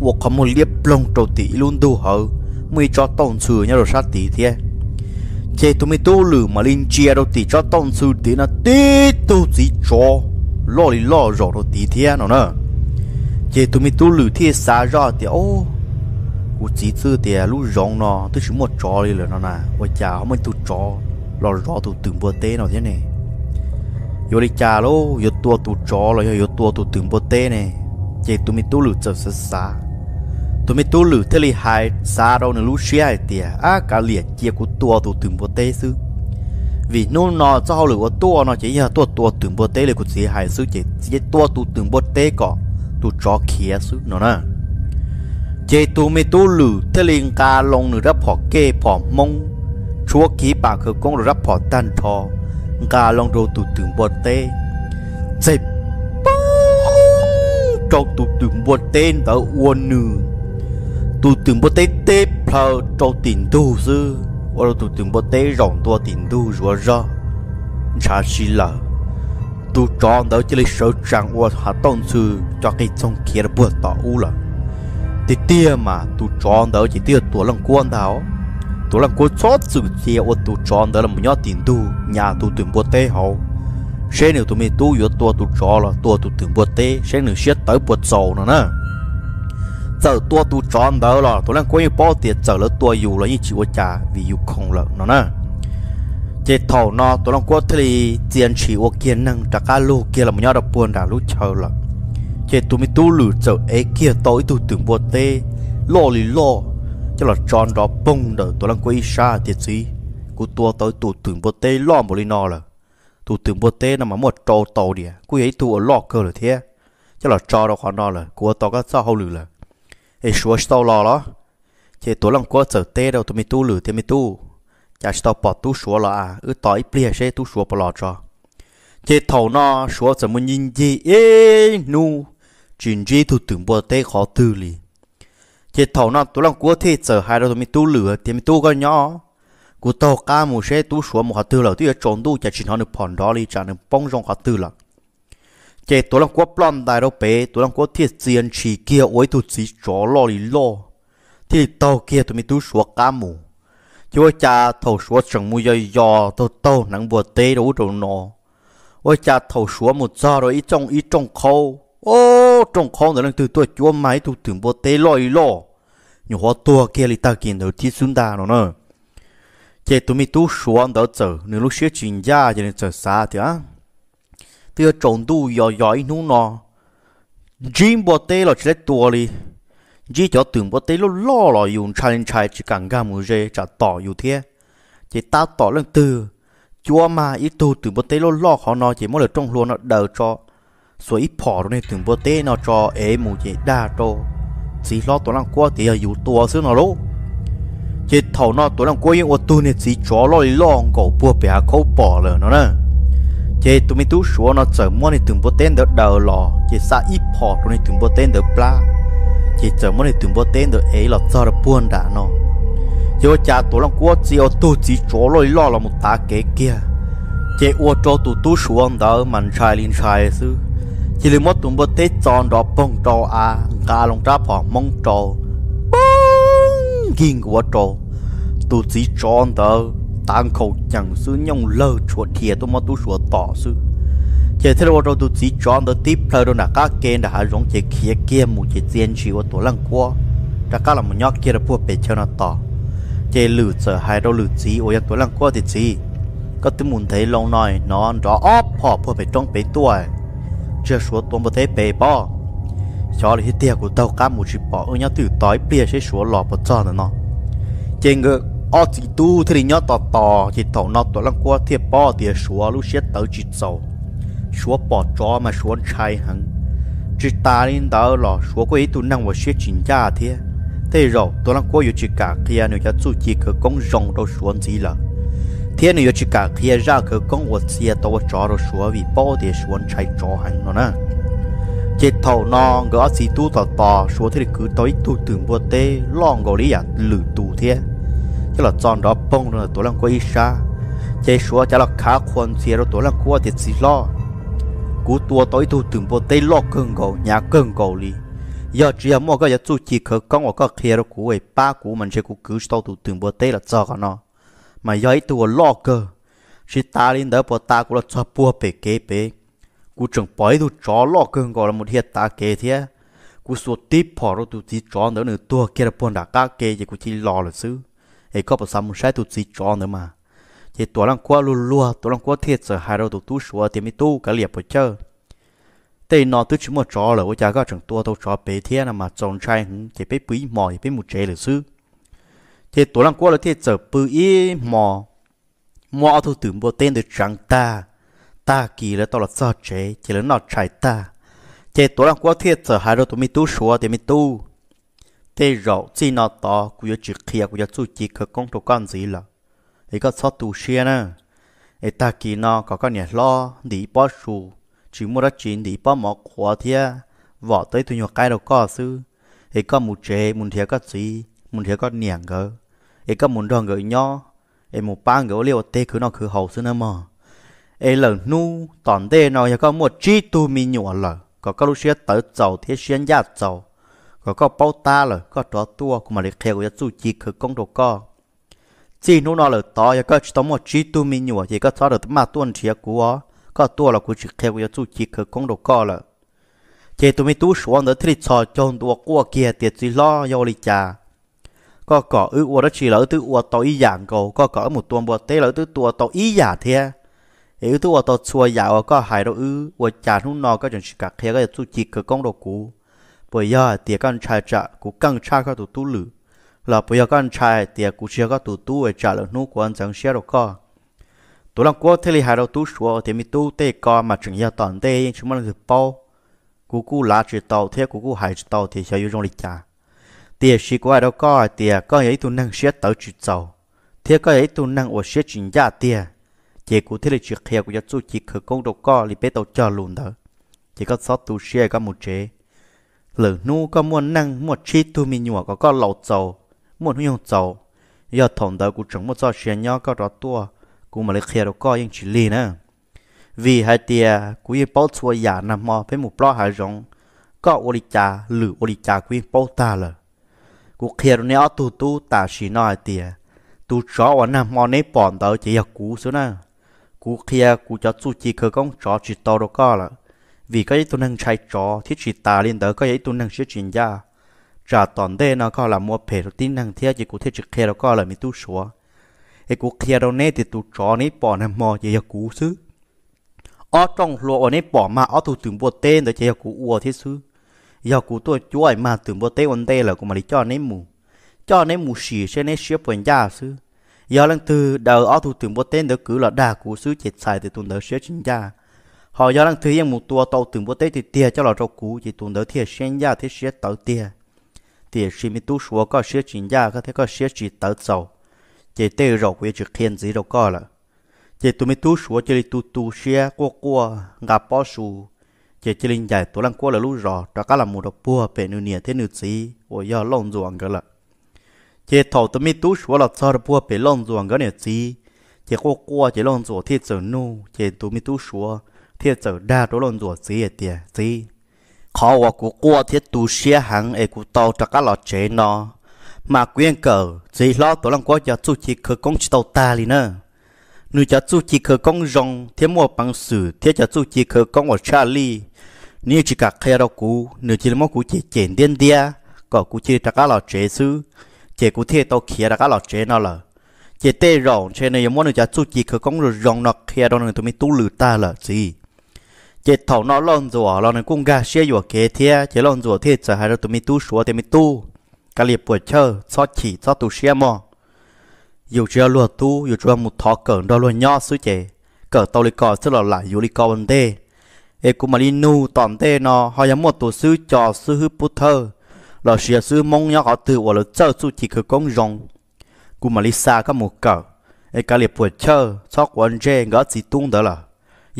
và có một liếp lông trâu tỷ luôn đủ hậu mới cho tổng sư nhớ rồi sát tỷ thế chế tụi mình tu lử mà linh chia đâu tỷ cho tổng sư tỷ nó tí tu gì cho lo đi lo rổ đâu tỷ thế nào nữa chế tụi mình tu lử thì xa ra thì ô của chỉ tư thì à, lũ rong nó tôi chỉ một trò đi rồi nó nè ôi chà không mình tu trò lo rõ tu từng bữa tê nào thế này yo đi cha lo, yo tua tu chó lo yo tua tu từng bơ tê nè chị tụi mi tu lử chậm sơ xa tụi mi tu lử thế li hai xa đâu nè lú xia hai tìa á cả lìa chia của tua tu từng bơ tê su, vì nô nó cho họ lử của tua nó chỉ là tua tua từng bộ tê là của chị hai sư chị chỉ tua tu từng bộ tê cọ tu chó khía sư nó nè chị tụi mi tu lử thế li ca lòng nửa đắp họ kê họ mông chúa ký bà khờ công rồi đắp họ tan thò Gà lòng rô tụ tưởng bọt tê Dạy bông Trong tụ tưởng bọt tên và uôn nữ Tụ tưởng bọt tê tê Phà trong tỉnh tu sư và tụ tưởng bọt tê rộng tùa tỉnh tu rùa ra Chà xì là Tụ tròn đó chỉ lấy sở trạng Ở hạ tông sư cho cái trong kia là bọt tỏ u là Tí tìa mà tụ tròn đó chỉ tìa tùa lòng quân đó tôi làm cố chót sự chia ô tu chọn đó là một nhóm tiền tu nhà tu tuyển bộ tê hậu xe nếu tụi mình tu yếu tua tu chọn là tua tu tuyển bộ tê xe nếu xét tới bộ sầu nữa nè giờ tua tu chọn đó là tôi làm cố như bao tiền giờ là tua dù là như chịu trả vì dù không là nó nè chế thầu nó tôi làm cố thì tiền chỉ ô kiến năng trả cả lô kia là một nhóm đập buồn đã lúc chờ là chế tụi mình tu lử giờ ấy kia tối tu tuyển bộ tê lo lì lo cho là tròn đó bông đỡ tôi lăng quay xa thiệt gì cú tua tới tụ tưởng bố tê lo một lý nó là tụ tưởng bố tê nằm ở một trò tàu đi cú ấy tụ ở lo cơ là thế cho là trò đó khó nó là cú tàu có sao hậu lử là ấy xuống sau lo đó chỉ tôi lăng quay sợ tê đâu tôi mới tu lử thì mới tu chả sao bỏ tu xuống là à ứ tỏi plia xe tu xuống bỏ lọ cho chỉ thầu nó xuống sợ muốn nhìn gì ê nu chuyện gì tụ tưởng bố tê khó tư lì chỉ thầu nó tụi lòng cua thì giờ hai đôi mình tu lửa thì mình tu con nhỏ cú to cá mù xe tu xuống một hạt tư là tôi trốn tu chả chín nó được phòn đó đi chả được bong rong hạt tư là chỉ tụi lòng cua plon đại đâu bé tụi lòng cua thì tiền chỉ kia ối tu chỉ chó lo đi lo thì tàu kia tụi mình tu xuống cá mù chỉ ôi cha thầu xuống chẳng mua dây dò tàu tàu nắng bùa tê đâu trốn nó ôi cha thầu xuống một giờ rồi ít trong ít trong khâu ô trong con rồi từ tôi chúa máy tu tưởng bộ tế lòi lò nhưng hóa tua kia li ta kiến đầu tiên xuống ta nó nè chế tụi mi tu xuống đó chờ nếu lúc xưa chuyện gia cho nên chờ xa thì á từ trộn tu giỏi giỏi nu nó dream bộ tế là chỉ là tua đi, chỉ cho từng bộ tế lo lo lo dùng chai chai chỉ càng gà một rê chả tỏ dù thế chế ta tỏ lên từ chúa mà ít tu từng bộ tế lo lo họ nó chỉ mỗi lần trong luôn nó đầu cho 所以跑到那等不得那找哎母亲大着，只老多人过得有多少那喽？这头那多人过我都那只找了一浪狗不被他扣跑了呢呢。这都没都说那怎么那等不得的到了，这啥一跑到那等不得的不啦？这怎么那等不得的哎了找了半打呢？这家多人过只要都只找了一浪了么打给给。这我找都都说的满差零差是。chỉ lưu mốt tụng bơ tết tròn đó bông trò à gà lòng trá phỏ mong trò bông kinh của trò tụ chỉ tròn tờ tăng khẩu chẳng sư nhông lơ chuột thiệt tôi mà tu sửa tỏ sư chỉ thế đâu đâu tụ chỉ tròn tờ tiếp theo đâu là các kênh đã hạ rong chỉ kia kia mù chỉ tiền chỉ của tổ lăng qua đã các là một nhóc kia là vua bể cho nó tỏ chỉ lử sợ hai đâu lử chỉ ôi à, tổ lăng qua thì chỉ có tôi muốn thấy lòng nói nó đó óp họ vua bể trong bể tuổi chưa số tôm bơ thế bể bỏ cho là hết tiền của tàu cá một chỉ ở nhà tử tối bia sẽ số lọ bỏ cho nó trên ngựa ở chỉ tu thì nhớ tò tò chỉ thầu nó tỏ lăng qua thiệp bỏ thì số lúc sẽ tới chỉ sầu số bỏ cho mà số chai hằng chỉ ta nên đó là số quay tu năng và sẽ chính cha thế thế rồi tỏ lăng qua yêu chỉ cả kia nếu cho chú chỉ cứ công rồng đâu số gì là nữa khi ra vật rồi bao nè 天呢要去干，可以绕去跟我直接到我家了说为包的说才抓行了呢。chế thầu non gỡ xí tu tọt bò số thì cứ tối tu từng bữa tê lon gò lý à lử tu thế chứ là chọn đó bông rồi tổ lăng quay xa chế số chả là khá quan xe rồi tổ lăng qua thì xí lo cú tua tối tu từng bữa tê lo cơn gò nhà cơn gò lý giờ chỉ là mua cái giờ chú chỉ khờ con vật các kia rồi cú ấy ba cú mình sẽ cú cứ tao tu từng bữa tê là cho cả nó mà yai tu lo cơ chỉ ta lên đó bỏ ta cũng là cho bùa bể kế bể cú chẳng bói tu chó lo cơ gọi là một hiện ta kế thế cú số tiếp bỏ rồi tu chỉ chó nữa nữa tua kia là bọn đã cá kế thì cú chỉ lo là xứ ấy có bảo sao muốn sai tu chỉ chó nữa mà thì tổ lăng qua luôn lua tổ lăng qua thiệt sợ hai đầu tu tu sửa thì mi tu cả liệp bỏ chơi tây nó tôi chỉ một cho là ôi cha các chẳng tua đâu cho bé thế là mà trồng trai chỉ bé quý mỏi bé một chế là xứ thế tổ lăng qua là thế trở bự ý mò mò thu tử bộ tên được chẳng ta ta kỳ là tao là sợ chế chỉ là nó chạy ta thế tổ lăng qua thế trở hai đôi tụi mi tu sửa thì mi tu thế rồi chỉ nó to cũng giờ chỉ kia cũng giờ chú chỉ khởi công đồ con gì là ấy có sót tu xe nữa ấy ta kỳ nó có con nhà lo đi bỏ sù chỉ mua ra chín đi bỏ mỏ khóa thế vỏ tới thu nhỏ cái đầu co sư ấy có một chế một thế có gì một thế có niềng cơ ấy có muốn đoàn gửi nho ấy một ba gửi liệu tê cứ nó cứ hầu xưa nữa mà ấy lần nu tòn tê nó có một chi tu mi nhỏ lỡ có có lúc xuyên tới giàu thế xuyên giá giàu, có có bao ta lỡ có đó tua cũng mà để khéo của chú chi cứ công đồ co chỉ nu nó lỡ to ấy có chỉ một chi tu mi nhỏ thì có cho được mà tuân chia của có tua là cũng chỉ khéo của chú chi cứ công đồ co lỡ chỉ tu mi tu xuống đó thì cho chọn tua của kia tiệt gì lo yo li cha có cỏ ư ua đó chỉ lỡ tư ua tàu ý dạng cầu có cỏ một tuần bùa tế lỡ tư tua tàu ý giả thế yếu tư ua tàu xua dạo có hài đâu ư ua chả hung nò có chẳng sự cạc thế cái tu chỉ cơ công đồ cú, bây giờ tiệc con trai trả cú căng trai có tụ tu lử là bây giờ con trai tiệc cú chia có tụ tu ở trả lỡ nu của anh chẳng xe đồ co tụ lòng của thế li hài đâu tu xua thì mi tu tê co mà chừng giờ toàn tê chúng mình được bao cú cú lá chỉ tàu thế cú cú hại chỉ tàu thì sẽ yêu trong lịch trả tiền sĩ qua đâu có tiền có ấy tu năng xét tới chữ giàu thế có ấy tu năng ở xét chuyện giá tiền chỉ cụ thế là chuyện kia của chú chỉ khởi công đâu có thì bé tàu cho luôn đó chỉ có sót tu xe có một chế lử nu có muốn năng một chi tu mi nhỏ, có có lầu giàu muốn hung giàu giờ thằng đó cũng chẳng một do xe nhỏ có đó tua cũng mà lấy khía đâu có những chỉ li nữa vì hai tia cũng như bao chua nhà nằm mò phải một lo hai rong có ô li cha lử ô li cha cũng bao ta rồi cú กูเขียนเนี่ยตูตูตาชีน้อยเตียตูจอวันนั้นมอนี่ปอนเตอจะอยากกูซะนะกูเขียกูจะสู้จีคือก้องจอจิตโตรก็ละ vì cái tu năng chạy chó thiết chỉ ta lên đó cái tu năng sẽ chuyển ra trả toàn đây nó có là mua phe tin năng thiết chỉ cụ thiết chỉ kia đó có là mi tu số cái cụ kia đâu nè thì tu chó nè bỏ nằm mò chỉ yêu cú xứ ở trong lúa ở nè bỏ mà ở tu từng bộ tên đó chỉ là cú uo thiết xứ giờ cú tôi chúa ấy mà từ bộ tê ổn tê là cũng mà cho nên mù cho nên mù xì sẽ nên xếp quần gia sư giờ lần từ đầu ở thủ tướng bộ tên đó cứ là đà cú sư chết xài thì tuần đỡ xếp chính gia họ giờ lần thứ yên một tua tàu tướng bộ tên thì tiền cho là rau cú chỉ tuần đỡ thiệt xuyên gia thì xếp tàu tiền tiền xì mi tu số có xếp chính gia có thể có xếp chỉ tàu sầu chỉ tê rau quế trực thiên gì đâu có là chỉ tụi mi tu số chỉ tu tu xếp qua qua gặp bao số chỉ chỉ linh giải tổ lăng qua là lũ rò đó cả là một độc bùa về nửa nè thế nửa xí ô giờ lông ruộng cái là chỉ thầu tụi mi túi số là sao bùa về lông ruộng cái nè xí chỉ qua qua chỉ lông ruộng thiết sở nu chỉ tụi mi túi số thiết sở đa đó lông ruộng xí tiệt xí khó quá của qua thiết tú xe hàng ấy của tàu đó cả là chế nó mà quyên cờ chỉ lo tổ lăng qua giờ chú chỉ khởi công chỉ tàu ta đi nữa nữ cha chú chỉ khởi công rong thiết mua bằng sử thiết cha chú chỉ khởi công ở Charlie nếu chỉ cả khai đâu cũ nếu chỉ mong cũ chỉ chèn điên dia có cũ chỉ đặt cả lọ chế sư chế cũ thiệt tao kia đặt cả lọ chế nó là chế tê rộng chế này muốn được chú chỉ khởi công rồi rộng nó kia đâu nên tôi mới tu lử ta là gì chế thầu nó lon rùa lon nên cũng gà xe rùa kế thế chế lon rùa thế giờ hai đứa tôi mới tu sửa tụi mới tu cả liệp buổi chơi xót chỉ xót tu xe mò dù chưa luật tu dù chưa một thọ cẩn đó luôn nhỏ sư chế cỡ tàu lịch cò sẽ là lại dù lịch vấn đề เอกุมาลีนูตอนเตนอหอยมดตัวซื้อจอซื้อพุทเธอเราเสียซื้อมงยอเขาตือว่าเราเจ้าสู้ที่คือกงยงกุมาลีซาก็หมดเก่าเอกาเลียปวดเชอชอกวันเจงก็สีตุ้งเด้อละ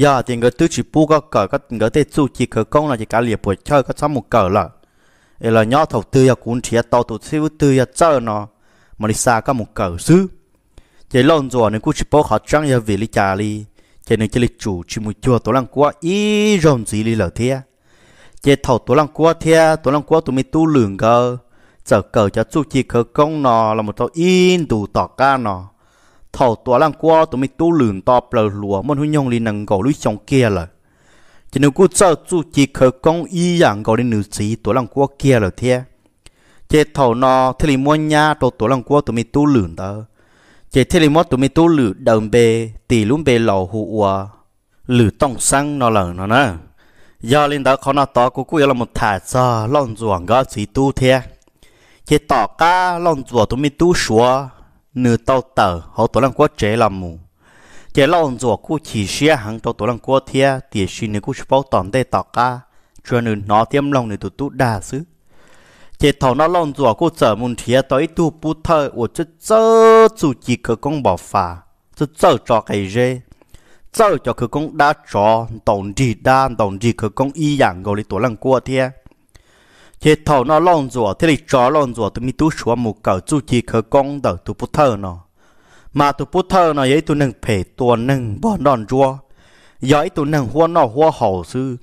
ยาติงก็ตื้อจีปูก็เก่าก็ติงก็เตสู้ที่คือกงเราจะกาเลียปวดเชอก็ซ้ำหมดเก่าละเอเรายอถอดตือยากุนเทียตอตัวซื้อตือยาเจ้านอมาลีซาก็หมดเก่าซื้อเจลอนจัวเนี่ยกูจีปูเขาจ้างยาวิลิจาลี chế nên chỉ lịch chủ chỉ một chùa tổ lăng quá ý rồng gì lý lở thế chế thầu tổ lăng quá thế tổ lăng quá tụi mình tu lường cơ giờ cờ cho chú chỉ khờ công nó là một tàu in đủ tỏ ca nó thầu tổ lăng quá tụi mình tu lường to bờ lúa môn huy nhông lý năng gò lưới trong kia là chế nên cú giờ chú chỉ khờ công y dạng gò đến nữ sĩ tổ lăng quá kia là thế chế thầu nó thì mua nhà tổ tổ lăng quá tụi mình tu lường đó chế thế li mót tụi mình tu lử đồng bề tỷ luôn bề lò hòa lử tông sang nó lở nó nè do lên đó khó nó to của cô là một thả giờ lon ruộng gõ chỉ tu thế chế tỏ ca lon ruộng tụi mình tu xúa nửa tàu tờ họ tụi lăng quá chế làm mù chế lon ruộng cô chỉ xe hàng tàu tụi lăng quá thế thì xin nếu cô sẽ bảo tòn tê tỏ ca cho nên nó tiêm lòng nửa tụi tu đa xứ thì thầu nó lòng rùa cô trở muốn thía tới tu bút thơ của chứ chớ chủ chỉ cơ công bảo phà chứ chớ cho cái gì chớ cho cơ công đã cho đồng gì đa tổng gì cơ công y dạng gọi là tổ lăng cua thế thì thầu nó lòng rùa thế thì cho lòng rùa tụi mi tu sửa một cỡ chủ chỉ cơ công đỡ tu bút thơ nó mà tu bút thơ nó ấy tu nâng phải tu nâng bỏ đòn rùa giỏi tu nâng hoa nó hoa hậu sư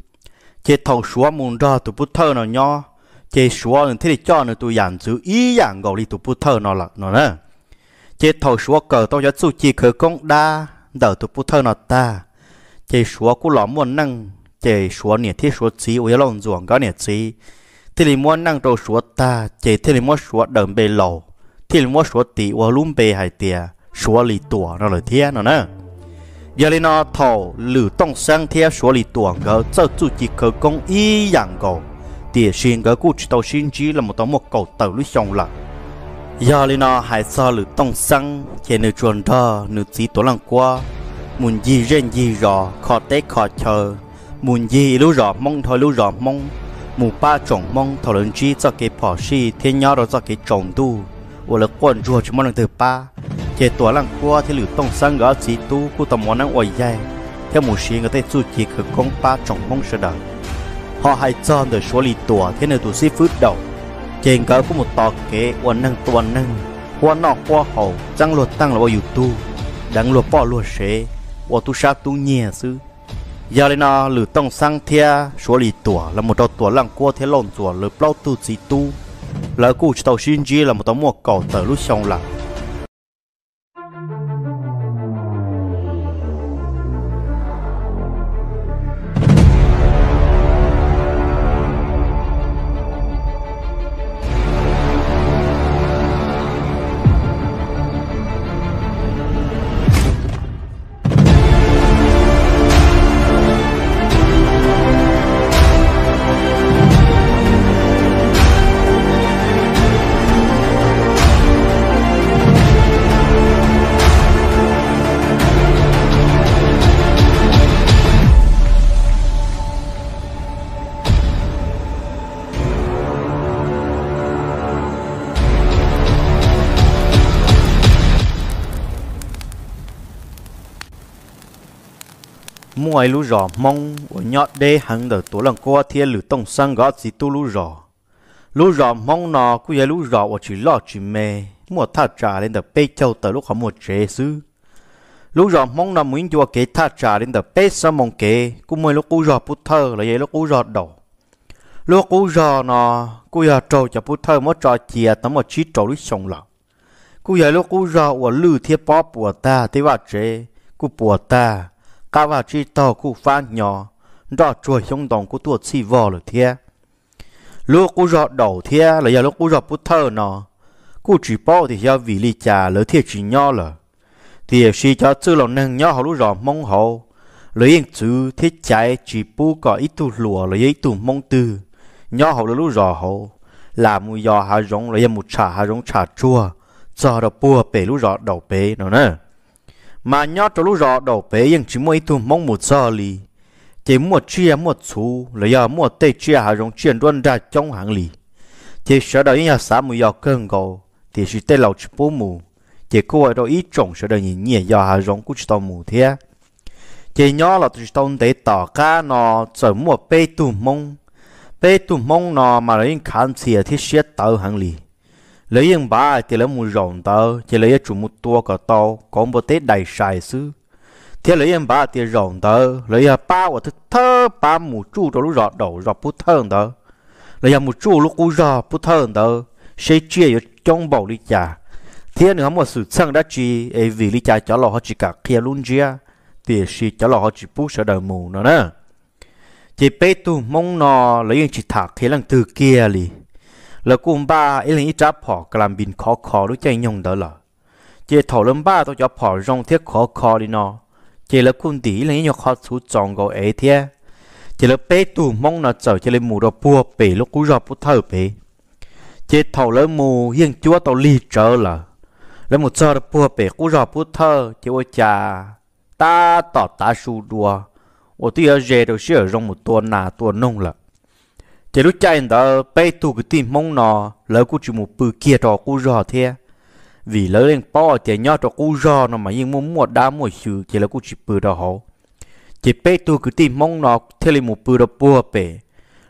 thì thầu sửa muốn ra tu bút thơ nó nhau chế số nên thế thì cho nên tôi dàn giữ ý dạng gọi là tụ bút thơ nó là nó nè chế thầu số cờ tao cho chú chỉ khởi công đa đỡ tụ bút thơ nó ta chế số của lọ muốn năng chế số này thế số chí ôi lòng ruộng cái này chí thế thì muốn năng đầu số ta chế thế thì muốn xóa đầm bề lầu thế thì muốn xóa tỷ ôi lùm bề hai tia số lì tủa nó là thế nó nè giờ lên nó thầu lử tông sang thế số lì tủa cái cho chú chỉ khởi công ý dạng gọi tiền xin gỡ cụ chỉ tàu xin chỉ là một tàu một cầu tàu lưới xong là giờ lên nó hải sao lưới tông xăng chạy nửa chuồn thơ nửa chỉ tổ lăng qua muốn gì rèn gì rõ khó té khó chờ muốn gì lú rõ mong thôi lú rõ mong mù ba trọng mong thảo luận chi cho cái bỏ xi thiên nhau đó cho cái trọng tu ủa là quan chùa chúng mong từ ba chạy tổ lăng qua thì lưới tông xăng gỡ chỉ tu cụ tàu món ăn ổi dài theo mù xí người ta chú chỉ khởi công ba trọng mong sợ đời họ hay chọn để số lì tủa thế này tụi sĩ phước đầu trên cỡ có một tò kế quan năng toàn năng quan nọ qua hậu chẳng luật tăng là bao nhiêu tu đang luật bỏ luật sẽ và tu sát tu nhẹ sư giờ lên nó lử tông sang thia số lì tủa là một đầu tủa lăng qua thế lồn tủa lử bao tu sĩ tu lỡ cụ tàu xin là một tàu mua cầu tờ lúc xong lặng ngoài lũ rò mong ở nhọt đê hàng đờ tổ lần qua thiên lũ tông sang gõ gì tu lũ rò lũ rò mong nó cũng vậy lũ rò ở chỉ lo chỉ mê mùa thà trà lên đờ bê châu tờ lúc họ mùa chế xứ lũ rò mong nó muốn cho kế thà trà lên đờ bê sa mong kế cũng mua lúc cú rò bút thơ là vậy lúc cú rò đầu lúc cú rò nó cũng giờ trâu cho bút thơ mất trò chìa tấm một chí trâu lũ sông lọ cũng giờ lúc cú rò ở lư thiên bó bùa ta thế vào chế cũng bùa ta cá vào chi to cụ phan nhỏ đó chuối trong đồng của tuột xì vò rồi thế lúa cú rọ đổ thế là giờ lúa cú rọ bút thơ nó cú chỉ bỏ thì giờ vì lý trà lỡ thiệt chỉ nho là thì si cho chữ lòng nâng nho họ lúa rọ mong hậu lỡ yên chữ thế trái chỉ bù có ít tu lúa lỡ ít tu mong tư nho họ lúa rọ hậu là mù giò hà rong lỡ một mù trà hà rong trà chua cho đó bùa bể lúc rọt đầu bể nó nè mà nhớ cho lúc rõ đổ bé yên chỉ mỗi thu mong một giờ lì chỉ một chia một chú là giờ một tê chia à hà rong chuyện luôn ra trong hàng lì chỉ sợ đời nhà xã mù giờ cơn gò thì chỉ tê lâu chỉ bố mù chỉ cô ở đâu ít trồng sợ đời nhìn nhẹ giờ hà rong cũng chỉ tao mù thế chỉ nhớ là tụi tông để tỏ cá nó sợ một bê tu mông, bê tu mông nó mà là những khán xìa thì sẽ tao hàng lì lấy yên bà thì lấy một rộng tờ thì lấy chủ mù tua cả tàu còn bộ tết đầy sai xứ thế lấy yên bà thì rộng tờ lấy yên à bà và thứ thơ ba một chu cho lúc rọt đầu rọt bút thơ tờ lấy yên à mù chu lúc cũng rọt bút thơ tờ sẽ chia yếu trong bầu đi chả thế nữa một sự sang đã chi ấy vì đi chả cho lò họ chỉ cả kia luôn chia thì chỉ cho lò họ chỉ bút sợ đời mù nữa nè chỉ bé tu mong nó lấy yên chỉ thả khi lần từ kia liền là cùng ba ấy lên ít tráp phò cái làm bình khó khó đối chơi nhung đó là chỉ thầu lâm ba tôi cho phò rong thiết khó khó đi nó chỉ là cùng tí lên nhiều khó chú trọng gọi ấy thế chỉ là bé tù mong nó trở chơi là mù đó bùa bể lúc cú rọp bút thở bể chỉ thầu lâm mù hiền chúa tàu ly trở là là một giờ đó bùa bể cú rọp bút thở chỉ ôi cha ta tỏ ta su đùa ô tia dê đâu sẽ ở rong một tuần nà tuần nông là chỉ lúc chạy đó bây tu cái tim mong nó lỡ cô chỉ một bự kia trò cú rò thế vì lỡ lên bỏ thì nhau trò cú rò nó mà nhưng muốn mua đá mua sự chỉ lỡ cô chỉ bự đó hổ chỉ bây tu cái tim mong nó thế là một bự đó bùa bể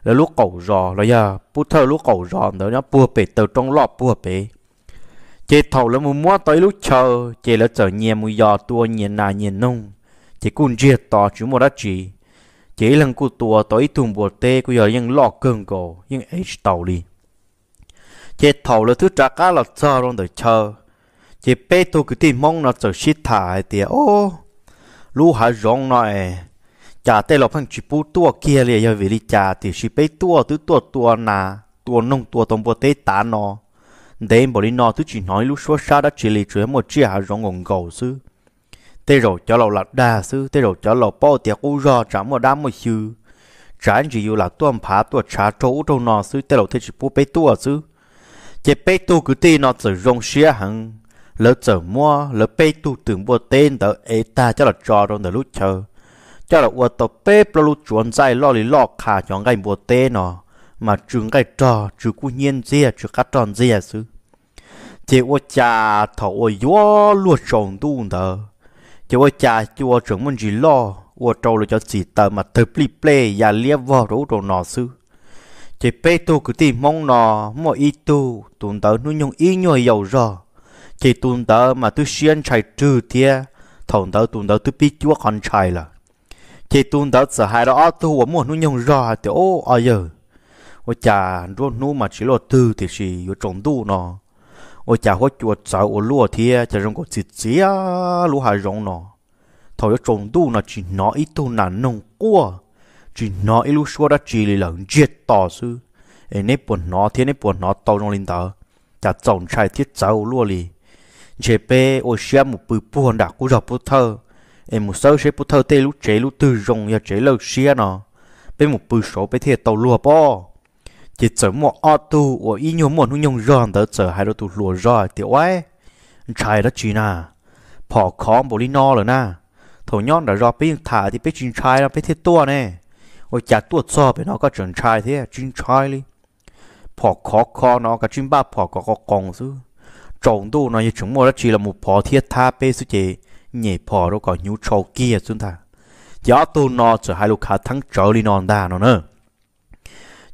là lúc cầu rò là giờ bút thơ lúc cầu rò đó nó bùa bể từ trong lọ bùa bể chỉ thầu là muốn mua tới lúc chờ chỉ là chờ nhẹ mua giò tua nhẹ nà nhẹ nung chỉ cũng chia to chú mua đó chỉ chỉ lần của tua tới tùng bộ tê của giờ những lọ cơn cổ những h tàu đi chế thầu là thứ trả cá là chờ luôn đợi chờ chế bê tô cứ tin mong nó chờ shit thả thì ô lũ hà rong nói trả tê là phăng chỉ bút tua kia liền giờ về đi trả thì chỉ bê tua thứ tua tua nà tua nông tua tông bộ tê tá nó đến bỏ đi nó thứ chỉ nói lũ số sa đã chỉ lì chuyện một chiếc hà rong ngồng cầu xứ thế rồi cho lầu là đa sư thế rồi cho lầu bao tiệc u rò chẳng một đám một sư trả chỉ là tuôn phá tuột trả chỗ trong nọ sư thế lầu thế chỉ bố bê tua sư chế bê tu cứ tê nó chỉ rong xía hằng lỡ chở mua lỡ bê tu tưởng bố tên tờ ế ta cho là cho đâu tờ lúc chờ cho là ua tờ bê bê lúc chuẩn dài lo lì lo khả cho ngay bố tên nó mà trường cái trò trừ cú nhiên dìa trừ cá tròn dìa sư chế ua cha thọ ua gió lùa tròn tu tờ chỉ vợ cha chỉ vợ trưởng môn chỉ lo vợ trâu là cho chỉ tờ mà thực li play và lia vợ rủ đồ nọ sư chỉ pe tu cứ tìm mong nọ mọi ít tu tụn tớ nuôi nhung ít nhồi giàu rồi chỉ tụn tớ mà tôi xuyên chạy trừ thia thằng tớ tụn tớ tôi biết chúa con chạy là chỉ tụn tớ sợ hai đó tu và muốn nuôi nhung rồi thì ô ai giờ vợ cha ruột nuôi mà chỉ lo tư thì chỉ vợ chồng tu nọ 我家伙脚走我路天，就让我自己啊，路还容呢。他要中毒呢，只拿一头难弄过，只拿一路说的这里人接到是，哎，那不拿天，那不拿到中领导，就总裁天走路里，这边我羡慕不不那古着不透，哎，木手些不透，这路这路都容易这路些呢，被木不熟被天到路吧。chỉ chờ một ô tu ô y nhiều mò nhung ròn đỡ chờ hai đôi tu lùa rò thì oai trai đó chỉ na, phò khó bồ li no rồi na, thổ nhon đã rò bên thả thì bên chín trai là bên thiết tua nè ôi chả tua cho bên nó có chuẩn trai thế à, chín trai đi phò khó khó nó cả chín ba phò có có công chứ trồng tu nó như chúng mò đó chỉ là một phò thiết tha bên sư chị nhảy phò đâu có nhu trâu kia chúng ta giáo tu nó chờ hai lục khá thắng trở li non đà nó nữa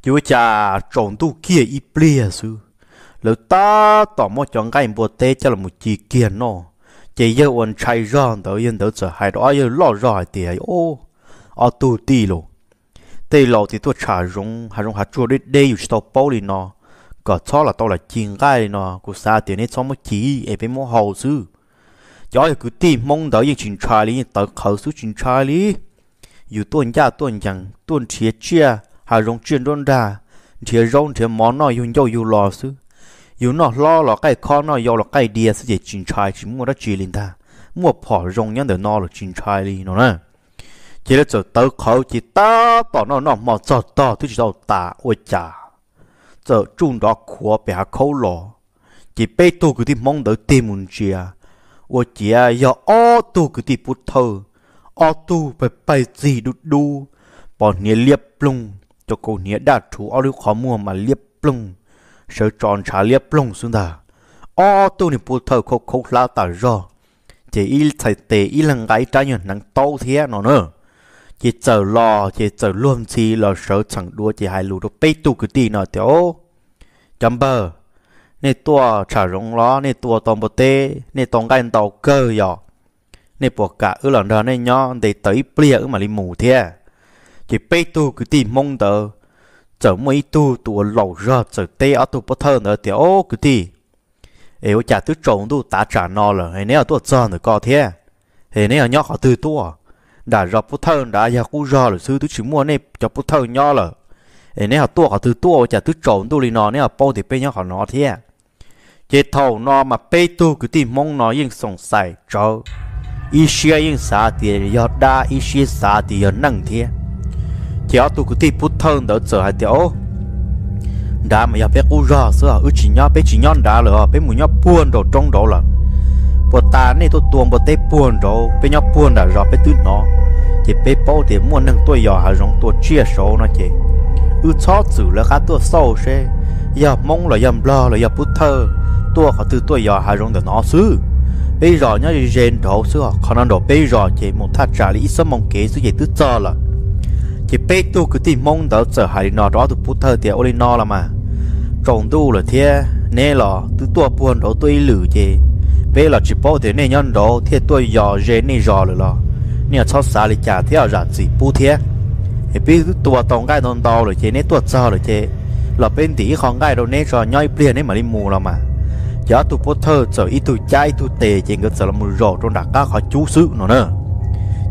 chú cha trộn tu kia y plia su lỡ ta tỏ mò chọn cái bộ tế cho là một chi kia nó chỉ yêu ôn chạy rong tới yên tới giờ hai đó yêu lo rồi thì ấy ô ở tu tì lo tê lo thì tôi trả rong hai rong hai chua đi đây yêu tao bao đi nó có cho là tao là chiên cái nó cô xa tiền ấy cho một chỉ ấy phải mua hậu sư cho cứ tìm mong tới những chuyện trai lý tới khẩu số chuyện trai lý yêu tuần gia tuần chẳng tuần chia chia hà rong chuyện đơn ra thiệt rong thiệt món nó dùng dầu dù lò sư dù nó lo là cái khó nó dầu là cái địa sẽ chỉ chín trái chỉ mua đó chỉ linh ta mua bỏ rong nhân để nó là chín trái đi nó nè chỉ là chỗ tớ khẩu chỉ ta bỏ nó nó mà cho to thứ đâu ta ôi chà giờ chung đó của bé khẩu lo, chỉ bé tôi cái đi mong đợi tìm một chia ôi chà giờ ô tôi cái đi bút thơ ô tu phải bài gì đu đu bỏ nhẹ liệp lung cho cô nhớ đã chú ở lưu khó mua mà liếp plung sợ tròn trả liếp plung xuống ta ô tu nị bù thờ khô khô lá tả rò chỉ y thầy tề y lần trái nhận nắng tâu thế nó nữa chỉ chờ lo chỉ chờ luôn chi lo sợ chẳng đua chỉ hai lù đó bê tu cứ tì nó tiểu chấm bờ nè tua trả rong lo nè tua tòng bờ tê nè tòng gai tàu cơ yọ nè bộ cả ư lần đó nè nhon để tới bia ư mà li mù thế chỉ bê tu cứ tìm mong đỡ chờ mấy tu tụ lẩu ra chờ tê ở tụ bất thơ nữa thì ô cứ tì ấy ô chả tứ trộn tu tá trả nó là hay nếu tụ chờ nữa có thế hay nếu nhóc họ tư tu đã ra bất thơ đã ya cú ra là sư tứ chỉ mua này cho bất thơ nhó là hay nếu họ tu họ tư tu chả tứ trộn tu lì nó nếu bao thì bê nhóc họ nó thế chế thầu nó mà bê tu cứ tìm mong nó yên sống sai, cho ý xia yên xả thì yada ý xia xả thì yên năng thế chỉ tu cứ ti bút thân đỡ sợ hai tiểu đã mà giờ bé cú rò sữa ở chỉ nhon bé chỉ nhon đã rồi bé mù nhon buồn đồ trong đó là bột ta này tôi tuồng bột tế buồn đồ bé nhon buồn đã rồi bé tứ nó chỉ bé bao thì muốn nâng tôi giờ hà rong tôi chia số nó chị ư chó xử là cá tôi sâu xe giờ mong là giờ lo là giờ bút thơ tôi họ từ tôi giờ hà rong để nó xứ bây giờ nhớ đi rèn đồ xứ họ còn ăn đồ bây giờ chỉ một thắt trả lý sớm mong kế xứ vậy tứ cho là chỉ bê tu cứ tìm mong đó sợ hại nó đó tụi bút thơ thì ô nó là mà trồng tu là thế nè là tụi tua buồn đó tôi lử gì về là chỉ bao thế này nhân đó thì tôi dò dễ này dò rồi lo nè cho xa lại trả thế là gì bút thế thì biết tua tòng gai non to rồi chế nè tua sao rồi chế là bên tí không gai đâu nè cho nhoi bia nè mà đi mù là mà giá tụi bút thơ sợ ít tụi chai tụi tề chế ngược sợ là mù rò trong đặc cá khó chú sự nó nữa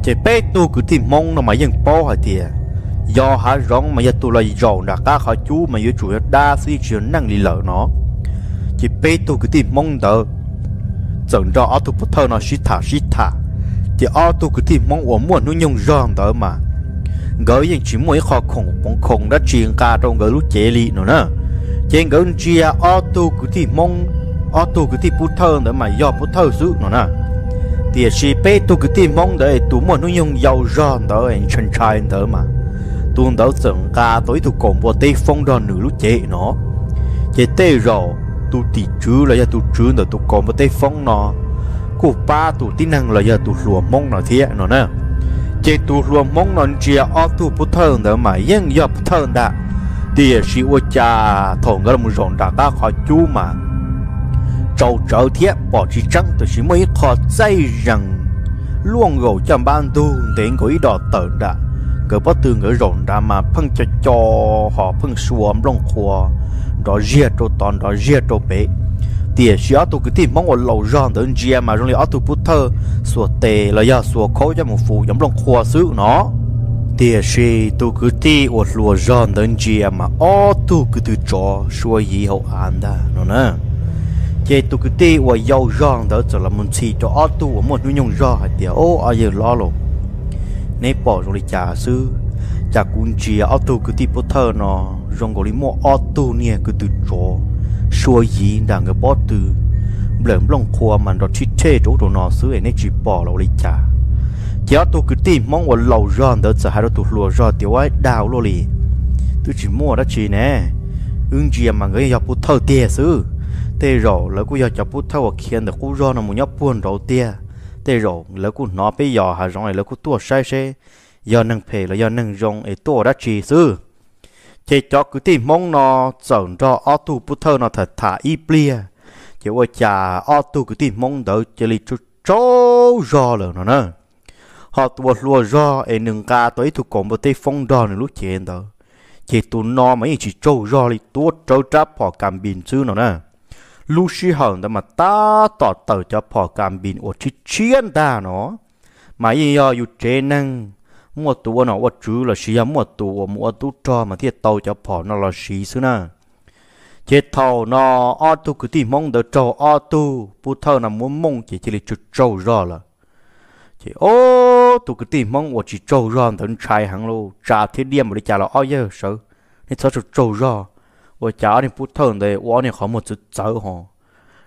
chỉ bê tu cứ tìm mong nó mà dừng bao hả thiệt do há rong mà giờ tụ lại giàu đã cá khỏi chú mà giờ chủ đa suy chuyển năng lý lợ nó chỉ bê tụ cứ tìm mong đợi chẳng cho ở tụ bất thơ nó suy thả suy thả thì ở tụ cứ tìm mong ổn muốn nuôi nhung rong đợi mà gửi những chỉ mới khó khổng bóng khổng đã truyền ca trong gửi lúc chế lị nữa nè trên gửi chia ở tụ cứ tìm mong ở tụ cứ tìm bất thơ đợi mà do bất thơ giữ nữa nè thì chỉ bê tụ cứ tìm mong đợi tụ muốn nuôi nhung giàu rong đợi anh chân trai đợi mà tuôn đảo sừng ca tối tu cổng bộ tê phong đo nữ lúc chế nó chế tê rò tu tì chứ là giờ tu chứ là tu cổng bộ tê phong nó cụ ba tu tin năng là giờ tu lùa mong nó thiệt nó nè chế tu lùa mong nó chia ở tu bút thơ nữa mà yên giờ bút thơ đã tiền sĩ ô cha thằng cái một rộn đã ta khó chú mà trâu trở thiết bỏ chỉ trắng tôi sĩ mới khó dây rằng luôn gầu chăm ban tu đến có ý đỏ tờ đã cỡ bắt từ ngỡ rộn ra mà phân cho cho họ phân xuống lòng khua đó riêng cho toàn đó riêng cho bé tiền sĩ áo tụ cái tiền mong ở lâu ròn đến riêng mà trong này áo tụ bút thơ sủa tề là do sủa khấu cho một phụ giống lòng khua xứ nó tiền sĩ tụ cứ ti ở lầu ròn đến riêng mà áo tụ cứ từ cho sủa gì hậu an đó nó nè chế tụ cứ ti ở dầu ròn đó cho là muốn chỉ cho áo tụ ở một nuôi nhung rò hay tiền ô ai giờ lo rồi nè bỏ rồi trả sư trả cũng chỉ auto cứ tiếp thơ nó rồi gọi mua auto nè cứ từ chỗ xua gì đang người bỏ từ lợm lòng khoa mà nó chỉ chê chỗ đồ nó sư ấy nè chỉ bỏ rồi trả chỉ auto cứ tìm mong vào lầu ròn đó sợ hai đó tụi lùa ròn tiểu ấy đào luôn liền tôi chỉ mua đó chỉ nè ưng gì à mà người nhập bút thơ tiền sư tê rồi lỡ cô giờ nhập bút thơ ở khiến để cô ròn nó muốn nhóc buồn đầu tiền tê rổ lỡ cú nó bây giờ hà rong ấy lỡ cú tua sai xe giờ nâng phê là giờ nâng rong ấy tua đã trì sư chế cho cứ tìm mong nó chọn cho ô tu bút thơ nó thật thả y plia chế ôi chà ô tu cứ tìm mong đỡ chế li chú chó rò lỡ nó nè họ tua lùa rò ấy nâng ca tới thu cổng bờ tây phong đò này lúc chế đó chế tu nó mấy chỉ trâu rò li tua trâu tráp họ cầm bình sư nó nè lu shi hằng đó mà ta tỏ tờ cho phò cam bin ở chi chiến ta nó mà yên yo yu chế năng mua tù nó ô chú là shi à, mua tù mua tù cho mà thiệt tàu cho phò nó là shi xưa na chế thầu nó ô tu cứ tìm mong đỡ trâu ô tu bu thơ nó muốn mong chỉ chỉ là chú trâu rồi là chỉ ô tu cứ tìm mong ô chỉ châu rồi thằng trai hằng lô trả thiết điểm mà đi trả là ô giờ sợ nên sao chú châu rồi 我家里不疼的，我呢好么子走哈，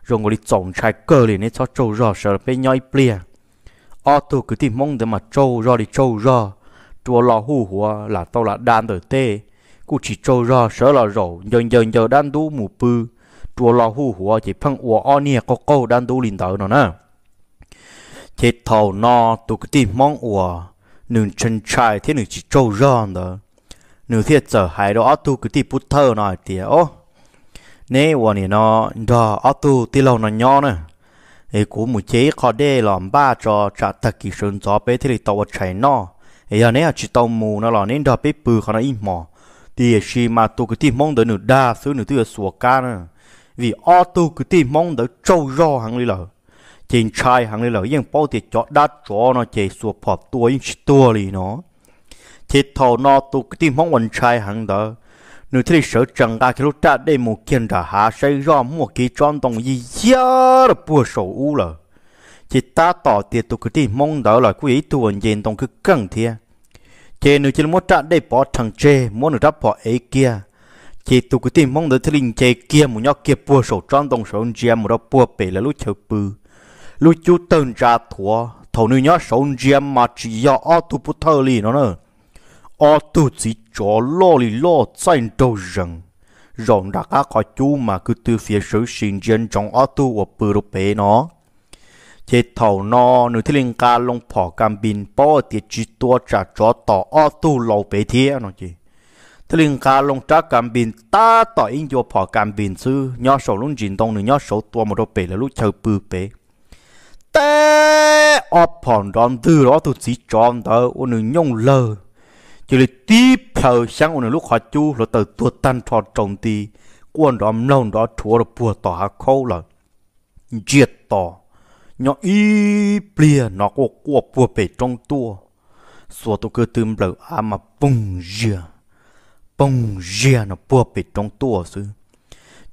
让我的总裁哥里呢操走绕手被尿一遍，阿都个地蒙的嘛走绕的走绕，多老虎หัว là tao là đan đời tê, cụ chỉ 走绕 sợ là rầu nhờ nhờ nhờ đan đu mù bư, tua lo hu hùa chỉ phăng ua o nia có câu đan đu linh tờ nó nè, chết thầu no tụ cái tim mong ua, nương chân trai thế nương chỉ trâu ròn đó nếu thiệt trở hai đó tu cứ tì bút thơ nói thì ô nè วันนี้เนาะดออตูที่เรานอนย่อนะไอ้กูมุเจคอเดหลอมบ้าจอจะตะกี้ชนจอไปที่ตัวใช้นอไอ้ยาเนี่ยจิตตมูนะหรอนี่ดอไปปือเขานะอีหมอที่ชีมาตัวกูที่มองเดินหนูด่าซื้อหนูที่สัวกานะ vì อตูกูที่มองเดินโจรอหังเลยเหรอจริงชายหังเลยเหรอยังป้อติดจอดัดจอเนาะเจสัวพอบตัวยิ่งตัวเลยเนาะ thiệt thò nó tu cái tim mong quần trai hàng đó nếu thế sợ chẳng ra cái lúc trả đây một kiện trả hạ say ra mua cái trang đồng gì giá là bùa sổ u là chỉ ta tỏ tiền tu cái tim mong đó là quý tu anh diện đồng cứ cần thiệt chỉ nếu chỉ muốn trả đây bỏ thằng chê muốn được đáp bỏ ấy kia chỉ tu cái tim mong đó thế linh chê kia một nhóc kia bùa sổ trang đồng sổ anh chia một đó bùa bể là lúc chờ bự lúc chú tên ra thua thầu nữ nhóc sổ anh mà chỉ do ô tu bút thơ lì nó nữa ô tu chỉ cho lo lì lo trên đầu rừng rộn đã cá có chú mà cứ từ phía sự sinh dân trong ô tu và bự đồ bể nó chế thầu nó nửa thế linh ca long phò cam bin bỏ tiệt chỉ tua trả cho tỏ ô tu lâu bể thế nó chị thế linh ca long trả cam bin ta tỏ in vô phò cam bin chứ. nhớ sổ luôn chín tông nửa nhớ sổ tua một đồ bể là lúc chờ bự bể Ta ọp phòn đòn từ đó tôi chỉ chọn tớ ô nửa nhông lờ chỉ là tiếp theo sáng hôm nay lúc họ chú là từ tua tan thọ trồng thì quân đó lòng đó chúa là bùa tỏ hạ khâu là diệt tỏ nhỏ y plea nó có qua bùa bể trong tua số tôi cứ tìm lời à mà bùng dìa bùng dìa nó bùa bể trong tua chứ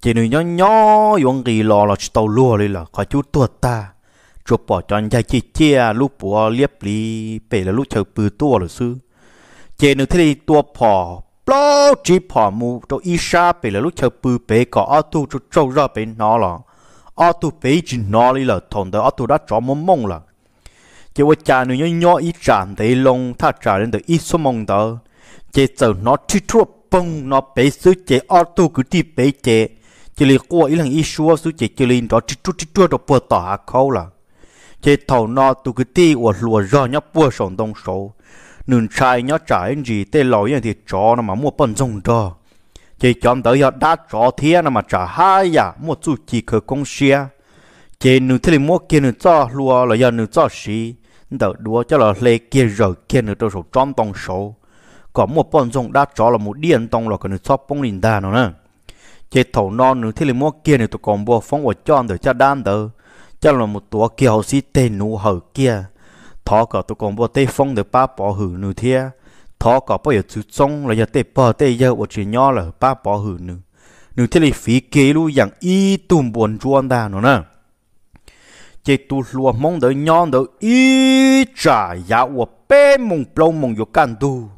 chỉ nữ nhỏ nhỏ yong gì lo là chỉ tàu lúa đi là khỏi chú tua ta chụp bỏ cho anh trai chị chia lúc bùa liếp lì bể là lúc chờ bự tua rồi chứ chế nữ thế đi tua phò lo chỉ phò mu cho y sa bị là lúc chờ bự bể có ô tu cho trâu ra bên nó là ô tu bể chỉ nó đi là thằng đó ô tu đã cho mông mông là chế vợ cha nữ nhớ nhớ y chạm thấy lông tha trả lên được y số mông đó chế giờ nó chỉ thua bông nó bể số chế ô tu cứ đi bể chế chế li qua ý lần y xua số chế chế li đó chỉ chút chỉ chút đó bừa tỏ khâu là chế thầu nó tu cứ đi và lùa ra nhóc bừa sòng đông số nương trai nhớ trái gì tê lòi thì chó nó mà mua bận rồng đó chỉ chọn tới giờ đã chó thế nó mà trả hai giờ mua chú chỉ khởi công xe chỉ nương thế mua kia nương cho lúa là giờ nương cho xí đỡ đua cho là lấy kia rồi kia nương tôi số trăm tông số có mua bận rồng đã chó là một điện tông là cái nương shop bông linh đà nó nè chỉ thầu non nương thế mua kia nương tôi còn bùa phong của chọn để cho đan đỡ cho là một tổ kia họ sĩ tên nụ hở kia thọ cả tôi còn bỏ tê phong được ba bỏ hử nửa thia thọ cả bây giờ chú trông là giờ tê bỏ tê giờ ở chỉ nhỏ là ba bỏ hử nửa nửa thia là phí kế lu dạng y tùm buồn chuan ta nữa nè chỉ tu lúa mong đợi nhon đợi y trả giá của bé mong plong mong vô can tu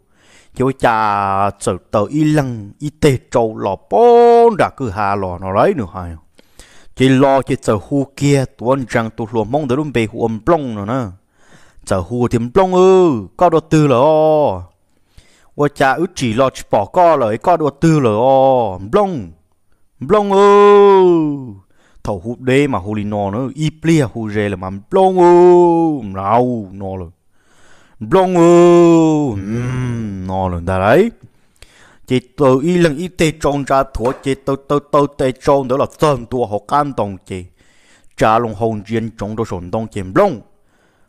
chỉ có cha trở tờ y lăng y tê trâu lò bốn ra cứ hà lò nó lấy nữa hay chỉ lo chỉ sợ hu kia tuân rằng tu lúa mong đợi luôn bề huống plong nữa nè giờ hùa thì plong ư có đồ tư là o ô cha ứ chỉ lo bỏ co lời có đồ tư là o plong plong ư thầu hụt đê mà hù lì nò nữa y plia à hù rê là mà plong ư nào nò rồi plong ư nò rồi đã đấy chỉ tôi y lần y tê trông ra thua chỉ tôi tôi tôi tê trông đó là sơn tua họ can tòng chỉ cha lòng hồn riêng trông đồ sồn tòng chỉ plong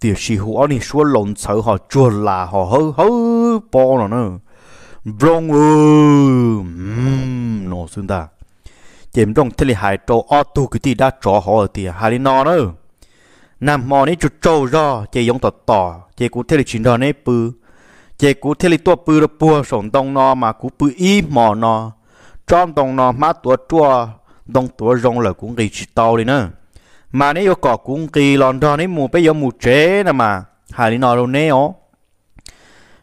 thì chỉ hú ở đi xua lồng sợ họ chua là họ hớ hớ bo nó nè, rong ư nó xuyên ta chém trong thế là hải trâu ở tu cái gì đã trò họ thì hai đi nó nè. nam mò này chút trâu ra chơi giống tọt tỏ chơi cú thế là chuyện đó này bự chơi cú thế là tua bự là bùa sống đông nó mà cú bự ý mò nó trong đông nó má tua chua đông tua rong là cũng gây chuyện tàu đi nè mà nếu có cũng kỳ lon đó nếu mù bây giờ mù chế nè mà hà lý nói đâu nè ó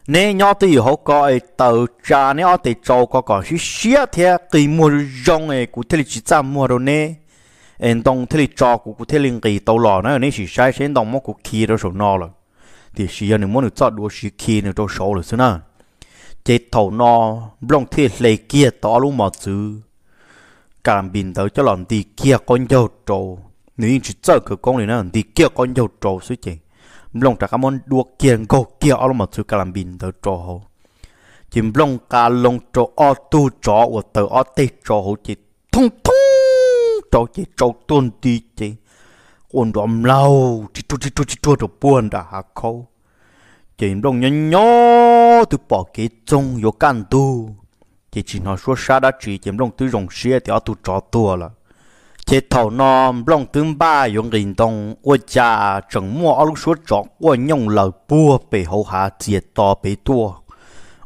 nè nhau thì họ có tờ trà nè ó thì Châu có có xí xía thế kỳ mua rong ấy cụ thể là chỉ ra mua đâu nè anh đồng thế là trò cụ cụ thể là kỳ tàu lò nó nè chỉ sai sẽ đồng mua cụ kỳ đâu số nó rồi thì xí anh muốn được cho đồ xí kỳ nữa đâu số rồi xí nè chế thầu nó blong thế lấy kia tỏ luôn mà chứ cảm bình tới cho lòng thì kia con dâu trâu nếu chỉ sợ cửa con này nó thì kia con nhiều trò suy chỉ lòng trả cảm ơn đua kia go kia ở mà suy cả làm bình tờ trò hồ chỉ lòng cả lòng trò ở tu trò của tờ ở tê trò hồ chỉ thông thông trò chỉ trò tuôn đi chỉ còn đom lâu chỉ tu chỉ tu chỉ tu được buồn đã hạ khâu chỉ lòng nhỏ nhỏ từ bỏ cái trông vô can tu chỉ chỉ nói số xa đã chỉ chỉ lòng từ rồng xia thì ở tu trò tua là chế thầu nó lòng tương ba dùng đình tông ô cha chẳng mua áo lúc suốt trọ ô nhông lờ bua bề hậu hạ diệt to bề tua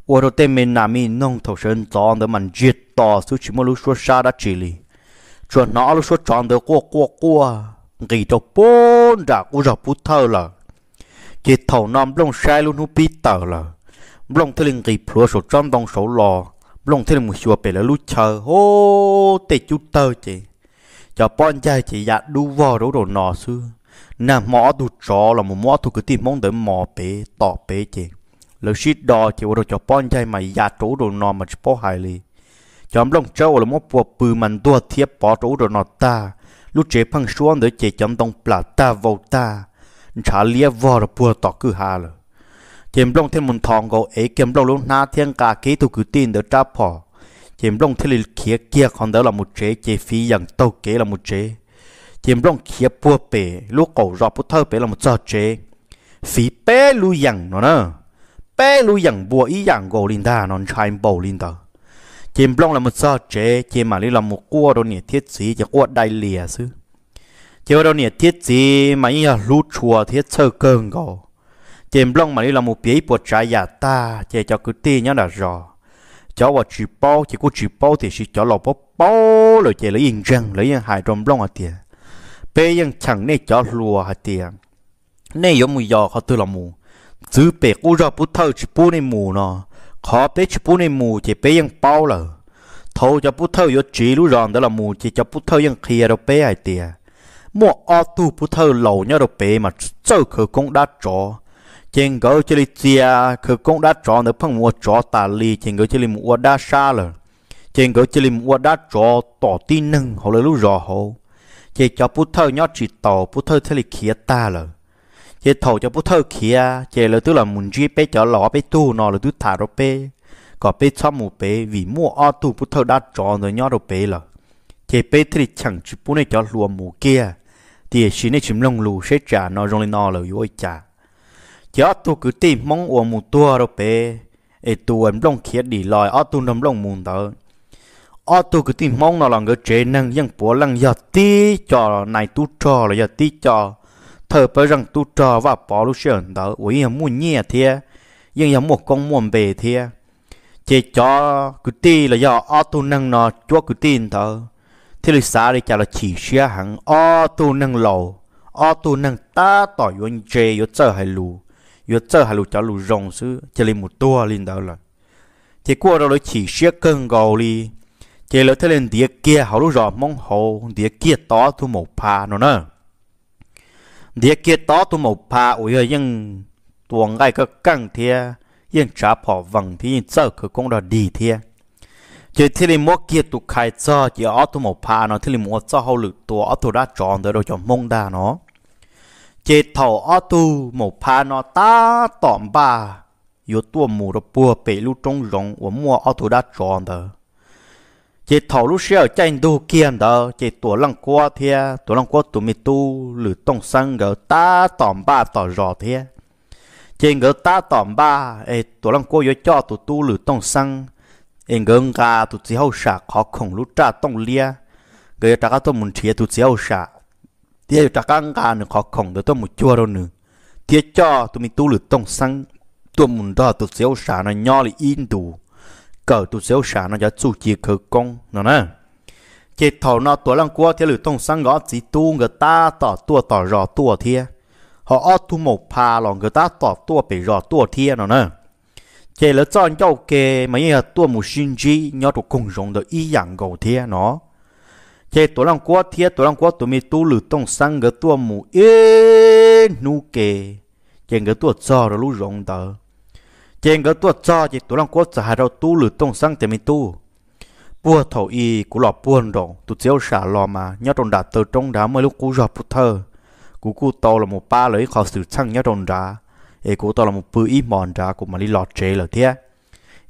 ô đồ tên mình nằm mình nông thầu sơn cho đỡ mình diệt to số chỉ mua lúc suốt xa đã chỉ lì cho nó lúc suốt trọn đỡ qua qua qua nghỉ đồ bốn đã ô rập bút thơ là chế thầu nó lòng sai luôn hút bít tờ là lòng thế linh nghỉ phúa số trong đồng số lò lòng thế linh một chùa bề là lúc chờ ô tê chú tơ chị cho bọn trai chỉ dạ đu vò rỗ rỗ nọ xưa nà mỏ tu trọ là một mỏ tu cứ tìm mong tới mỏ bể tỏ bể chị lỡ shit đò chị rồi cho bọn trai mà dạ trỗ rỗ nọ mà chỉ bỏ hài li cho ông lòng trâu là một bộ bự mình tua thiếp bỏ trỗ rỗ nọ ta lúc chế phăng xuống để chị chấm tông plà ta vào ta trả lia vò là bùa tỏ cứ hà rồi chém lòng thêm một thòng gò ấy kèm lòng lúc na thiên cả kế tu cứ tin để trả bỏ chỉ mong thế lịch kia kia còn đó là một chế chế phi rằng tàu kế là một chế chỉ mong kia bùa bể lúc cổ rọ bút thơ bể là một trò chế phí bé lu rằng nó nè bé lu rằng bùa ý rằng gồ linh ta nó trai bầu linh ta chỉ mong là một trò chế chỉ mà lý là một cua đồ nhỉ thiết sĩ chỉ cua đại lìa sư chỉ đồ nhỉ thiết sĩ mà ý là lú chùa thiết sơ cơn gồ chỉ mong mà lý là một bế bột trái giả ta chỉ cho cứ ti nhớ là rõ cháu vào chỉ bao chỉ có chỉ bao thì chỉ cháu lọc bao bao rồi chỉ lấy yên răng lấy yên hài rồng long à tiền bé yên chẳng nên cho lùa à tiền nên yếu mù giò họ tự làm mù chỉ bé cũng ra bút thâu chỉ bút nên mù nó khó bé chỉ bút nên mù chỉ bé yên bao là thâu cho bút thâu yếu chỉ lú ròn đó là mù chỉ cho bút thâu yên kia đâu bé à tiền mua ô tu bút thâu lầu nhau đâu bé mà chơi khởi công đã trò trên gấu chơi chia cứ cũng đã cho được phong mua chọn tà li trên gấu chơi mua đã xa lờ rồi trên gấu chơi mua đã cho tỏ tin nâng họ lấy lúc rõ hồ chỉ cho bút thơ nhót chỉ tỏ bút thơ thế là kia ta lờ chỉ thầu cho bút thơ kia chỉ là tức là muốn chi bé cho lọ bé tu nó là tức thả rồi bé có bé xong mù bé vì mua ở tu bút thơ đã cho rồi nhót rồi bé lờ chỉ bé thế là chẳng chụp bút này cho lùa mù kia thì xin này chìm lông lù sẽ trả nó rong lên nó là yếu trả giờ tôi cứ tìm mong uổng một tua rồi bé ấy tôi em long kia đi lại ở tôi nằm long muốn tới ở tôi cứ tìm mong nó là người trẻ năng nhưng bố lăng giờ tí cho này tu cho là giờ tí cho thở bởi rằng tu cho và bỏ lúc sớm đó ủi em muốn nhẹ thế nhưng em một con muốn về thế chỉ cho cứ tí là do ở tôi năng nó cho cứ tin thở thế là xa đi cho là chỉ xe hẳn ở tôi năng lầu ở tôi năng ta tỏi yuan chơi yuan chơi hay lù yo tơ hà lù cho lù rồng sư chỉ lên một tua lên đó là chỉ qua đó chỉ xé cơn gầu đi chỉ lỡ thế lên địa kia họ lù rõ mong hồ địa kia to thu một pa nó nè địa kia to thu một pa ôi ơi nhưng tuồng gai cái căng thia yên cha bỏ vòng thì yên tơ cứ cũng đó đi thia chỉ thế lên mua kia tụ khai cho chỉ ở thu một pa nó thế lên mua cho họ lù tua ở thu đã tròn tới đâu cho mong đa nó chế thầu ở tu một pha nó ta tỏm ba yếu tua mù rồi bùa bể lu trong rộng của mua ở tu đã tròn đó chế thầu lu xe ở trên đô kiên đó chế tua lăng qua thế tua lăng qua tụi mi tu lử tông sang gỡ ta tỏm ba tỏ rõ thế chế gỡ ta tỏm ba ê tua lăng qua yếu cho tụi tu lử tông sang ê gỡ ngà tụi chỉ hậu sạc khó khổng lu trả tông lia gỡ trả các tụi muốn chia thì trả căng cả nữa khó khổng được tôi một chua đâu nữa thì cho tụi mình tu lực tông sang tụi mình đó tụi xéo xả nó nhỏ là in đủ cỡ tụi xéo xả nó cho chủ chỉ khờ công nó nè chỉ thầu nó tuổi lăng qua thì lực tông sang gõ chỉ tu người ta tỏ tua tỏ rò tua thiê họ ở thu một pha lòng người ta tỏ tua bị rò tua thiê nó nè chỉ lỡ cho anh cháu kề mấy à, tua một sinh chi nhau tụi cùng rồng được y dạng gầu thiê nó thế tổ long quá thế tổ long quá tụi mi tu lử tông sang cái tua mù ê nu kề trên cái tua cho rồi lú rộng tờ trên cái tua cho thì tổ long quá sợ hai đâu tu lử tông sang thì mi tu bùa thầu y của lọ buồn rồi tu chéo xả lò mà nhớ trong đá tờ trong đá mới lúc cú giọt bút thơ cú cú to là một ba lấy khó sử sang nhớ trong đá ê cú to là một bự ít mòn đá cú mà đi lọt chế là thế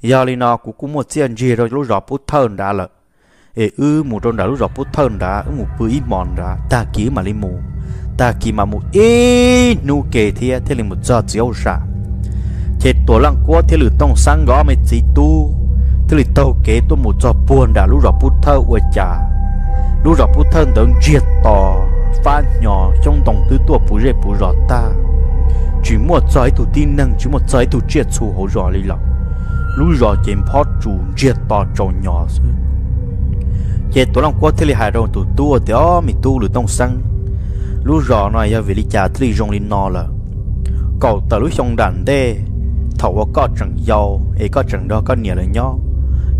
giờ li nó cú cú một chiên gì rồi lúc giọt bút thơ đá lợi e ư mu trong đó lúc rọc bút thân đã mu bưởi mòn đã ta kí mà lên mu ta kí mà mu ê nu kê thia thế lên một giờ chiếu ra chết tổ lăng quá thế lử tông sáng gõ mấy chỉ tu thế lử tàu kê tu một giờ buồn đã lúc rọc bút thơ uầy chả lúc rọc bút thân đừng triệt tò phá nhỏ trong tổng tứ tu bù rê bù rọt ta chỉ một giới thủ tin năng chỉ một giới thủ triệt xu hổ rõ lý lọc lúc rõ chém phó chủ triệt tò trò nhỏ xuống chế tổ lòng quá thế li hài rong tụ tu thì ó mi tu lử tông sang lú rò nói giờ về li cha thế li rong li nò là cậu tờ lú xong đàn đê thầu có trần dầu ấy có trần đó có nhiều là nhó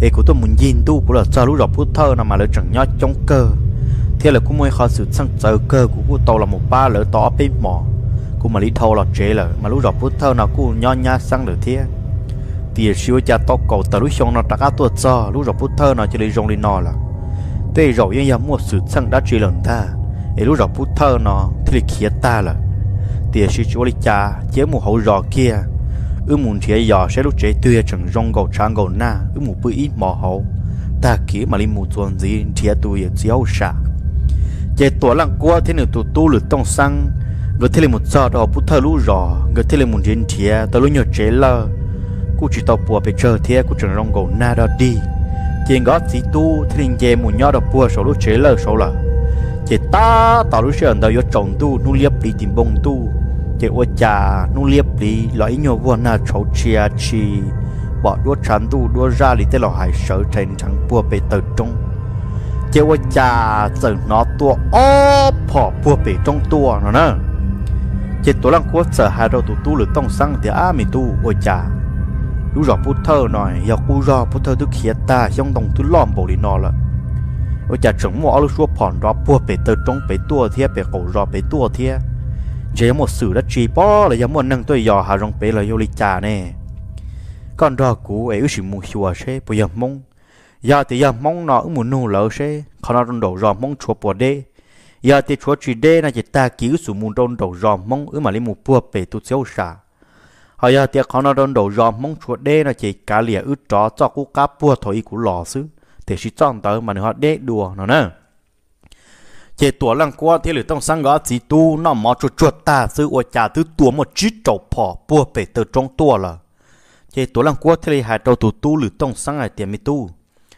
ấy cũng tôi muốn nhìn tu của là sao lú rò phút thơ nào mà lỡ trần nhó trong cơ thế là cũng mới khó sự sang chờ cơ của cô tàu là một ba lỡ tỏ bên mỏ cô mà lý thầu là chế là mà lú rò phút thơ nào cũng nhó nhá sang được thế thì siêu cha tóc cầu tờ lú xong nó đã cá tuột cho lú rò phút thơ nào chỉ li rong li nò là tê rõ yên yếm mua sự sang đã truy lần ta ấy lúc rồi bút thơ nó thì lì khía ta là tiền sư chúa lì cha chế mù hậu rò kia ư muốn chế giờ sẽ lúc chế tuyệt chẳng rong gầu trang gầu na ư mù bự ít mò hậu ta kia mà lì mù tuần gì chế tôi yên chéo sạ chế tổ lăng qua thế nữa tụ tu lực tông sang người thế là một giọt đó bút thơ lúc rõ, người thế là một chiến chế tao lúc nhớ chế lơ cú chỉ tàu bùa về chờ thế cú chẳng rong gầu na đó đi tiền gõ chỉ tu thì linh dê mù nhau đó bùa số lúc chế lơ số là chế ta tạo lúc sườn đầu yo trồng tu nu liệp đi tìm bông tu chế ô cha nu liệp đi loại nhiều vua na chấu chia chi bỏ đua chán tu đua ra lý tế lò hải sở trên thằng bùa bề tờ trung chế ô cha giờ nó tua ó bỏ bùa bề trong tu nó nè chế tổ lăng quốc sở hai đầu tu tu lửa tông xăng thì á mình tu ô cha lúc rõ bút thơ nói giờ cú rõ bút thơ thức hiện ta trong đồng thứ lòm bổ đi nó là ở chả chống mỏ lúc xua phòn rõ bùa bể tờ trống bể tua thia bể cổ rõ bể tua thia chế một sự đất trì bỏ, là giờ một năng tôi giò hà rong bể là yêu lịch trà nè Con rõ cú ấy chỉ muốn xua xe bây giờ mong giờ thì giờ mong nó muốn nô lỡ xe còn nó trong đầu rõ mong chua bùa đê giờ thì chúa chỉ đê là chỉ ta cứu sự muốn trong đầu rõ mong ở mà lấy một bùa bể tu xéo xả họ giờ tiệc họ nó đón đầu ròm mong chuột đê là chỉ cá lìa ướt chó cho cú cá bùa thôi cú lò xứ thì chỉ chọn tới mà họ đê đùa nó nè chỉ tuổi lần qua thì lửa tông sang gõ chỉ tu nó mò chuột chuột ta xứ ở trà thứ tuổi một chiếc trầu phò bùa về từ trong tua là chỉ tuổi lần qua thì hai trầu tu tu lửa tông sang ai tiền mi tu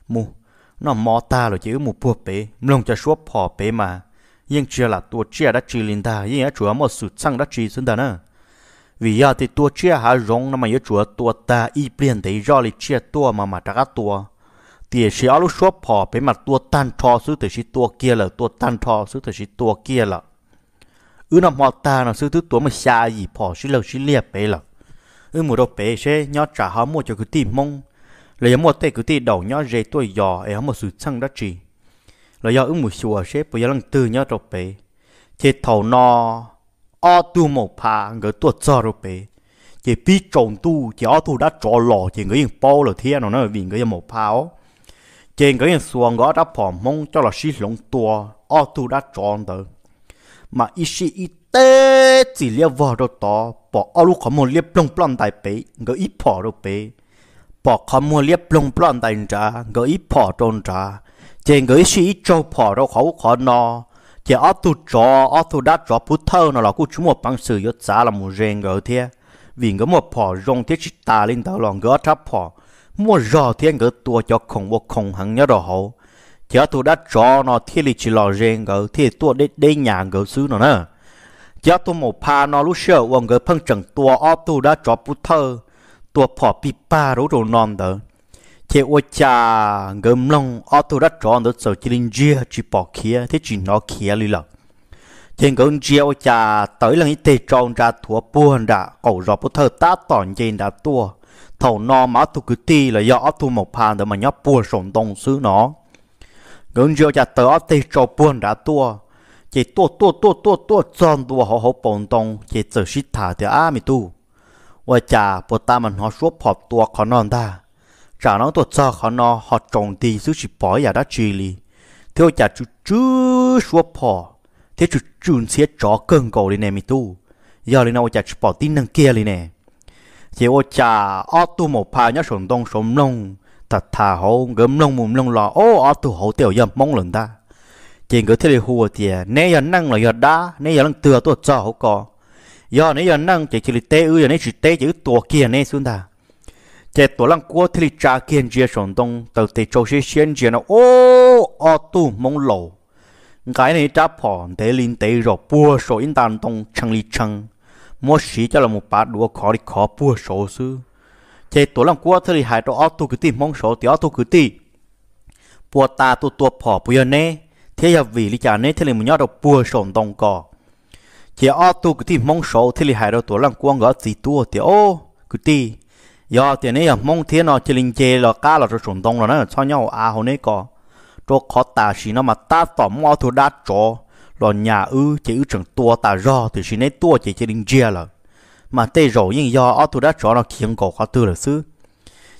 mu nó mò ta rồi chứ một bùa bể lông cho suốt phò bể mà nhưng chưa là tua chia đã chỉ linh ta nhưng chúa một sự sang đã chỉ xuống ta nữa vì giờ thì tua chia hà rong nằm mà chùa tua ta y biển thấy do lịch chia tua mà mà trả tua thì sẽ ở lúc shop họ bé mặt tua tan thò xuống từ chỉ tua kia là tua tan thò xuống từ chỉ tua kia là ư nằm họ ta nó sư thứ tua mà xa gì họ chỉ lâu chỉ liệp bé là ư một đầu bé sẽ nhớ trả họ mua cho cứ tìm mong lấy mua tay cứ tìm đầu nhớ rề tua giò ấy mà sự chăng đó chỉ là giờ ư một chùa sẽ bây giờ lần từ nhớ đầu bé thì thầu no ở tu một pha người tuột cho rồi bé chỉ bị trồng tu chỉ ở tu đã trọ lò chỉ người yên bao là thiên nó nói vì người một pháo chỉ người yên xuống gõ đã phò mong cho là xí lông tua ở tu đã trọn được, mà ít sĩ ít tế chỉ liếc vào đó to bỏ ở lúc khó mua liếc plong plong đại bé người ít phò rồi bé bỏ khó mua liếc plong plong đại ra người ít phò trôn ra chỉ người sĩ ít trâu phò đó khó khó no chỉ ở tu trò ở tu đã trò phút thơ nó là cú chúng một bằng sự yếu giá là một rèn gỡ thế vì ngỡ một phò rong thế chỉ ta lên tàu lòng gỡ tháp phò mua rò thiên gỡ tua cho không một không hằng nhớ đồ hậu chỉ ở tu đã trò nó thế là chỉ là rèn gỡ thế tua để để nhà gỡ xứ nó nè chỉ ở tu một pha nó lúc sợ ông gỡ phăng trần tua ở tu đã trò phút thơ tua phò pi pa rồi rồi non đó thế ô cha ngâm long ô tô đất tròn đất sầu chỉ linh chia chỉ bỏ kia thế chỉ nó kia lì lợn thế ngâm chia ô cha tới lần tê tròn ra thua buồn đã cổ rõ bút thơ ta tòn trên đã tua thầu no má tu cứ ti là do ô tô một pha để mà nhóc buồn sồn đông xứ nó ngâm chia ô cha tới ô tê tròn buồn đã tua chỉ tua tua tua tua tua tròn tua họ họ bồn đông chỉ tự xít thả thì á mi tu ô cha bố ta mình họ suốt họp tua khó non ta trả nó tuột cho họ nó họ trồng thì giữ chỉ bỏ nhà đã trì li theo chả chú chú xuống bỏ thế chú chun xé chó cơn cầu đi nè mi tu giờ lên nào chả chú bỏ tin năng kia đi nè chỉ ô chả ô tu một pha nhớ sồn đông sồn lông thật thà hậu gấm lông mồm lông lò ô ô tu hậu tiểu dầm mong lần ta chỉ có thế đi hùa thì nè giờ năng là giờ đã nè giờ năng tựa tuột cho hậu co giờ nè giờ năng chỉ chỉ tê ư giờ nè chỉ tê chỉ tua kia nè xuống ta chế tổ lăng cua thì cha kiên chia sòng đông tàu thì châu sĩ xiên chia nó ô ô tu mông lộ cái này cha phò để linh tế rồi bua số in tàn đông chẳng li chẳng mỗi sĩ cho là một bát đũa khó đi khó bua số sư chế tổ lăng cua thì hai đó ô tu cứ tìm mông số thì ô tu cứ tìm bua ta tu tu phò bùa nè thế là vì lý cha nè thế là một nhát đầu bua sòng đông cò chế ô tu cứ tìm mông số thì hai đó tổ lăng cua ngỡ gì tua thì ô cứ tìm giờ thì này mong thiên nó chỉ linh chế là cá là cho chuẩn tông rồi nó cho nhau à hôm nay có cho khó ta xí nó mà ta tỏ mò thu đá cho là nhà ư chỉ ư chẳng tua ta do thì xí này tua chỉ chỉ linh chế là mà tê rồi nhưng do ở thu đá cho nó khiến cổ khó tư là xứ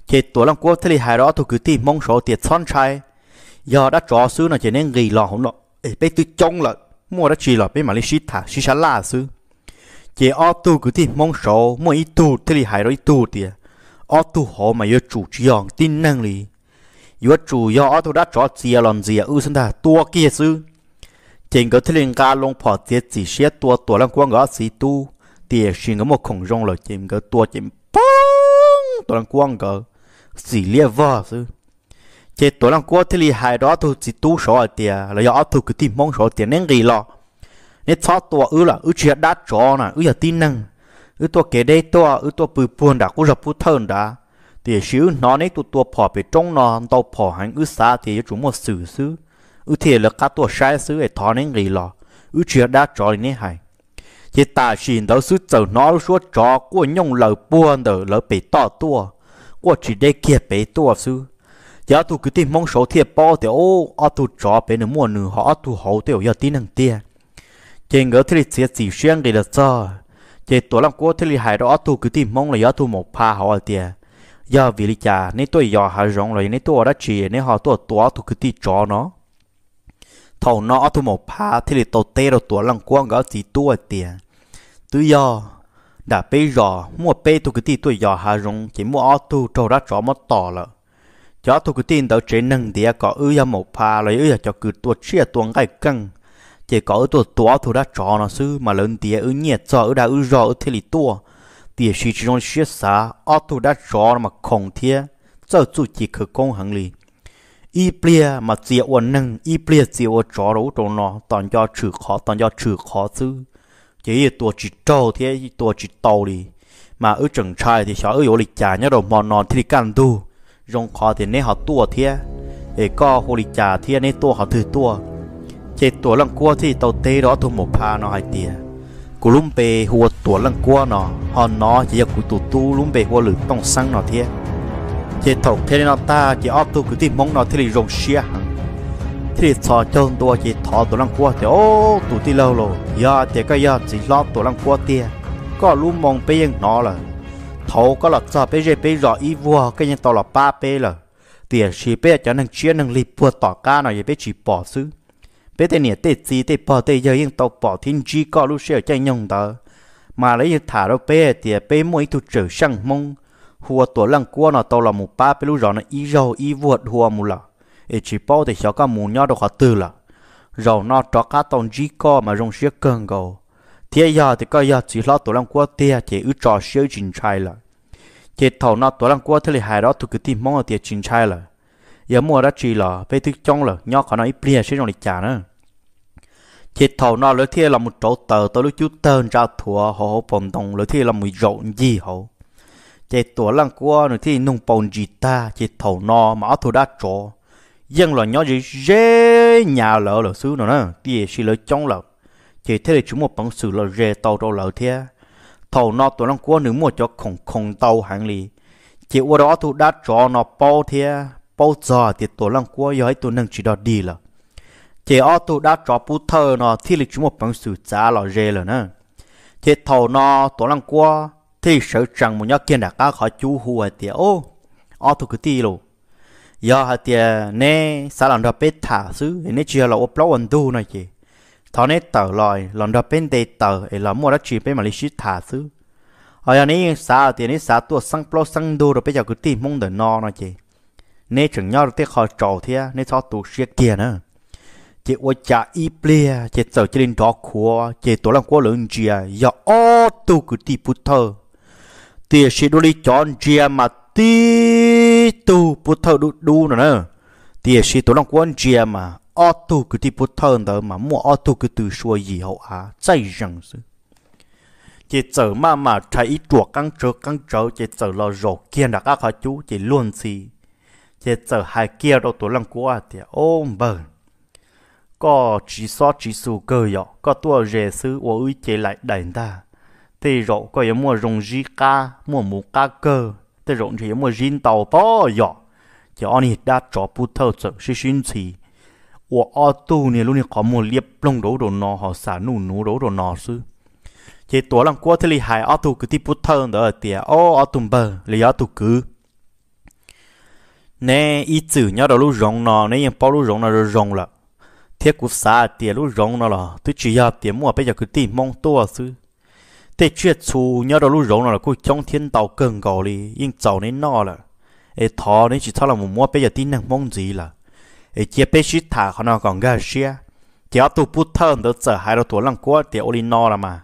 chỉ tua lăng quốc thế thì hai đó thu cứ tìm mong số tiền son trai do đã cho xứ nó chỉ nên ghi lò không nó bây tôi trông là mua đã chỉ là bây mà lấy xí thả xí xá la xứ chỉ ở tu cứ tìm mong số mua ít tu thế thì hai đó ít tu tiền ở tu họ mà yêu chủ chiang tin năng lý yêu chủ yêu ở tu đã cho chia làm gì ư sinh ta tua kia sư trên cái thiên linh ca long phò tiết chỉ xe tua tua lăng quang gõ sĩ tu tiệt xin cái một khổng rong là trên cái tua trên bông tua lăng quang gõ sĩ liệt vợ sư chế tua lăng quang thiên linh hai đó tu chỉ tu sợ tiệt là yêu tu cái tim mong sợ tiệt năng gì lo nên sao tua ư là ư chuyện đã cho nè ư là tin năng ư tua kể đây tua ư tua bự buồn đã cũng rập thân đã thì xíu nó nấy tụt tua phò bị trong nó tàu phò hành ư xa thì chúng một xử xứ ư thì là các tua sai xứ để thọ nên nghỉ lo ư chưa đã cho nên hay thì ta xin đâu xứ chờ nó số cho của nhung lờ buồn đỡ lỡ bị to tua của chỉ đây kia bị tua xứ giờ tụ cứ tìm mong số thiệt bao thì ô ở tụ cho bên nữa mua nửa họ ở tụ hậu tiểu giờ tin năng tiền trên ngỡ thì sẽ chỉ xuyên để là sao giờ tổ lăng cố thế hai đó tu cứ tìm mong là giờ tu một pha họ tiề do vì lý cha nên tôi giờ họ rong rồi nên tôi đã chỉ nên họ tôi tổ tu cứ tìm chó nó thầu nó tu một pha thì li tổ tê rồi tổ lăng cố gỡ gì tu tiề tự do đã bây giờ mua bây tu cứ tìm tôi giờ họ rong chỉ mua tu trâu đã chó mất tỏ rồi cho tu cứ tin tới chế năng địa có ư ya một pha rồi ư cho cứ tổ chia tuồng cái căng chỉ có ở tuổi tua thôi đã cho nó sư mà lớn tía ở nhiệt cho ở đã ở rõ ở thế lì tua tía suy chỉ trong xuyết xa ở thôi đã cho mà không thiê cho chủ chỉ khởi công hành lý. y bia mà chỉ ở nâng y bia chỉ ở trò đấu trong nó toàn do trừ khó toàn do trừ khó sư chỉ tuổi chỉ cho thế tuổi chỉ tàu đi mà ở trường trai thì sao ở yếu lịch trả nhớ đầu mòn nó thì can tu rong khó thì nên họ tua thế để co hồ lịch trả thế nên tua họ thử tua chế tua lăng cua thì tàu tê đó thôi một pha nó hai tia cú lúng bề hùa tua lăng cua nó họ nó chỉ giờ cú tụ tu lúng bề hùa lử tông sang nó thiệt chế thầu thế nó ta chỉ ấp tu cứ tìm mong nó thế thì rồng xia thì thọ chân tua chỉ thọ tua lăng cua thì ô tụ ti lâu rồi giờ dạ, thì cái giờ dạ, chỉ lo tua lăng cua tia có lúng mong bề nó là thầu có là cho bề bề rõ ý vua cái nhân tàu là ba bề là tiền chỉ bề cho năng chia năng lập bùa tỏ ca nó chỉ bề chỉ bỏ xứ bây tên nhà tết gì tết bỏ tê giờ yên tàu bỏ thiên chi có lúc sẽ chạy nhung đó mà lấy thả đâu bé thì bé mỗi tụ trở sang mông hùa tổ lăng cua nó tàu là một ba bé lúc rõ nó ý rau ý vuột hùa mù là ý chỉ bao thì cháu cả mù nhau đâu khó từ là rau nó cho cá tàu chi có mà rong xía cơn gầu thế giờ thì coi giờ chỉ lo tổ lăng cua tê thì ứ trò xíu chính trai là thì thầu nó tổ lăng cua thế là hai đó thuộc cái tim mong là thì chỉnh trai là giờ mua đã chỉ là bé thứ trong là nhau khó nói bia sẽ trong lịch trả nữa chỉ thầu nó lối thiê là một chỗ tờ tới lúc chú tên ra thua họ họ bồn đồng lối thiê là một rộn gì họ chỉ tổ lăng qua nữa thì nung bồn gì ta chỉ thầu nó mà thu đã chỗ dân là nhỏ gì dễ nhà lỡ lỡ xứ nữa nè thì xì lỡ trong lỡ chỉ thế là chúng một bằng sự là dễ tàu đâu lỡ thế thầu nó tổ lăng qua nữa một chỗ khổng khổng tàu hàng lì chỉ qua đó thu đã chỗ nó bao thế bao giờ thì tổ lăng qua giờ ấy nâng chỉ đó đi là chế ô tô đã cho bút thơ nó thi lịch chúng một bằng sự giá lò dê rồi nữa chế thầu nó tổ lăng qua thì sợ rằng một nhóc kia đã cá khỏi chú hùa tiệt ô ô tô cứ ti rồi giờ hả tiệt nè xã lần đó biết thả sứ, nên chia là ốp lâu anh đô này chị thọ nè tờ lòi lần đó bên đây tờ ấy là mua đã chỉ bên mà lịch sử thả xứ ở đây nè xã tiệt nè xã tua sang plo sang đô rồi bây giờ cứ ti mong đợi nó này chị nè chừng nhau rồi tiệt khỏi trầu thế nè cho tụ xe kia nữa chị ô cha y ple chị sợ chị lên đó của chị tổ làm quá lớn chia giờ à. dạ, ô tu cứ ti bút thơ tiền sẽ đôi đi chọn chia à mà ti tu bút thơ đu đu nữa nè tiền sẽ tổ làm quá chia à mà ô tu cứ ti bút thơ đó mà mua ô tu cứ từ xua gì hậu á chạy rằng sự chị sợ mà mà thấy ít chuột căng trở căng trở chị sợ lo rồi kia đã các họ chú chị luôn gì chị sợ hai kia đâu tổ làm quá thì ôm bờn có chỉ so chỉ số cơ yo có tua rẻ sư của ui chế lại đánh ta thì rộ có yếu mua rồng gì ca mua mù ca cơ thì rộng thì mua rin tàu bó yo chỉ anh ấy đã cho bút thơ sợ sư xin chỉ ô ô tu nè luôn có mua liệp lông đấu đồ nọ họ xả nụ nụ đấu đồ nọ sư chỉ tua lăng qua thì lì hại ô tu cứ tiếp bút thơ đó tiệt ô ô tu bờ lì ô tu cứ nè ít chữ nhau đó lúc rộng nọ nè yên bao lúc rộng nọ rồi rộng là thiết cú xa tiền lũ rong nó là tôi chỉ ya tiền mua bây giờ cứ tìm mong to chứ thế chuyện chú nhớ đó lũ rong nó là cô trong thiên tàu cần gò đi nhưng cháu nên nó là ấy thọ nên chỉ thọ là một mua bây giờ tin năng mong gì là ấy chia bây giờ thả họ nó còn gà xia chỉ ở tụ bút thân đó giờ hai đầu tuổi lăng quá tiền oli nó là mà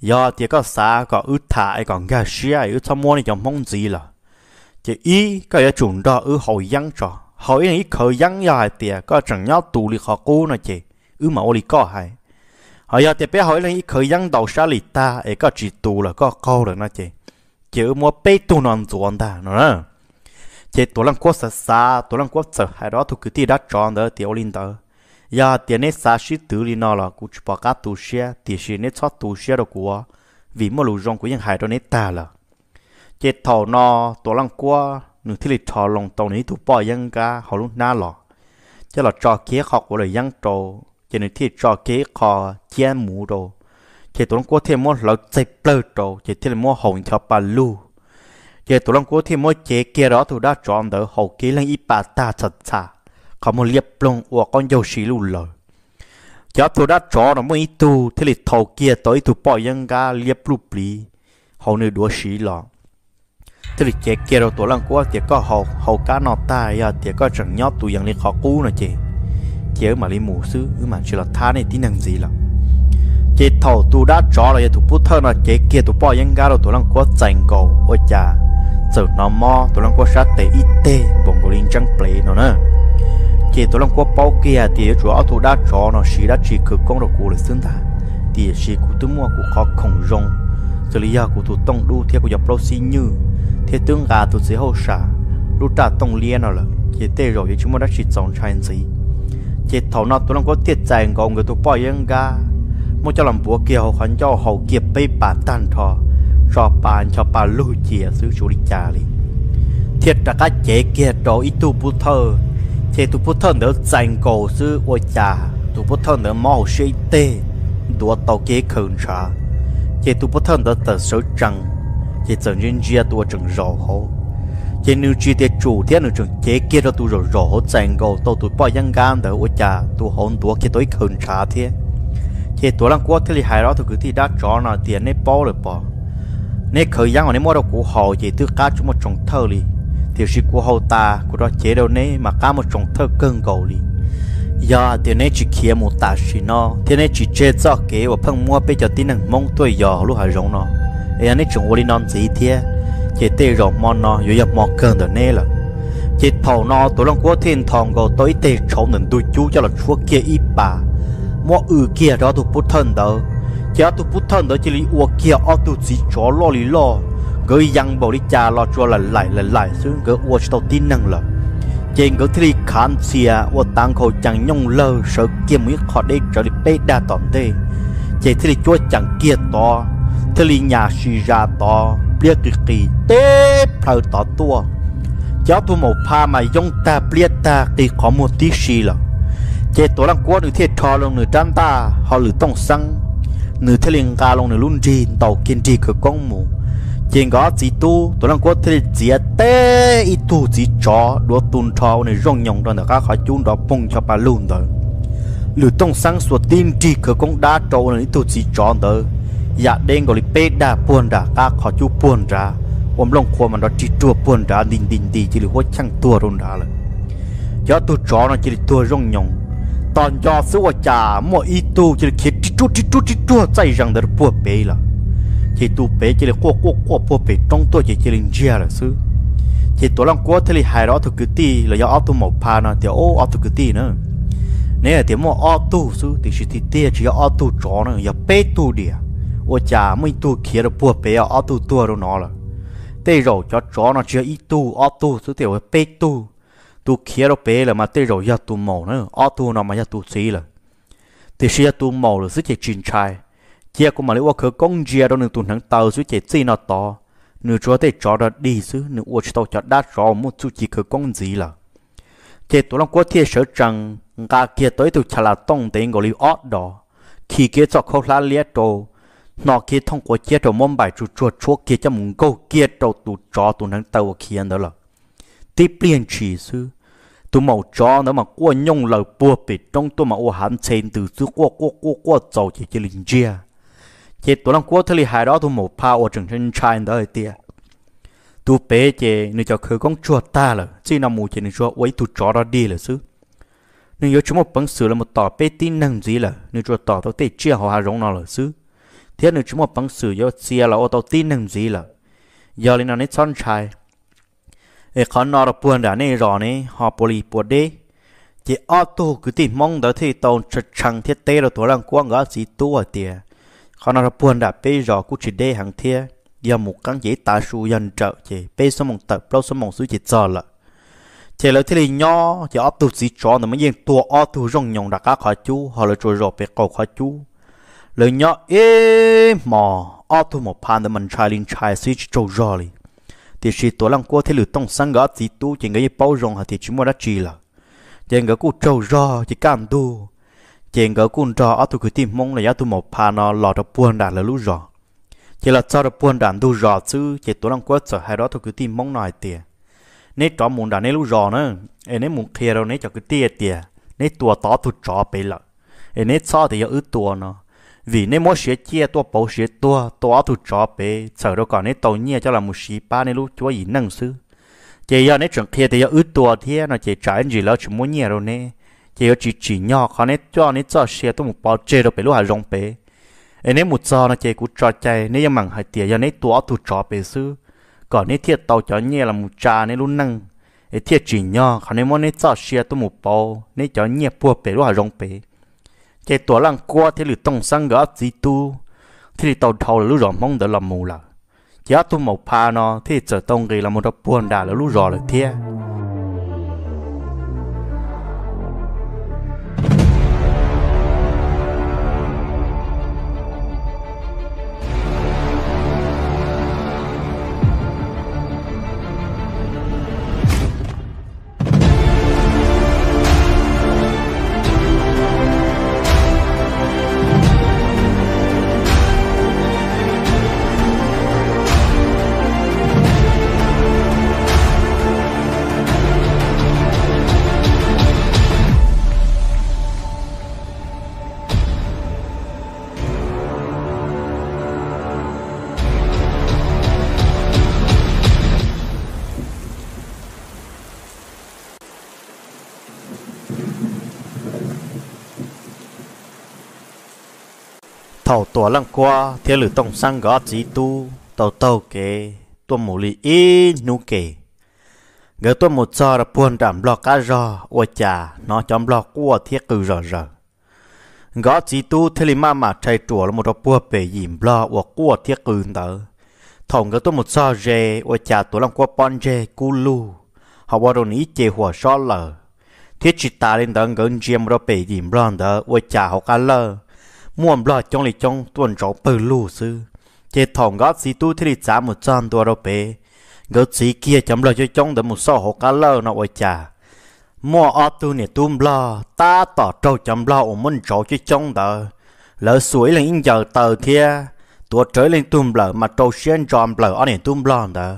giờ tiền có xa có ướt thả ai còn gà xia ướt thọ mua này chẳng mong gì là chỉ ý cái chuyện đó ướt hậu giăng trò họ hỏi này khởi dân dài tiệt có chẳng nhau tù lì khó cố nó chị ư mà ô lì có hay hỏi giờ tiệt bé hỏi này khởi dân đầu xa lì ta ấy có chỉ tù là có câu được nó chị chị mua bê tù non ruộng ta nó nè, chị tổ lăng quốc sợ xa tổ lăng quốc sợ hay đó thuộc cứ ti đã tròn đó tiệt ô linh đó giờ tiệt này xa xí tử lì nó là cũng chỉ bỏ cá tù xe tiệt xí này cho tù xe đó của vì mà lù rong của những hải đó này ta là chị thầu nó tổ lăng quốc nương thiết lịch thọ lòng tàu này tụ bỏ dân ga họ luôn na lọ cho là trò kế họ của lời dân trồ cho nên thiết trò kế họ chia mũ đồ chỉ tụi nó có thêm một lọ chạy bơ trồ chỉ thêm một hồng theo bà lù, chỉ tụi nó có thêm một chế kia đó tụi đã chọn đỡ hậu kế lên y bà ta thật xa có một liệp lông của con dâu xí lù lờ cho tụi đã chọn nó ít tu thiết lịch thầu kia tới tụi bỏ dân ga liệp lụp lý hậu nữ đua xí lọ thế là chế kia đầu tổ lăng của chế có hầu hầu cá nọ ta ya à, thì có chẳng nhót tụ yang lên khó cú nữa chế chế mà lên mù sư mà chỉ là tha này tí năng gì là chế thầu tu đã chó là tụ bút thơ là chế kia tụ bỏ yang gà đầu tổ lăng của chành cầu ôi cha giờ nó mò tổ lăng của sát tệ ít tê bồng của linh trăng ple nó nữa chế tổ lăng của bao kia thì chủ áo tu đã chó nó xí đã chỉ cực công đồ cù là xứng ta thì chỉ cú tu mua cú khó khổng rong xử lý của thủ tông đu theo của dọc lâu xí như thiết tương gà tụ sẽ hậu xả đu trả tông liên rồi chế tê rồi chế chúng ta đã chỉ chọn chán gì chế thầu nó tụi nó có tiết dài ngọn người tụi bỏ yên gà, một cho làm búa kia hậu khoản cho hậu kiệp bay bà tan thò cho bà cho bà lưu chìa xứ chủ đi trà đi thiệt là các chế kia đó ít tu bút thơ chế tu bút thơ nữa dành cầu xứ ôi trà tu bút thơ nữa mò sĩ tê đua tàu kế khẩn trả chế tu bất thân đã tự số trăng chế tờ nhân gia tu trừng rõ hậu chế nữ chi tiết chủ thiết nữ trừng chế kia đó tu rõ rõ hậu chẳng gầu tàu tu bỏ dân gan đỡ ô cha tu hồn tu kia tối khẩn trả thiết chế tu lăng quốc thế li hài đó tu cứ thi đã rõ nào tiền nấy bỏ rồi bỏ nấy khởi dân ở nấy mua đâu của họ chế tu cá chúng một trồng thơ li thì sự của hậu ta của đó chế đâu nấy mà cá một trồng thơ cơn gầu li giờ thì nên chỉ kia một tạ xí nó thì nên chỉ chế cho kế và phăng mua bây giờ tin năng mong tuổi giờ lúc hà rong nó ấy nên chúng tôi non gì thế chế tê rộng mòn nó rồi nhập mọt cơn đó nè là chế thầu nó tôi long quốc thiên thòng gò tới tê trộn nên tôi chú cho là chúa kia ít bà mua ừ kia đó tôi bút thân đó chỉ tôi bút thân đó chỉ lý uo kia ở tôi chỉ chó lo lý lo gửi răng bảo đi cha lo cho là lại là lại xuống gửi uo cho tôi tin năng là trên cái thì khám xìa và tăng khổ chẳng nhông lơ sợ kia mới khó để trở đi bê đa tổn thế chế thì chúa chẳng kia to thế thì nhà suy ra to bia kỳ kỳ tế phải tỏ tua cháu tôi một pha mà dông ta bia ta kỳ khó một tí xì là chế tổ lăng quốc được thiết cho lòng nửa trăm ta họ lử tông xăng nửa thế liền ca lòng nửa luôn gì tàu kiên trì cửa con mù chỉ có chỉ tu tôi đang có thể chỉ té ít tu chỉ chó đua tuôn thao này rong nhong đó là các khỏi chúng đó bung cho bà luôn đó lưu tông sáng sủa tin chỉ cơ công đã trâu này tu chỉ chó đó dạ đen gọi là bê đa buồn ra các khỏi chú buồn ra ôm lòng khoa mà nó chỉ tua buồn ra đình đình đi chỉ là hốt chăng tua luôn ra rồi cho tu chó nó chỉ là tua rong nhong tòn cho sữa trà mua ít tu chỉ là khiến chút chút chút chút chạy rằng đó buồn bê là chỉ tu bế chỉ là qua qua qua po bế trong tôi chỉ chỉ linh chia là sư chỉ tôi làm qua thì là hai đó thực ti là do auto một pa nó thì ô auto cử ti nữa nếu thì mua auto sư thì chỉ thì tia chỉ auto chó nữa giờ bế tu đi ở nhà mình tu kia là po bế auto tua đâu nó là tê rồi cho chó nó chưa ít tu auto sư thì bế tu tu kia là bế là mà tê rồi giờ tu màu nữa auto nó mà giờ tu xí là thì sẽ tu màu là rất là chín trai chia của mà liệu khứ công chia đó nửa tuần tháng tàu suy chạy gì nó to nửa chỗ thế cho đó đi xứ nửa uo tàu cho đã rõ một chút chỉ khứ công gì là chế tụ lòng quốc thiên sở trăng, ngà kia tới từ chả là tông tiền gọi liệu ót đó khi kia cho khâu lá liệt đồ nó kia thông qua chia cho mông bài chú chúa chúa kia cho mùng câu kia đồ tụ cho tụ tháng tàu kia đó là tiếp liên chỉ xứ tu màu chó nó mà qua nhung lời bùa bị trong tu mà ô hắn trên từ xứ qua qua qua qua dầu chỉ chỉ linh chia chế tổ lòng quốc thế li hài đó thu một pha ở trường trên trai đó ở tiệt tu bé chị nên cho khơi con chuột ta là chỉ nằm mù chế nếu cho quấy tu chó đó đi là xứ nên nhớ chúng một bằng sử là một tỏ bé tin năng gì là nên cho tỏ tao tê chia họ hà rong nó là xứ thế nên chúng một bằng sử do chia à là ô tô tin năng gì là giờ lên nó nết son trai ê khó nó là buồn đã nè rõ nè họ bồ lì bồ đê chỉ ô tô cứ tìm mong đó thì tàu chật chăng thiết tê là tổ quang gã gì tu ở tiệt họ nói là buồn đã bây giờ cũng chỉ để hàng thia giờ một căn dễ tả su dần trợ chỉ bây số một tập lâu số một số chỉ giờ là chỉ là thế này nhỏ chỉ ấp tụ gì cho nó mới yên tua ở tụ rong nhong đã cá khó chú họ là trôi rồi về cầu khó chú lời nhỏ ế mò ở tụ một pan để mình trai linh trai suy chỉ trôi rồi thì chỉ tổ lăng qua thế lửa tông sáng gõ gì tu chỉ người bao rong hả thì chỉ mua đã chỉ là chỉ người cũng trôi rồi chỉ cảm tu chèn gỡ cuốn trò ở tụ cứ tim mong là giá tụ một pha nó lọt được buồn đạn là lú rõ chỉ là cho được buồn đạn đủ rõ chứ chỉ tụ đang quất sợ hai đó tụ cứ tim mong nói tiền nếu trò muốn đạn nếu lú rõ nữa em nếu muốn kia đâu nếu cho cứ tiền tiền nếu tua tỏ tụ trò bị lợ em nếu cho thì giờ ứ tua nó vì nếu muốn xe chia tua bảo xe tua tua tụ trò bị sợ đâu còn nếu tàu nhia cho là một xí ba nếu lú chúa gì năng sư chỉ giờ nếu chuyện kia thì giờ ứ tua thế nó chỉ trái gì lỡ chỉ muốn nhia đâu nè thì nó chỉ chỉ nhỏ khó nên cho nên cho xe tôi một bao chơi đâu phải lúc hà rong bé anh ấy một cho nó chạy cũng trò chạy nên em mảng hai tiền giờ nên tua tụ trò bé xứ, còn nên thiệt tàu chó nhẹ là một trà nên luôn năng ấy thiệt chỉ nhỏ khó nên món nên cho xe tôi một bao nên chó nhẹ bùa bé lúc hà rong bé chạy tua lăng qua thì lử tông sang gỡ gì tu thì tàu thầu là lúc rõ mong đỡ làm mù là chỉ tôi một pha nó thì trở tông gì là một đập buồn đà là lúc rõ là thiệt thầu tua lăng qua thiên lử tông sang gõ chỉ tu tàu tàu kế tua mồ li y nu kế ngờ tua một giờ là buồn đảm lo cá rò ua cha nó chấm lo cua thiết cừ rờ rờ gõ chỉ tu thiên lì ma mà chạy chùa là một đọc bùa bể dìm lo ua cua thiết cừ tớ thầu ngờ tua một giờ rê ua cha tua lăng qua bon rê cu lu họ bỏ đồ ní chê hùa xó lờ thiết chỉ ta lên tớ gần dìm lo bể dìm lo tớ ua chà họ cá lơ muộn lo trong lì trong tuần trọng bờ lù sư chế thòng gót xí tu thế thì trả một trăm đô la bể, gót xí kia chấm lo cho trong đỡ một sọ hộ cá lơ nó ở chà mua ở tu này tum lo ta tỏ trâu chấm lo ở môn trâu cho trong đỡ lỡ suối là in giờ tờ thia tua trời lên tum lỡ mà trâu xuyên tròn lỡ ở này tum lo đỡ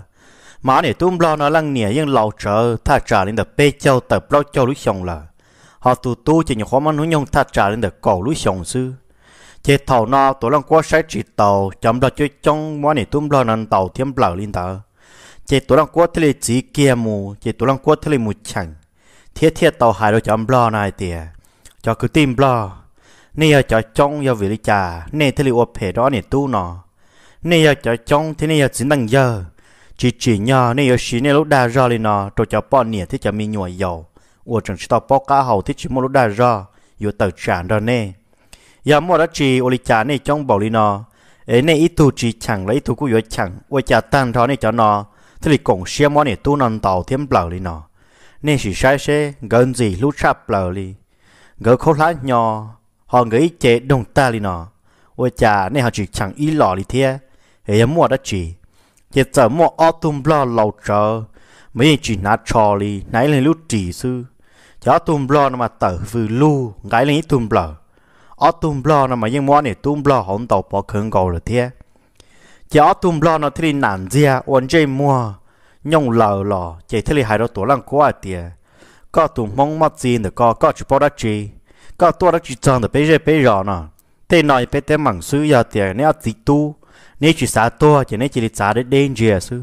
mà này tum lo nó lăng nè nhưng lâu chờ tha trả lên đỡ bê châu tập lo châu lúc xong là, họ tu tu chỉ những khó mà nó nhông tha trả lên đỡ cầu lúc xong xưa chế thầu no tổ lòng quá sai chỉ tàu chấm đó chơi trong món này tung lo nằm tàu thiêm lở linh tàu chế tổ lòng quá thề chỉ kia mù chế tổ lòng quá thề mù chẳng thiết thiết tàu hải đó chấm lo này tiề cho cứ tìm lo nay giờ cho trong giờ về trà nay thề ô phê đó nè tu nọ nay giờ cho trong thế nay giờ chính bằng giờ chỉ chỉ nhờ nay giờ xí nè lúc đa ra lên nọ rồi cho bọn nè thế cho mi nhồi dầu ô chẳng chỉ tàu bỏ cá hầu thế chỉ một lúc đa ra yêu tàu chản ra nè giờ mua đã chỉ ô li chả này trong bảo li nó ấy này ít tu chỉ chẳng lấy tu cũng yếu chẳng ôi chả tăng thọ này cho nó thế thì cổng xem món này tu nằm tàu thêm bảo li nó nên chỉ sai xe gần gì lúc sắp bảo li gỡ khâu lá nhò, họ gỡ ít chế đồng ta li nó ôi chả này họ chỉ chẳng ít lò li thế ấy mua đã chỉ chỉ sợ mua ô tum lo lâu chờ mấy chỉ nát trò li nãy lên lúc chỉ sư chó tum lo mà tở vừa lu gái lên ít tum lo ở tùm bò nó mà những mua này tùm bò hổng tàu bỏ khẩn cầu rồi thế chỉ ở tùm bò nó thì nản dia, ổn chế mua nhung lờ lò chỉ thế hai đó tổ lăng quá à tiền có tùm mong mắt gì được có có chỉ bao đắt chi có tua đắt chi chọn được bây giờ bây giờ nè thế này bây thế mảng xứ giờ tiền nếu chỉ tu nếu chỉ xả tua chỉ nếu chỉ đi xả đến đen gì xứ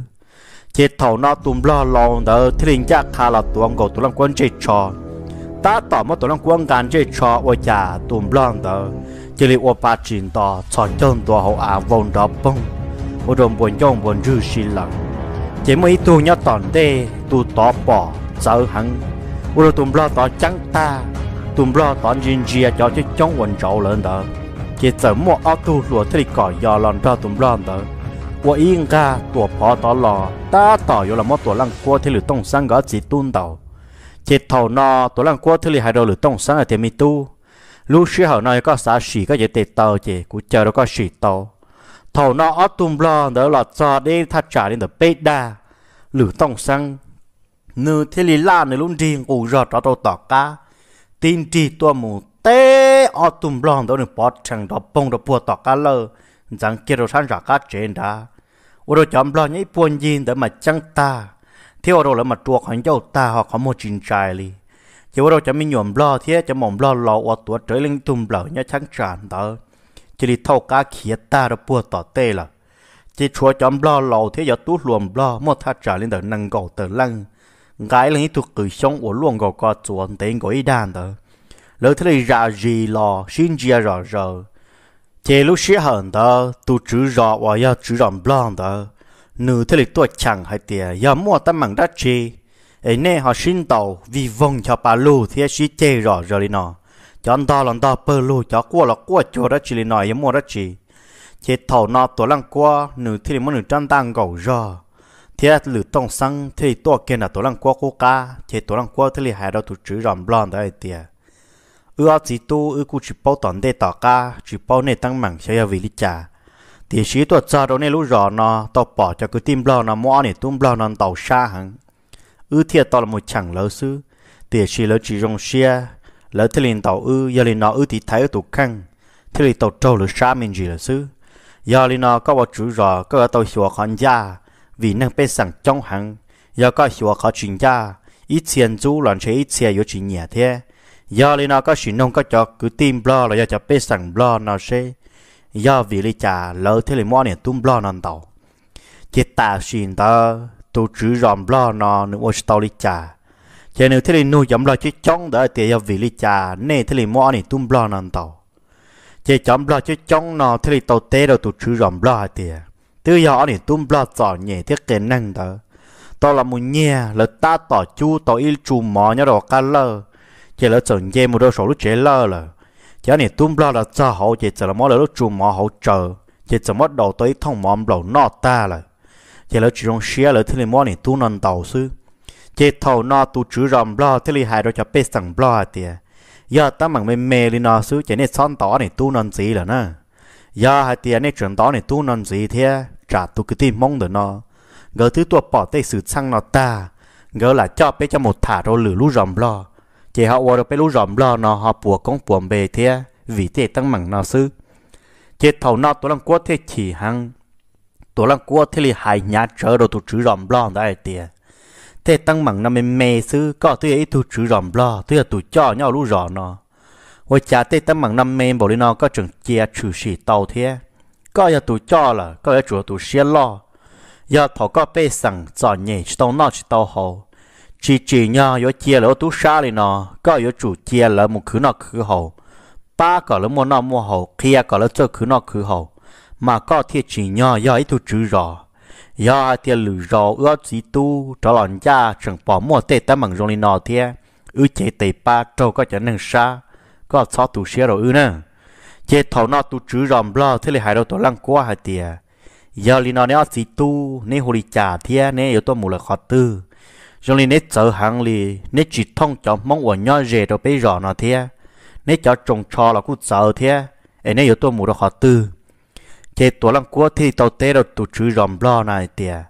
chỉ thầu nó tùm lo lòn đỡ thế linh chắc khá là tuồng cầu tổ lăng quân chơi trò ta tỏ mất tổ long quân gan chơi cho ô già tùm lon đó chỉ li ô ba chín đó cho chân đó hậu à vòng đó bông ô đồng buồn trong buồn dư xí lặng chỉ mấy tu nhớ tòn tê tu tỏ bỏ sợ hẳn ô đồ tùm lo tỏ trắng ta tùm lo tỏ nhìn chia cho chứ chống quần trậu lớn đó chỉ sợ mua ô tu lùa thế cỏ giò lòn cho tùm lo đó ô yên ca tùa phó tỏ lò ta tỏ yếu là mua tổ lăng qua thế lửa tông sang gõ chỉ tuôn tàu chế thầu nọ tổ lăng quốc thứ li hai đầu lửa tổng sáng ở tiệm mi tu lúc xưa họ nói có xã xỉ có dễ tệ tàu chế cũng chờ đâu có xỉ tàu thầu nọ ở tung lo đó là cho đi thắt trả đến được bê đa lửa tổng sáng nư thứ li la nư luôn riêng ủ rọt đó tôi tỏ cá tin trì tua mù tê ở tung lo đó được bỏ chẳng đó bông đó bùa tỏ cá lơ rằng kia đồ sáng giả cá trên đã ủa đồ chọn lo nhảy buồn gì để mà chẳng ta thiếu rồi là mà chuột hắn cho ta họ có một trình trai li chỉ vào cho mình nhuộm lo thế cho mỏng lo lo ở tuổi trở lên tùm lở nhá trắng tràn đó chỉ đi thâu cá khía ta đó bùa tỏ tê là chỉ chúa cho lo lo thế giờ tú luồng lo một thà trả lên đời năng gầu tờ lăng gái lên tụ cử sống ở luồng gầu có chuồn tên của ý đàn thế này ra gì lo xin chia rõ rồi chỉ lúc xí hận đó tụ chữ rõ và giờ chữ rõ lo đó nữ thế lịch tuổi chẳng hay tiề giờ mua tâm mạng đắt chi ấy nè họ xin tàu vì vòng cho bà lù thì chỉ chê rõ rồi đi nọ cho anh ta lần ta bơ lù cho qua là qua chỗ đó chỉ nọ giờ mua đó chi? chế thầu nọ tổ lăng qua nữ thế lịch muốn nữ trang tăng gầu rõ thì lử tông xăng thì tổ kia là tổ lăng qua cô ca chế tổ lăng qua thế lịch hai đầu tụ chữ rầm lon đấy tiề ưa chỉ tu ưa cụ chỉ bao toàn đề tỏ ca chỉ bao này tăng mạng sẽ là vị lý trả thì sĩ tuột ra đâu nên lúc rõ nó tao bỏ cho cứ tim lo nó mua này tung lo nó tàu xa hẳn ư thiệt tao là một chẳng lỡ sư thì sĩ lỡ chỉ rong xe lỡ thế liền tàu ư giờ liền nó ư thì thấy ở tụ khăn thế liền tàu trâu lỡ xa mình gì lỡ sư giờ liền nó có bảo chủ rõ có ở tàu hiểu khán gia vì năng bên sẵn trong hẳn giờ có hiểu khó chuyện gia ít tiền chú loạn chế ít xe yếu chuyện nhẹ thế giờ liền nó có chỉ nông có cho cứ tim lo là giờ cho bên sẵn lo nó sẽ do vì lý trà lỡ thế là mua này tung blo non tàu chỉ ta xin ta tu chữ ròm blo nó nữa ôi tàu lý trà, chỉ nếu thế là nuôi giống lo chứ chống đỡ thì do vì lý trà nè thế là mua này tung blo non tàu chỉ chống blo chứ chống nó thế là tàu tê đâu tu chữ ròm blo thì từ giờ nè tung blo giỏi nhẹ thiết kế năng đó tao là một nhà lỡ ta tỏ chú tỏ yêu chú mò nhớ đồ ca lơ chỉ lỡ chồng dê một đôi sổ lúc chế lơ là chả nè tung lo là cho hậu chỉ sợ là mỗi lúc chung mà hậu chờ chỉ sợ mất đầu tới thông mỏ đầu nọ ta là chỉ là chỉ trong xe là thế này mỗi nè tung nằm đầu sư chỉ thầu nọ tu chữ rầm lo thế này hai đôi cho bê sằng à tiề giờ ta mảng mày mê lên nọ sư chỉ nè son tỏ nè tung nằm gì là nè giờ hai tiề nè chuyển tỏ nè tung nằm gì thế trả tu cái tim mong được nọ gỡ thứ tua bỏ tay sự sang nọ ta gỡ là cho bé cho một thả rồi lử lú rầm lo chỉ họ vừa được bên lũ rộm lo nó họ bùa con bùa bề thế vì thế tăng mảng nó sư chỉ thầu nó tôi làm quá thế chỉ hăng tôi làm quá thế là hại nhà trở đồ tụi chữ rộm lo đó ai tiền thế tăng mảng nó mê mê sư có tôi ấy tụi chữ rộm lo tôi là tụi cho nhau lũ rõ nó hồi cha thế tăng mảng năm mê bảo đi nó có trường chia chữ sĩ tàu thế có giờ tụi cho là có giờ chủ tụi xe lo giờ thầu có bê sẵn cho nhẹ chỉ tao nó chỉ tao hậu chỉ chỉ nhau yo chia lỡ tú xa lên nó có yo chủ chia lỡ một khứ nọ khứ hậu ba có lỡ mua nọ mua hậu kia có lỡ cho khứ nọ khứ hậu mà có thiệt chỉ nhau yo ấy tu chữ rõ yo thiệt lử rõ ưa chỉ tu trở lòng cha chẳng bỏ mua tê ta mằng rong lên nó thiệt ư chế tê ba trâu có chả nâng xa có sao tu xe rồi ư nè chế thầu nọ tu chữ rõ lo thế là hai đầu tổ lăng quá hai tiệt giờ lên nó nếu chỉ tu nếu hồi trả thiệt nếu yếu tôi mù là khó tư rồi lên nét sợ hàng li nét chỉ thông cho mong của nhau rể đồ bây giờ nào thế nét cho trồng trò là cũng sợ thế ai nét yếu tôi mù đó họ tư chế tổ lăng cua thì tàu tê đâu tụ chữ ròm lo này tìa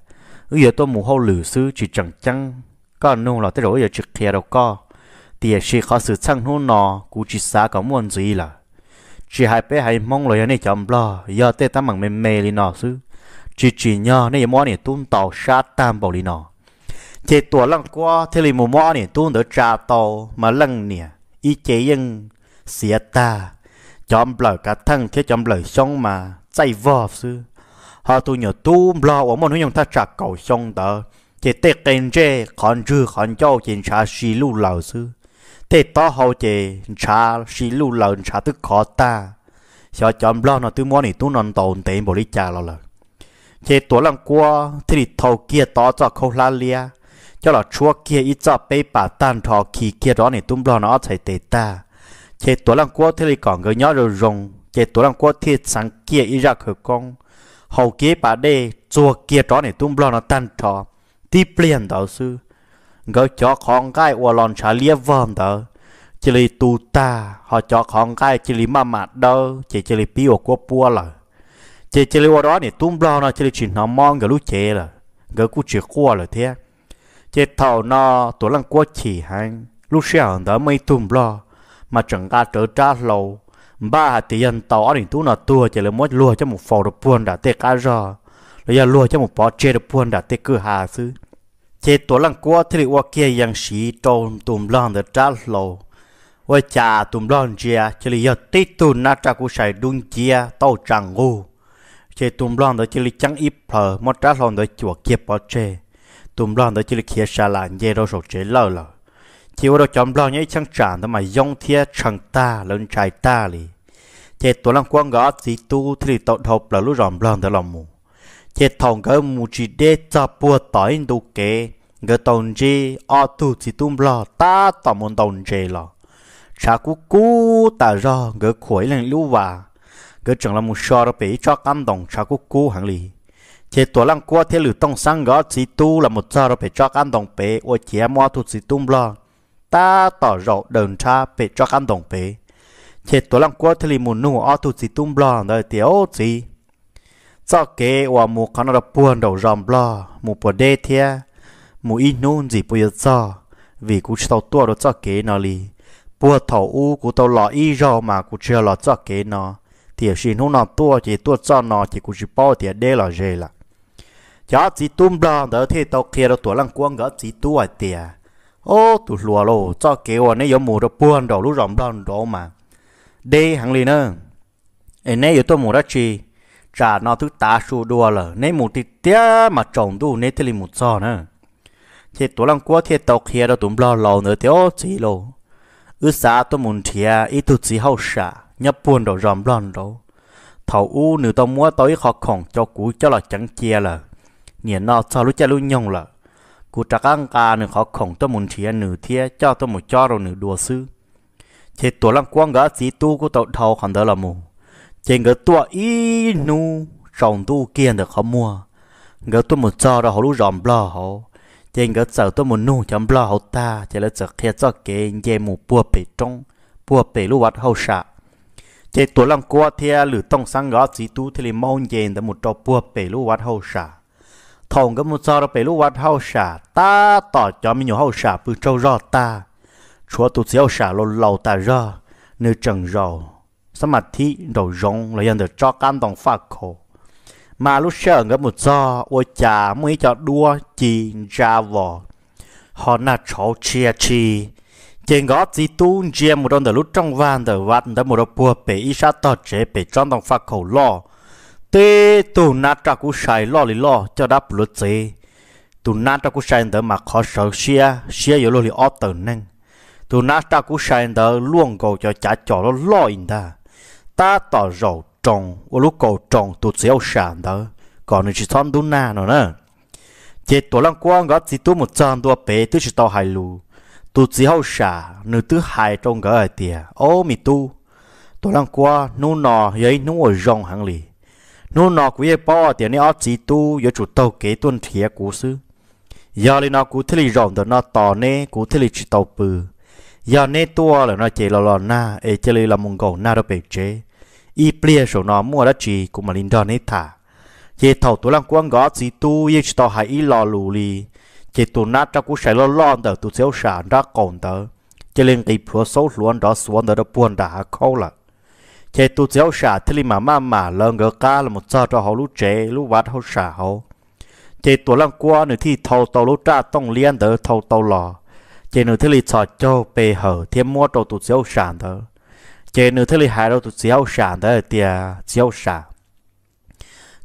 ừ yếu tôi mù hâu lử sư chỉ chẳng chăng có nung là tới rồi giờ trực kia đâu có tìa chỉ khó sự sang nô nọ cũng chỉ xa có muốn gì là chỉ hai bé hai mong lời này chậm lo giờ tê ta mặn mềm mềm đi nọ sư chỉ chỉ nhau này món này tung tàu sát tam bảo đi nọ thì tuổi lăng qua thì lì mù mò nè tu nữa trà tàu mà lăng nè ý chế yên xìa ta chọn bờ cả thằng thì chọn bờ xong mà chạy vò sư họ tu nhờ tu lo ở môn hướng ta trả cầu xong đó thì tê kênh chê còn dư còn cho chỉ trà xì lu lầu sư thế to hậu chỉ trà xì lu lầu trà tức khó ta sợ chọn lo nó tu mò nè tu non tồn tệ bồ lý trà lo lợ thì tuổi lăng qua thì thầu kia to cho khâu la lia cho là chúa kia ít cho bê bà tan thọ khi kia đó này tung lo nó thấy tê ta chế tổ lăng quốc thế thì còn người nhỏ rồi rồng chế tổ lăng quốc thiết sáng kia ít ra khởi công, hậu kia bà đê chúa kia đó này tung lo nó tan thọ tiếp liền đạo sư người cho con gái ua lon xả lia vòm đó chỉ lì tu ta họ cho con gái chỉ lì mà mạt đâu chỉ chỉ lì piu của bua là chỉ chỉ lì đó này tung lo nó chỉ lì chuyện nó mong cái lúc chế là người cũng chỉ qua là thế chế thầu nó tổ lăng quốc chỉ hành lúc xưa đó mấy tùm lo mà chẳng ca trở trả lâu ba thì dân tàu ở đỉnh tú nó tua chỉ là mỗi lùa cho một phò được buồn đã tê cá rò rồi giờ lùa cho một bó chê được buồn đã tê cứ hà xứ chế tổ lăng quốc thì qua kia dân sĩ trôn tùm lo được trả lâu với cha tùm lo chia chỉ là giờ tê tu na cha cũng xài đun chia tàu chẳng ngu chế tùm lo được chỉ là chẳng ít phở mất trả lâu được chùa kia bó chê tụm lòng tới chỉ là kia xa là nhẹ đâu sổ chế lờ lờ chỉ có đâu chấm lòng nhảy chẳng tràn thôi mà dông thia chẳng ta lớn trái ta li chế tổ lăng quan gõ gì tu thì tổ thộp là lúc ròm lòng tới lòng mù chế thòng gỡ mù chỉ để cho bùa tỏi đủ kế gỡ tồn chi ở tu chỉ tụm lòng ta tỏ muốn tồn chế lò chả cú cú ta do gỡ khối lên lũ và gỡ chẳng là một sò đó bị cho cam đồng chả cú cú hẳn lì chế tổ lăng qua thế lử tông sang gõ chỉ tu là một giờ rồi phải cho ăn đồng bể ô chế mua thuộc chỉ tung lo ta tỏ rõ đường cha phải cho ăn đồng bể chế tổ lăng qua thế lử muốn nu ô thuộc chỉ tung lo đời tiểu gì cho kế ô mù con nó buồn đầu ròm lo mù bữa đê thế mù ít nôn gì bây giờ vì cú tàu tua đó cho kế nó li bữa thầu u cú tàu lọ y rò mà cũng chưa lọ cho kế nó thì xin hôn nó tua chỉ tua cho nó chỉ cũng chỉ bao thì đê là dê là chả chỉ tôm bờ đỡ thì tàu kia đâu tuổi lăng quăng gỡ chỉ tuổi tiề ô tụ lùa lô cho kéo anh ấy mù đâu buồn đâu lúc rộng đòn đó mà đi hàng liền nữa anh ấy tôi mù ra chi trả nó thứ tá su đua lờ nên mù thịt tía mà trồng đủ nên thì mù cho nữa thì tuổi lăng quăng thì tàu kia đâu tụm bờ lò nữa thì ô chỉ lô ư xã tôi muốn thia ít tụ chỉ hậu xã nhập buồn đâu rộng đòn đâu thầu u nửa tao mua tới khó khổng cho cú cho là chẳng chia là nhẹ nó cho lúc cha lúc nhông là cụ trắc ăn cá nửa khó khổng tôi muốn chia nửa thia cho tôi một cho rồi nửa đùa sư chế tổ lăng quang gã chỉ tu của tàu thầu còn đó là mù chế ngỡ tua ý nu tu kia được khó mua ngỡ tôi một cho rồi họ lúc ròm lo họ chế ngỡ sợ tôi một nu chấm lo họ ta chế là sợ kia cho kế chế bùa bể trong bùa bể lúc vật hậu sạ chế tổ lăng qua thia lử tông sang gã chỉ tu thì mau nhện đã một trò bùa bể lúc vật hậu sạ thòng cái một sao đó bể lúc vật hậu xả ta tỏ cho mình nhiều hậu xả bự trâu rò ta chúa tụt xéo xả lô lâu ta rò nơi trần rầu sắm mặt thi đầu rong là dân được cho cam tòng pha khổ mà lúc sợ ngỡ một do ô cha mới cho đua chỉ ra vò họ na cháu chia chi trên gót gì tu chia một đòn từ lúc trong van từ vạt từ một đợt bùa bể ít sát tọt chế bể trong tòng pha khổ lo tê tù na trà cú xài lo lì lo cho đáp luật gì tù na trà cú xài đỡ mà khó sợ xia xia yếu lo lì ót tờ nâng tù na trà cú xài đỡ luôn cầu cho chả cho lo lo in ta ta tỏ rầu trồng ô lúc cầu trồng tụt xéo sản đỡ còn chỉ thon đun na nữa nè chế tổ lăng quang gót chỉ tu một trăm đua bảy tu chỉ tàu hai lù tu chỉ hậu xả nữ thứ hai trong cái ở tiề ô mi tu tổ lăng qua nu nò giấy nu ở rong hàng lì nô nọ cú ye bỏ tiền này ở chỉ tu yo chủ tàu kế tuân thiệt cú sư giờ lên nó cú thế lì rộng đó nó tỏ nè cú thế lì chỉ tàu bự giờ nè tua là nó chế lò lò na e chế lì là mông cổ na đó bể chế y plia số nó mua đó chỉ cũng mà linh đó nè thả chế thầu tu lăng quăng gõ chỉ tu ye chỉ tàu hay y lò lù lì chế tu na cho cú sài lò lò đó tu xéo sản đó còn đó chế lên cái phúa số luôn đó xuống đó đó buồn đã khâu lại chế tu giáo xả thế li mà mà mà lơ ngỡ cá là một sao cho họ lú chế lú vắt họ xả họ chế tu lăng qua nữa thì thầu tàu lúc cha tông liên đỡ thầu tàu lò chế nữa thế li sợ cho bề hở thêm mua đồ tu giáo xả đỡ chế nữa thế li hai đồ tu giáo xả đỡ thì giáo xả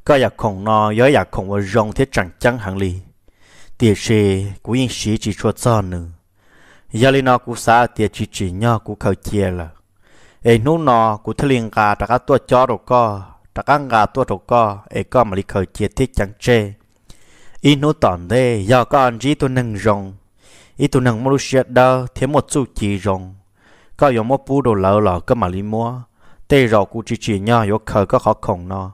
có nhà dạ khổng nó có nhà khổng và rong thiết chẳng chẳng hàng li thì sẽ cũng yên sĩ chỉ cho cho nữa giờ li nó cũng xa thì chỉ chỉ nhau cũng khởi chia là ai nô nọ cụ thể liền gà ta cá tua chó đồ co ta cá gà tua đồ co ai co mà lịch khởi chia thích chẳng chê ý nô tòn đê do anh chỉ tôi nâng rồng ý tôi nâng mua xe đơ thêm một chút chỉ rồng có yếu một bù đồ lỡ lỡ cơ mà li mua tê rò cụ chì chỉ nhau yếu khởi có khó khổng nọ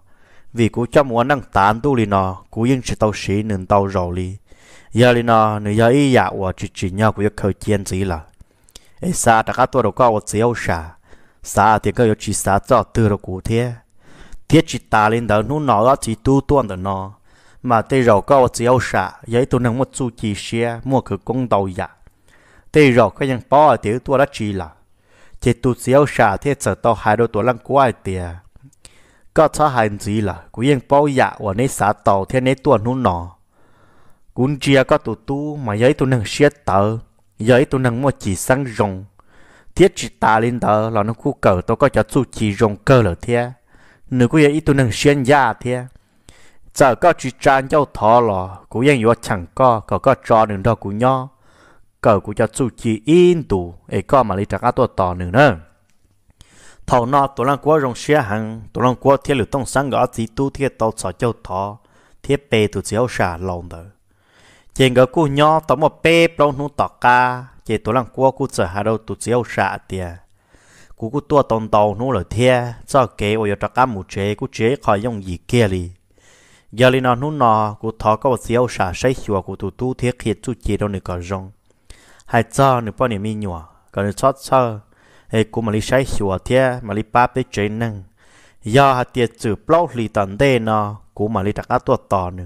vì cú cho muốn nâng tán tu li nọ cú yên chỉ tàu sĩ nên tàu rò li giờ li nọ nửa giờ ý dạ của chì chì nhau của yếu khởi chiến gì là ấy xa ta cá tua đồ co của xíu xả sa thì có chỉ sa cho từ rồi cụ thế thiết chỉ ta lên đó nó nọ đó chỉ tu tuân được nó mà tê rầu có chỉ yêu sa vậy tôi nâng một chút chỉ xe mua cứ công đầu dạ tê rầu cái những bao tiểu tôi đã chỉ là chỉ tu chỉ yêu sa thế sợ to hai đôi tôi lăng quái tiệt có cho hai gì là cứ nhân bao dạ và nấy sa tàu thế nấy tuần nó nọ cũng chia có tu tu mà giấy tôi nâng xe tờ giấy tôi nâng mua chỉ sang rồng thiết chỉ ta lên đó là nó khu cờ tôi có cho chú chỉ rồng cơ là thế nếu có ý tôi nâng xuyên ra thế giờ có chỉ trang cho thọ là cũng yên yếu chẳng có có có cho đừng đó cũng nhỏ cờ của cho chú chỉ in tù ấy có mà lấy trả tôi tỏ nữa nữa thầu nọ tôi đang quá rồng xe hàng tôi đang quá thiết lực tông sáng gõ chỉ tu thiết tao sợ cho thọ thiết bề tôi chỉ hậu xả lòng đời chỉ ngờ cô nhỏ tóm một bê bao nu tọt ca chỉ tôi lăng cua cô sợ hà đâu tụt siêu xạ tiề cô cô tua tông tàu nu lời thia cho kế ôi cho cá mù chế cô chế khỏi dùng gì kia li giờ li nó nu nọ cô thọ có một siêu xạ say chùa cô tụt tu thiết khiết chú chế đâu nữa có rong hai cho nữa bao nhiêu mi nhọ còn nữa chót sơ ấy cô mà li say chùa thia mà li ba bê chế năng giờ hạt tiệt chữ blog li tận đây nó cô mà li đặt cá tua tò nữa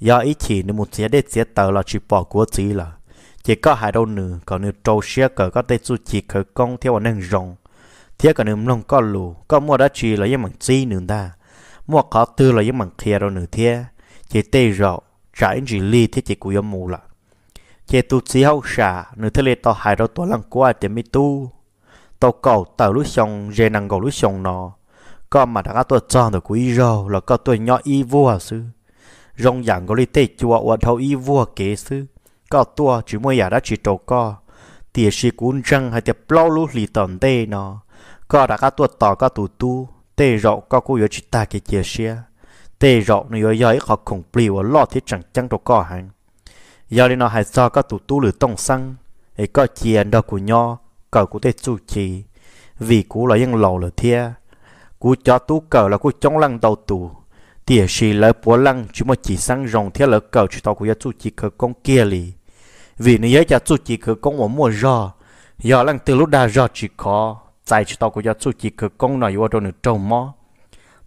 do ý chỉ nếu một chế đế chế tờ là chỉ bỏ của chỉ là chỉ có hai đâu nữ còn nếu trâu xe cờ có tên su chỉ khởi công theo anh rồng thế còn nếu lòng có lù có mua đã chỉ là những mảng chi nữa ta mua có tư là những mảng kia đâu nữ thế chỉ tê rậu trái chỉ ly thế chỉ của mù là chỉ tu chỉ hậu xả nữa thế lệ to hai đâu to lăng qua chỉ mi tu to cầu tờ lúc xong dê năng cầu lúc xong nó có mà đã có tôi chọn được quý rồi là có tôi nhỏ y vua sư rong dạng gọi tê chùa ở thâu y vua kế sư có tua chỉ mua giả đã chỉ trâu co tiề sĩ cũng răng hay tiệp lâu lú lì tòn tê nó có đã các tua tỏ các tù tu tê rộ có cô yếu chỉ ta cái tiề sĩ tê rộ nó yếu yếu khó khủng bì và lo thiết chẳng chẳng trâu co hàng giờ đi nó hay do các tù tu lử tông xăng ấy e có chiền đó của nho cờ của tê chu trì vì cú là dân lầu lửa thia cú cho tú cờ là cú chống lăng đầu tù tiền sĩ lỡ bố lăng chúng mà chỉ sang rồng theo lỡ cầu chúng ta cũng chủ chỉ khởi công kia lì vì nếu giờ chủ chỉ khởi công mà mùa rò giờ lăng từ lúc đã rò chỉ có tại chúng ta cũng chủ chỉ khởi công nói vào đồ nửa trâu mò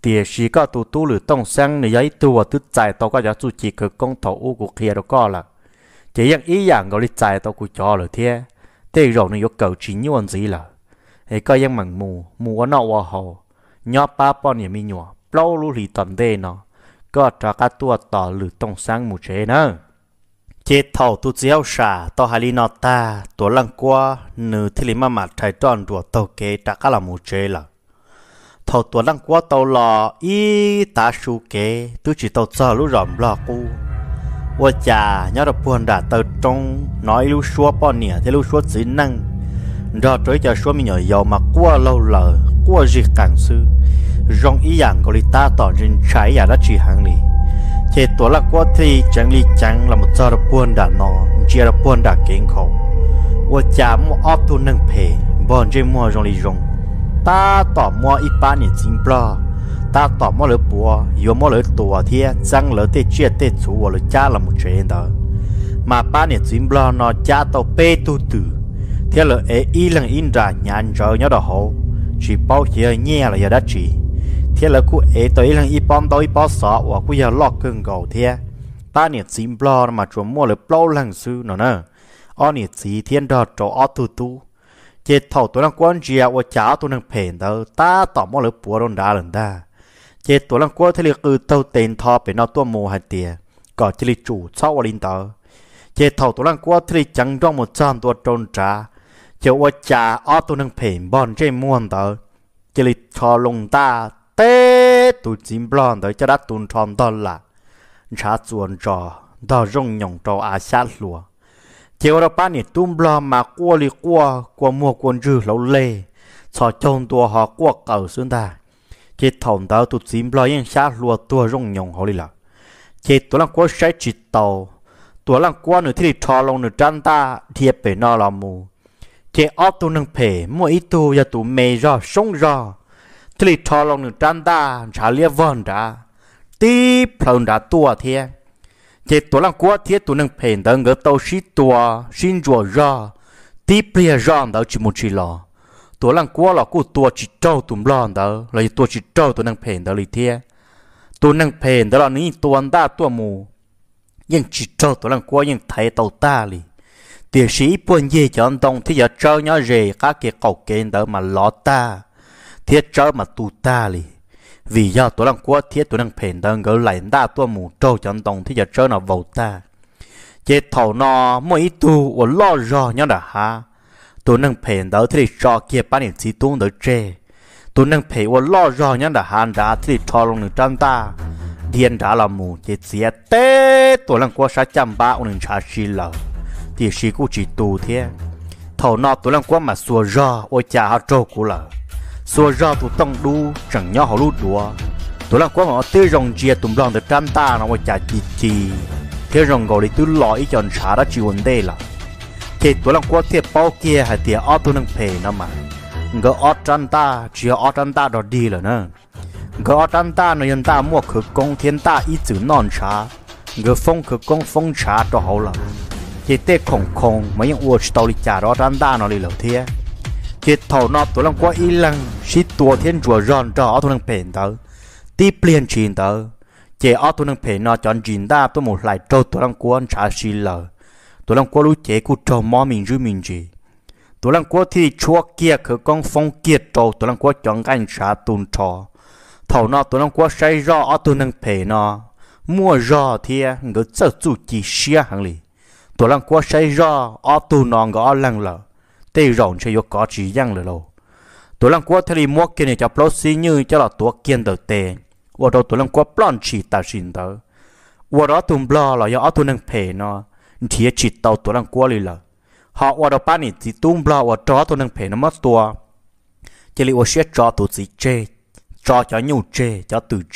tiền sĩ có tu tu lửa tông sang nếu giấy tu và tứ tại tao có giờ chủ chỉ khởi công thổ u của kia đó có là chỉ những ý dạng gọi là tại tao cũng cho lửa thế thế rồi nó cầu chỉ nhuận gì là thì có những mặn mù mù ở nọ hoa hồ nhọ ba bọn nhà mi nhọ lâu lũ lì tầm đê nó có cho cá tua tỏ lử tông sáng mù chế nó, chế thầu tu chéo xả tao hà li nó ta tổ lăng qua nữ thì lì mà mặt trái tròn đùa tàu kế trả cá là mù chế là thầu tổ lăng qua tàu lò y ta su kế tu chỉ tàu cho lũ rộm lò cu ôi chà nhớ được buồn đã tàu trong nói lũ xua bao nỉa thế lũ xua chỉ năng ra trời cho số mình nhỏ giàu mà qua lâu lờ qua gì càng sư rong ý dạng của ta tỏ trên trái giả đã chỉ hàng lì chế tổ là qua thì chẳng lì chẳng là một giờ đã buồn đã nọ, chia là buồn đã kinh khổ. qua chả mua ốp thu nâng phê bọn chế mua rong lì rong ta tỏ mua ít ba nỉ xin bro ta tỏ mua lỡ bùa yếu mua lỡ tùa thì chẳng lỡ tê chia tê chú lỡ cha là một chuyện đó mà ba nỉ xin bro nó cha tàu bê tu tử thế là e y lần in ra nhàn rồi nhớ đồ hậu chỉ bao giờ nghe là giờ đã chỉ thế là cô e tới lần y bom tới bao sợ và cô giờ lọt cơn gầu thế ta nhiệt xin blo mà chuẩn mua là bao lần sư nó nè ở nhiệt gì thiên đó cho ở tu tu chế thầu tôi đang quan chia và trả tôi đang phèn đâu ta tỏ mua được bùa đòn đá lần ta chế tôi đang quan thế là cứ tàu tiền thọ để nó tua mua hạt tiền có chỉ là chủ sau linh tờ chế thầu tôi đang quan thế là chẳng trong một trăm tua trôn trả chiều qua cha ở tôi nâng phèn bọn trên muôn tờ chỉ lì cho lùng ta tê tụi chim blon tới cho đã tụi tròn đó là cha chuồn cho đó rong nhộng cho à xa lùa chỉ ở ba nỉ tụm blon mà qua lì qua qua mua quân rư lâu lê cho chôn tua họ qua cầu xuống ta chỉ thầm tờ tụi chim blon yên xa lùa tua rong nhộng họ lì là chỉ tụi lăng qua sai chỉ tàu tụi lăng qua nửa thì trò lông nửa trăn ta thiệp về nó là mù chế ốp tu nâng phê mua ít tu giờ tu mê rõ sống rõ thì lì thọ lòng nâng trăn ta trả lia vòn ra tí phần ra tua thế chế tu lăng quá thế tu nâng phê đỡ ngỡ tàu xí tua xin rùa rõ tí bìa rõ đỡ chỉ một chỉ lò tu lăng quá lò cú tua chỉ trâu tùm lò đỡ là tua chỉ trâu tu nâng phê đỡ lì thế tu nâng phê đỡ là ní tu ăn ta tua mù nhưng chỉ trâu tu lăng quá nhưng thấy tàu ta lì địa sĩ buồn gì cho anh đông thì giờ trâu nhớ rề các cái cầu kiến đó mà lọ ta thiết trâu mà tu ta li vì do tôi đang quá thiết tôi đang phèn đơn gửi lại đa tôi mù trâu cho anh đông thì giờ trâu nó vào ta chế thầu nó mỗi tu và lo rõ nhớ đã ha tôi đang phèn đó thì cho kia bán những chỉ tuôn đỡ chê tôi đang phèn và lo rõ nhớ đã ha đã thì cho lòng được trăm ta điên trả là mù chế xía tê tôi đang quá sát trăm ba ông đừng trả chi lời thì chỉ cũng chỉ tù thế thầu nọ tôi lăng quá mà xua ra ôi cha họ trâu cũ lợ xua ra tôi tông đu chẳng nhau họ lút đùa tôi lăng quá mà tư rồng chia tụm lòng được trăm ta nó ôi cha chỉ chỉ thế rồng gọi đi tôi lọ ý chọn xả ra chịu vấn đề là thì tôi lăng quá thiệt bao kia hay thiệt ở tôi đang phê nó mà ngỡ ở trăm ta chỉ ở trăm ta đó đi là nè nữa gỡ tan ta nó yên ta mua khử công thiên ta ít chữ non trà gỡ phong khử công phong trà cho hậu là chỉ tê khổng khổng mấy những uo tàu lịch trả đó rán đa nó lì lẩu thế chỉ thầu nó tổ lăng quá y lăng xí tua thiên chùa ròn trò ở tổ lăng bền tớ tí pliên chín tớ chỉ ở tổ lăng bền nọ chọn chín đa tôi một lại trâu tổ lăng quá trả xí lờ tổ lăng quá lũ chế cụ trâu mò mình rư mình gì tổ lăng quá thì chúa kia khử con phong kia trâu tổ lăng quá chọn cái trả tùn trò thầu nọ tổ lăng quá say rõ ở tổ lăng bền nọ, mua rõ thì ngỡ sợ chủ chỉ xia hàng lì ตัวลังกัวใช้รออตูนองก็อลังเหรอเตี้ยร้อนใช้ยกกอจียังเลยโลตัวลังกัวทะเลมัวกินจะปลดซียืจะหลอตัวเกียนเตอเตว่าเราตัวลังกัวปล้อนฉีตาชินเตอว่าเราตุ่มบลอหรอยอตัวนังเพเนาะเทียฉีเตาตัวลังกัวเลยเหรอ họ ว่าเราป้านี่จีตุ้มบลอว่าจอตัวนังเพนมาตัวจะเลยว่าเสียจอตัวจีเจจอจอยูเจจอตัวเจ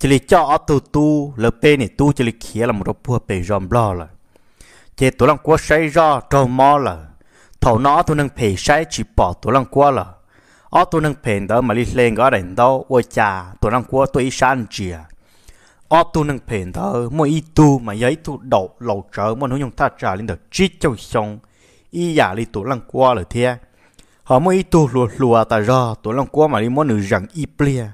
จะเลยจอตัวตูแล้วเป้นี่ตู้จะเลยเขียลำรบพัวเปยอมบลอเลย chế tổ lăng quá say ra trâu mò là thầu nó tôi nâng phê say chỉ bỏ tổ lăng quá là ở tôi nâng phê đó mà đi lên gõ đèn đó ôi cha tổ lăng quá tôi san chia, ở tôi nâng phê đó mỗi ít tu mà giấy tu đậu lầu trở mà nó dùng ta trả lên được chít châu sông, ý giả đi tổ lăng quá là thế họ mỗi ít tu lùa lùa ta ra tổ lăng quá mà đi món nữ rằng ít plea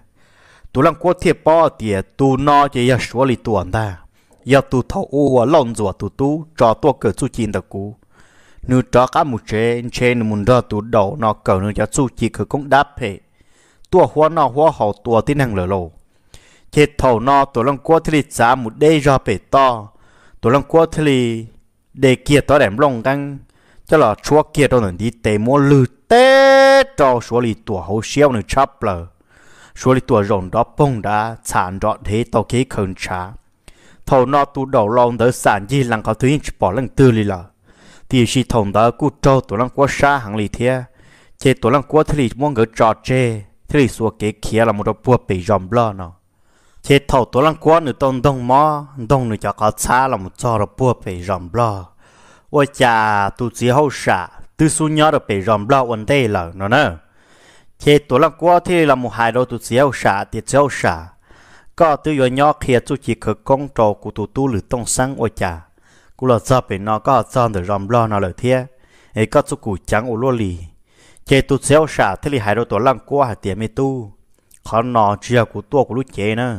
tổ lăng quá thiệt bỏ tiệt tu no chỉ là số lì tuần ta giờ tu thấu u lon rùa tu tu cho tu cờ chu chín đặc cú nếu cho cá mù chế trên muốn đỡ tu đầu nó cầu nữ cho chu chi cờ cũng đáp hệ tu hoa nó hoa hậu tua tin năng lở lồ chết thầu nó tu lăng qua thì giá một đê do bể to tu lăng qua thì để kia to đẹp lông căng cho là chúa kia đâu nền đi tề mua lư tê cho số lì tua hậu siêu nữ chắp lờ số lì tua rồng đó bông đã sản rõ thế tao kế khẩn trả thầu nọ tu đầu lòng đỡ sản gì lăng có thứ gì bỏ lăng tư lì là thì chỉ thòng đó cú trâu tụ lăng quá xa hàng lì thế chế tụ lăng quá thế lì muốn gỡ trò chê thế lì xua kế kia là một đồ bùa bị dòm lo nó chế thầu tụ lăng quá nửa tông đông mò đông nửa cho có xa là một trò đồ bùa bị dòm lo ôi chà tụ chỉ hậu xa tư su nhớ được bị dòm lo vấn đề là nó nè chế tụ lăng quá thế là một hai đồ tụ chỉ hậu xa tiệt chỉ hậu xả có tư yo nhỏ khi chú chỉ khởi công trò của tụ tu lử tông sáng ôi chả cú là do bị nó có do để ròm lo nó lời thiê ấy có chú củ chẳng ô lô lì chế tụ xéo xả thế lì hai đôi tổ lăng quá hạt tiền mê tu khó nó chia của tua của lúc chế nữa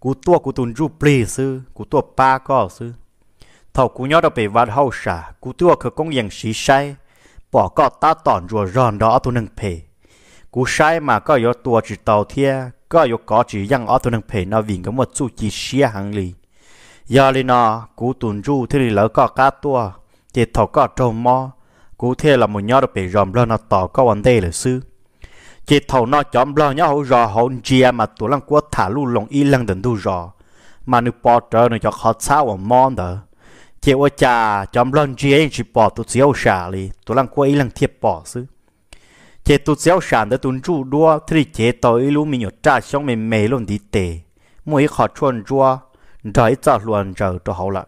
cú tua cú tụn ru plì sư cú tua ba có sư thầu cú nhỏ đâu bị vạt hậu xả cú tua khởi công yên xí sai bỏ có ta tòn rùa ròn đó tụ nâng phê cú sai mà có yếu tua chỉ tàu thiê có yêu có chỉ rằng ở tuần phải nó vì cái một chút chỉ xia hàng lì giờ lên nó cú tuần du thì lỡ có cá tua thì thọ có trâu mò cú thế là một nhau được bị ròm lên nó tỏ có vấn đề là sư chỉ thầu nó chọn lo nhau hậu rò hậu chia mà tụi lăng của thả lu lòng y lăng đừng tu rò mà nữ bỏ trở nó cho khó sao ở mòn đó chỉ ở cha chọn lo chia chỉ bỏ tụi xíu xả li tụi lăng của y lăng thiệp bỏ xứ chế tu giáo sản đã tuân chủ đua thì chế tới lúc mình nhột trả xong mình mê luôn đi tệ mỗi khó chuẩn đua đói cho luôn rồi cho hậu lại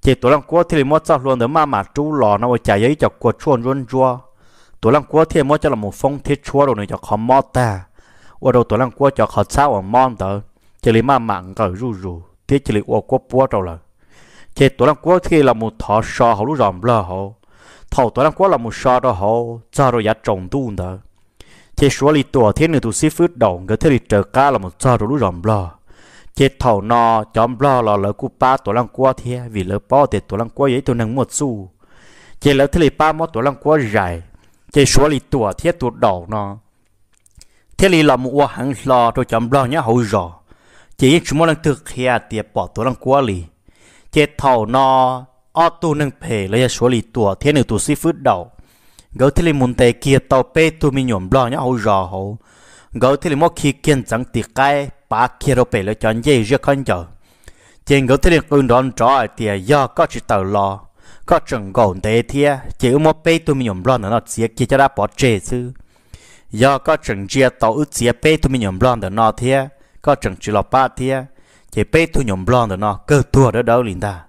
chế tu lăng quốc thì mua cho luôn đỡ mà mà chú lò nó chả giấy cho quốc chuẩn luôn đua tu lăng quốc thì mua cho là một phong thiết chúa rồi này cho khó mò ta ở đầu tu lăng quốc cho khó sao ở mong tớ chỉ là mà mạng cỡ rù rù thế chỉ là ở quốc búa rồi là chế tu lăng quốc thì là một thọ sò hậu lúc ròm lơ hậu thầu tôi đang quá là một sao đó họ cho rồi giá trồng tu nữa thế số lì tổ thế nữa tôi xí phước đồng cái thế lì trợ cá là một cho rồi lúc rộng lo thế thầu nó chọn lo là lỡ cú ba tôi đang quá thế vì lỡ bỏ thì tôi đang quá vậy tôi nâng một xu thế lỡ thế lì ba mất tôi đang quá dài thế số lì tổ thế tôi đầu nó, thế lì là một hàng lo tôi chọn lo nhá hậu rồi chỉ chúng nó đang thực hiện tiệp bỏ tôi đang quá lì thế thầu nó ở tu nâng phê lấy số lì tua thiên nữ tu sĩ phước đầu gấu thế lì muốn tề kia tàu pê tu mi nhổm lo nhá hậu rò hậu gấu khi kiên chẳng tiệt cái bà kia đâu pê lấy cho anh dễ rất khăn chờ trên gấu thế lì ưng đón trò ở tiề có chỉ tàu lo có chừng gồn tề thia chỉ mò pê tu mi nhổm lo nữa nó xía cho đã bỏ trề chứ do có chừng chia tàu ức xía pê tu mi nhổm lo nữa nó có chừng chỉ lọ ba thia chỉ pê tu nhổm lo nữa nó cơ tua đâu liền ta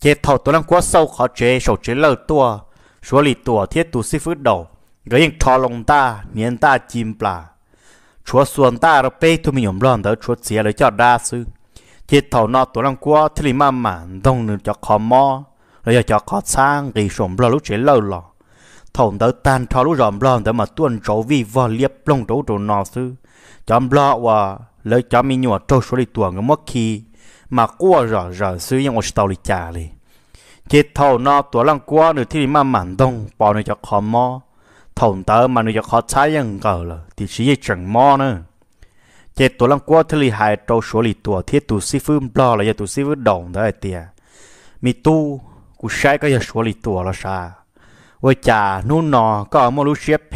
chế thầu tôi đang quá sâu khó chế sổ chế lâu tua số lì tua thiết tu sĩ phứ đầu gây những trò lòng ta niên ta chim plà chúa xuân ta rồi bê tôi mình nhổm lon tới chúa xía lấy cho đa sư chế thầu nọ tôi đang quá thì lì mà mà đông nữa cho khó mò rồi cho khó sang gây sổm lò lúc chế lâu lò thầu tới tan trò lúc rộm lon tới mà tuân chỗ vi vò liếp lông đổ đồ nọ sư chấm lọ và lấy cho mình nhổ trâu số lì tua người mất khi มากัวจอดจอซื้อยังอชตอลิจาเลย เจ็ดเท่านอตัวลังกัวหนึ่งที่มันหมันตรงปอนจะขอมอถงเตอมันจะขอใช้ยังเก่าลยที่ชี้จังมอเนอเจ็ดตัวลังกัวที่ลีหายตัวสวยตัวที่ตัวซีฟื้นปลอเลยาตัวซีฟื้นดองได้เตีย มีตู้กูใช้ก็ยาสวยตัวละชาว่าจานู่นนอ ก็ม่รู้เชียบเพ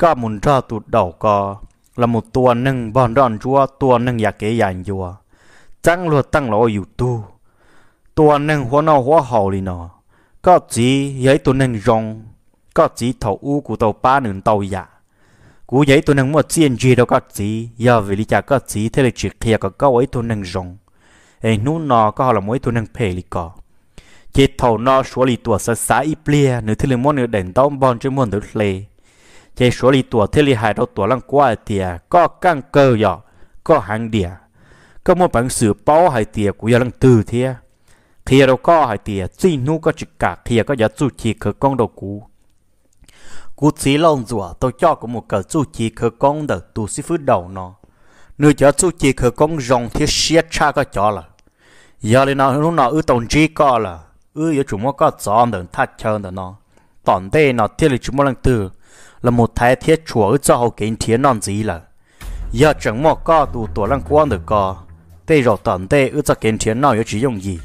ก็มุนจอตุดดอกก็ละมุดตัวหนึ่งบอลรอนจัวตัวหนึ่งอยากเกยยันจัว chẳng lo tăng lo yêu tu anh nên hoa nào hoa hậu đi nọ, có chỉ giấy tôi nên rong có chỉ thầu u của tàu ba nương tàu giả cú giấy tôi nên mua tiền gì đâu có chỉ giờ về lý cha có chỉ thế là chuyện kia có câu ấy tôi nên rong ấy nú nọ có họ là mỗi tôi nên phê đi có chỉ thầu nọ số lý tuổi sa sa ít plia nửa thế là mỗi nửa đèn tông bon trên muôn thứ lê chỉ số lý tuổi thế là hai đầu tuổi lăng qua thì có căng cơ giờ có hàng địa ก็มันเป็นสื่อป้อหายเตียกูยังตื่นเทียเทียเราก็หายเตียจีนู้ก็จิกกะเทียก็อย่าจู่จีคือกองดอกกูกูสีลงจั่วตัวเจ้าก็มุกเกิดจู่จีคือกองเดอตูซิฟื้นดาวเนาะนื้อเจ้าจู่จีคือกองรองเทียเสียชาก็จ่อละยาเลยนะนู้นเนาะอือตรงจีก็ละอืออยู่จุ่มก็จอมเดินทัดเชิญเดินเนาะตอนเต้เนาะเทียเลยจุ่มลังตื่นละมุดท้ายเทียชัวอือเจ้าเขาเก่งเทียนนอนจีละยาจังมอก็ตูตัวลังกวนเดอก็ tê rồi tận tê ư cho kiến chiến nào chỉ dùng gì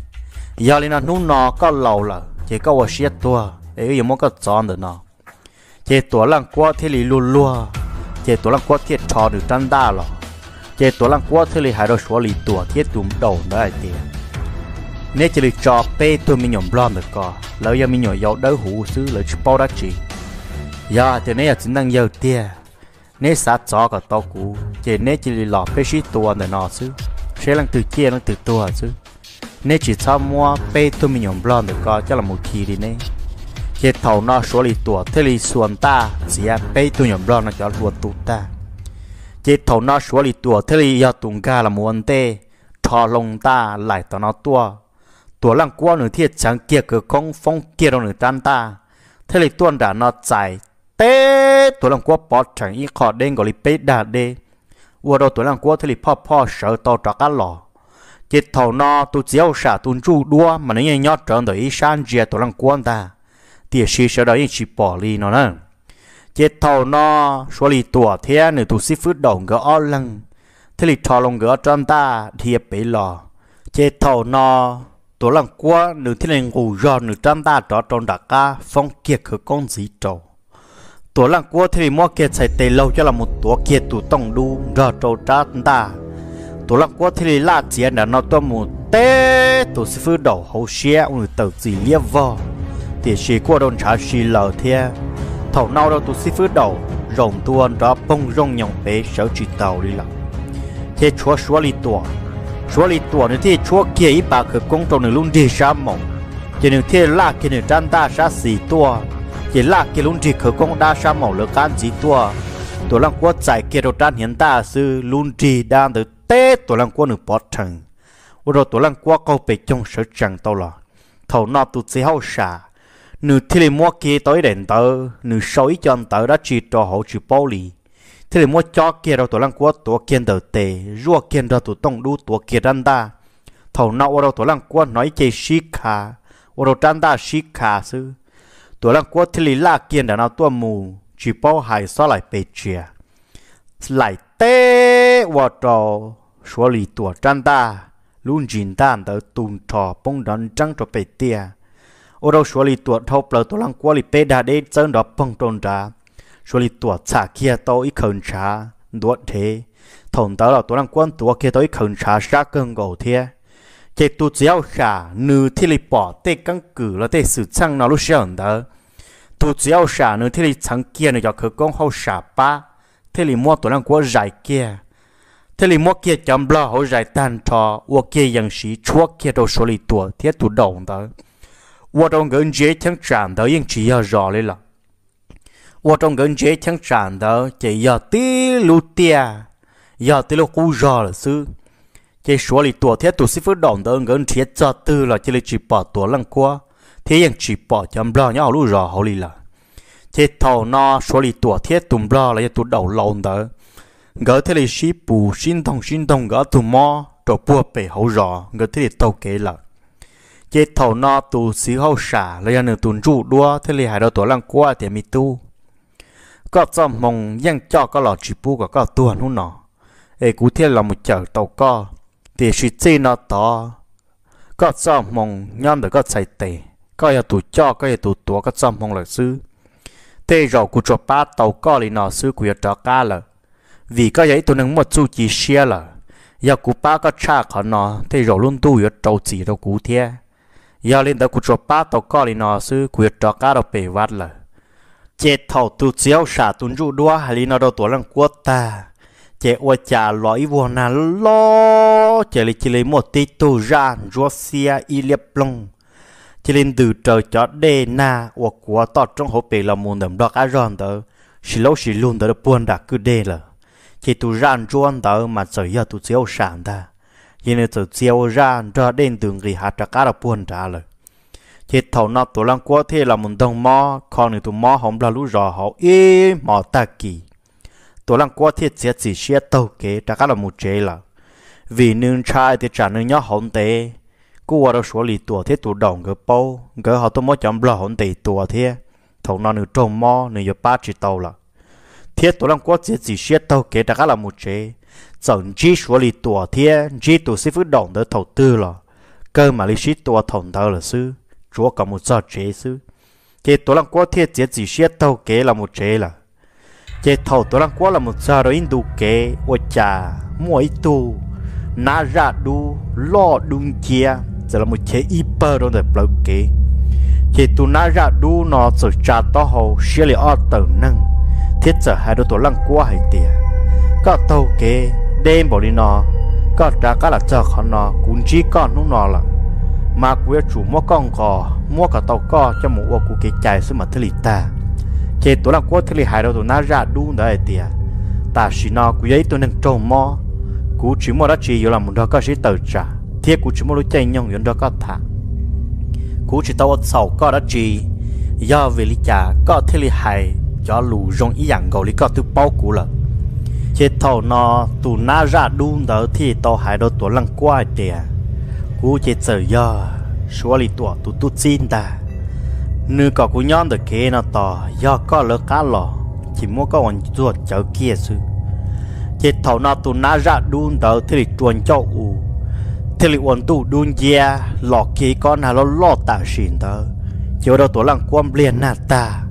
giờ linh là nu nó có lâu là chỉ có một xiết tua ấy giờ muốn cái chọn được nó chỉ tua lăng qua thì lì lùa lùa chỉ tua lăng qua thì trò được tan đa rồi chỉ tua lăng qua thì lì hai đôi số lì tua thiết tụm đầu nữa ai tiền nếu chỉ lì trò bé tôi mình nhổm lo được co lỡ giờ mình nhổm dầu đỡ hủ xứ lỡ chỉ bao đắc chỉ giờ thì nếu chỉ đang dầu tiền nếu sát chó cả tao cũ chỉ nếu chỉ lì lọ pê xí tua nữa nó xứ sẽ là từ kia là từ tua chứ nên chỉ cho mua pe tôi mình nhổm blon được coi chắc là một kỳ đi nè hiện thầu nó số lì tua thế lì xuân ta chỉ là bê tôi nhổm blon nó cho luôn tụ ta chỉ thầu nó số lì tua thế lì giờ tung ca là muốn tê thò lông ta lại tao nó tua tua lăng qua nửa thiệt chẳng kia cửa không phong kia đâu nửa tan ta thế lì tuôn đã nó chạy tê tua lăng qua bỏ chẳng ít khó đen gọi lì pe đà đê vừa thì sợ chết thầu nó tu chiếu xả tu chu đua mà nó nhảy nhót trơn tới san chia tu lăng quan ta thì xí sau đó chỉ bỏ đi nó nè chỉ thầu nó số lì tua thế nữa tu sĩ phước đồng gỡ ở lăng thế lì thò lông gỡ trơn ta thì bị lò chết thầu nó tu lăng quan nữa thế lì ngủ gió nữa trơn ta đó trơn đặc ca phong kiệt khử con gì trâu ตัวหลังกัวที่มัวเกียใส่เตลจะละมุตัวเกียตูต้องดูรอโจจ้าตาตัวหลังกัวที่ลาเจียนนตัวมุเตตัวสิฟื้นดอกเขาเชียอุตจีเลียบวอที่ชีกัวโดนชาชีเหล่าเทียเท่าเนาเราตัวสิฟื้นดอกรงตัวรอปงรงยองเป๋เสาจีเตาลีละเทชัวชัวลีตัวชัวลีตัวนี่ที่ชัวเกียอีปากคือกงตรงหนึ่งลุงดีช้ามงจะหนึ่งเทล่ากินหนึ่งจันตาชาสี่ตัว chỉ là cái luôn chỉ khởi công đa sa màu lửa can gì tua tổ lăng quốc giải kia đồ trang hiện ta sư luôn chỉ đang từ tê tổ lăng quốc được bỏ thằng ô đồ tổ lăng quốc câu bị trong sở chẳng tao là thầu nọ tụt sĩ hậu xả nữ thì lì mua kia tới đèn tờ nữ sói ý anh tờ đã chỉ cho hậu chỉ bao lì thì lì mua cho kia đồ tổ lăng quốc tổ kiên đầu tề rùa kiên ra tổ tông đu tổ kia đan ta thầu nọ ở đồ tổ lăng quốc nói chơi sĩ khả ô đồ trang ta sĩ khả sư ตัวลังกัวที่ลีลาเกียนเดนาตัวมูจีปอหายซอไหลเปเชียไหลเต้วอตอชัวลีตัวจันตาลุนจินตานเตอตุนทอปงดันจังตัวเปเตียโอเราชัวลีตัวเท่าเปล่าตัวลังกัวลีเปดาเดเจินดอกปงตนดาชัวลีตัวชาเคียโตอีเขินชาดวดเทถงเตอเราตัวลังกัวตัวเคียโตอีเขินชาชาเกิงโกเทีย chế tu chỉ yêu xả nữ thì lì bỏ tê căng cử là tê sử chăng nào lúc xẻo đó tu chỉ yêu xả nữ thì chẳng kia nữa cho khởi công hậu xả ba thế lì mua tuổi năng của giải kia thế lì mua kia chấm lo hậu giải tan trò uo kia yang sĩ chúa kia đồ số lì tuổi thế tu đồng đó uo đồng gần dễ chẳng tràn đó yên chỉ yêu rõ lên là uo đồng gần dễ chẳng tràn đó chỉ yêu tí lú tia yêu tí lú cú rõ là xứ chỉ số lì tổ thế tổ sĩ phước động đỡ gần thiệt cho tư là chỉ lì chỉ bỏ tổ lăng qua thế yang chỉ bỏ chấm lo nhau lũ rò hậu lì là chỉ thầu nó số lì tổ thế tụm lo là tụ đầu lộn đỡ gỡ thế lì sĩ bù sinh thông sinh thông gỡ tụ mò đồ bùa bể hậu rò gỡ thế lì tàu kế là chỉ thầu nó tụ sĩ hậu xả là nửa tụn trụ đua thế lì hải đầu tổ lăng qua thì mi tu có cho mong yang cho có lò chỉ bù có có tuần hôn nó ấy cụ thế là một chợ tàu co thì suy chế nó to có cho mong nhân được có chạy tệ có yêu tụ cho có yêu tụ tụ có cho mong là sư thế rồi cụ cho ba tàu có lì nó sư của cho cá là vì có vậy tụ nâng một chú chỉ xe là giờ cụ ba có cha khó nó thế rồi luôn tu yêu trâu chỉ đâu cụ thế giờ lên đó cụ cho ba tàu có lì nó sư của cho cá đâu bể vắt là chết thầu tu chiếu xả tuân ru đua hay lì nó đâu tổ lăng quốc ta chế ô chả lõi vô nà lo chế lì chế lì một tí tù ra rô xia y liệp lông chế lì từ trời cho đê na ô của tọt trong hộp bể là mùn đầm đọc á ròn tớ xì lâu xì luôn tớ buôn đã cứ đê là chế tù ra rô tớ mà sở giờ tù xéo sản ta chế lì tù xéo ra cho đê từ ghi hạt ra cá là buồn trả lời chế thầu nọ tù lăng quá thế là mùn đồng mò còn người tù mò hổng là lũ rò hậu ê mò ta kỳ ตัวลังกัวที่เสียสีเชียโตเกจากก็เราหมู่เจละ vì นึ่งชายที่จานึ่งย่อหงเตกูว่าเราสวลีตัวที่ตัวดองก็ปูก็เขาต้องมั่จำบล้อหงเตตัวที่ถงนอนหนึ่งจงมอหนึ่งยป้าจีโตละเทียตัวลังกัวเสียสีเชียโตเกจากก็เราหมู่เจ整只说里多天，只都是不懂得投资了，跟马来西多同道了是，主要搞么做这事，这多人过天这几些都给了么这了。chế thầu tôi đang quá là một giờ rồi indu kế ô cha mua ít tu nã ra đu lo đúng kia giờ là một chế iper rồi để blau kế chế tu nã ra đu nó sợ cha to hồ xia li ở tờ nâng thiết giờ hai đứa tôi đang quá hay tiệt có tàu kế đêm bỏ đi nó có trả cả là chờ khó nó cũng chỉ con nó nó là mà quê chủ mua con cò mua cả tàu cò cho một ô cụ kế chạy xứ mà thế ta chế tổ là quốc thế lì hải đó tổ na ra đu đó ấy tiệt ta chỉ nó cú ấy tôi nên trồng mò cú chỉ mò đó chỉ yếu là muốn đó có sĩ tự trả thiết cú chỉ mò lúc chạy nhong yếu đó có thả cú chỉ tao sau có đó chỉ do về lý cha có thế lì hải cho lù rong ý dạng gọi lý có thứ bao cú là chế thâu nó tu na ra đu đó thì tao hải đó tổ lăng qua tiệt cú chế sợ do số lì tổ tu tu xin ta nữ có cú nhon được kia nó to do có lỡ cá lò chỉ mua có còn ruột cháu kia sư chỉ thầu nó tu na ra đun đỡ thì lịch chuồn cho u thì lịch uốn tụ đun dìa lọ kia con hà lo lo tạ xin tớ chiều đầu tổ lăng quan liền nà ta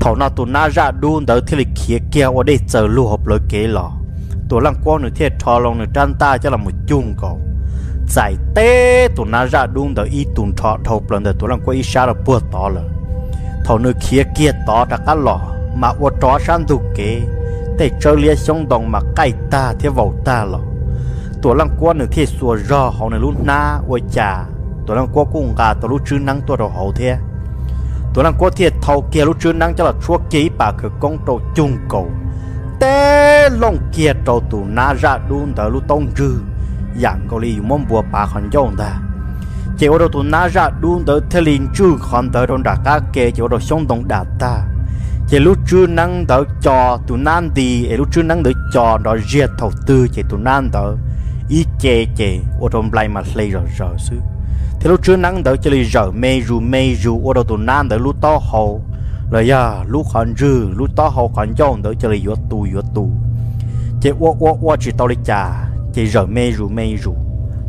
thầu nó tu na ra đun đỡ thì lịch kia kia ở đây chờ lù hộp lối kế lọ tổ lăng quan nữa thiệt thò lòng nữa trăn ta cho là một chung cầu giải tế tụi na ra đúng đó y tụi thọ thâu lần đó tụi nó quay xa là bùa tỏ là thầu nơi kia kia tỏ đã cá lọ mà ô chó san đủ kế để cho lia xong đồng mà cay ta thế vào ta lọ tụi lăng qua nữa thế xua rò họ nữa lúc na ô chà tụi lăng qua cũng gà tụi lúc chứ năng tụi đầu hậu thế tụi lăng qua thiệt thâu kia lúc chứ năng cho là chua ký bà cứ công tổ chung cầu tế long kia trâu tụi na ra đúng đó lúc tông rư yang có li mong bùa bà hòn dòng ta chỉ ở đâu tụi na ra đun tới thê liền chư hòn tới trong ra cá kê chỉ ở đâu sống đồng đạt ta chỉ lúc chưa năng tới cho tụi nan đi lúc chưa năng tới cho đó riết thầu tư chỉ tụi nan tới ít chê chê ở trong lại mà lây rồi rồi xứ thế lúc chưa năng tới chỉ lấy rồi mê ru mê ru ở đâu tụi nan tới lúc to hậu rồi ya à, lúc hòn dư lúc to hậu hòn dòng tới chỉ lấy yếu tu yếu tu chỉ ô ô ô chỉ tao lấy trà จเรไม่รู้ไม่รู้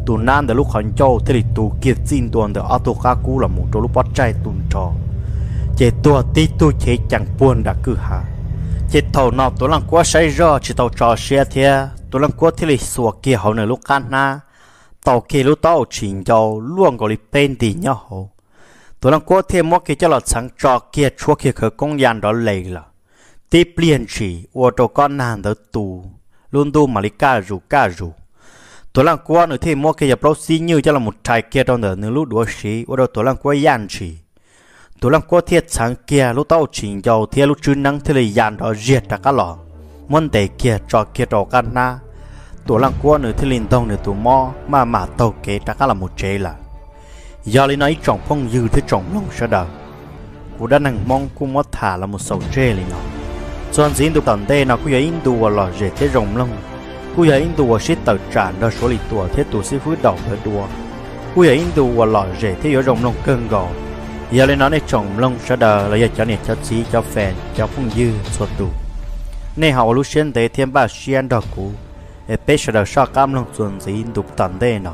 ตัวนั้นเดลูกขันเจ้ที่ตัวกียรตนตัวเดอตกากูละมุตัวลูกปัจจัยตุนจอเจตัวติตัวเชจังปวนดักกือหา เจต่วนอตัวลังกัวใช้รอเจิตเอาจอเสียเทียตัวลังกัวที่ลิสวกเกี่ยวในลูกกันนาต่อเกลือต่อชิงเจ้ล่วงกอลิเป็นดีเนาะหูตัวลังกัวเทมวอเกจะหลอดังจอเกี่ยรช่วเกี่ยรคือกงยันดอเลยละที่เปลี่ยนชีวัตัก้อนนานเดอตู luôn tu mà lấy cá rù cá rù tôi lăng qua nữa thì mua cái giờ bao xin như cho là một trái kia trong đó nữa lúc đó xí ở đó tổ lăng qua yan chỉ tổ lăng qua thiệt sáng kia lúc tao chỉnh dầu thiệt lúc chưa nắng thì lại yan đó diệt ra cả lọ muốn để kia cho kia đó cả na tôi lăng qua nữa thì liền tông nữa tôi mò mà mà tàu kế ra cả là một chế là giờ lấy nói trọng phong dư thế trọng lòng sao đó cú đã nặng mong cú mất thả là một sầu chế lên nó 专子印度当地那古也印度了热天容冷，古也印度是到站到手里多，天度是会到的多，古也印度了热天有容冷更高，也来那那重冷啥的了也叫你叫鸡叫饭叫风雨做度，那好路线得天把西安到古，也别啥的啥干冷专子印度当地呢。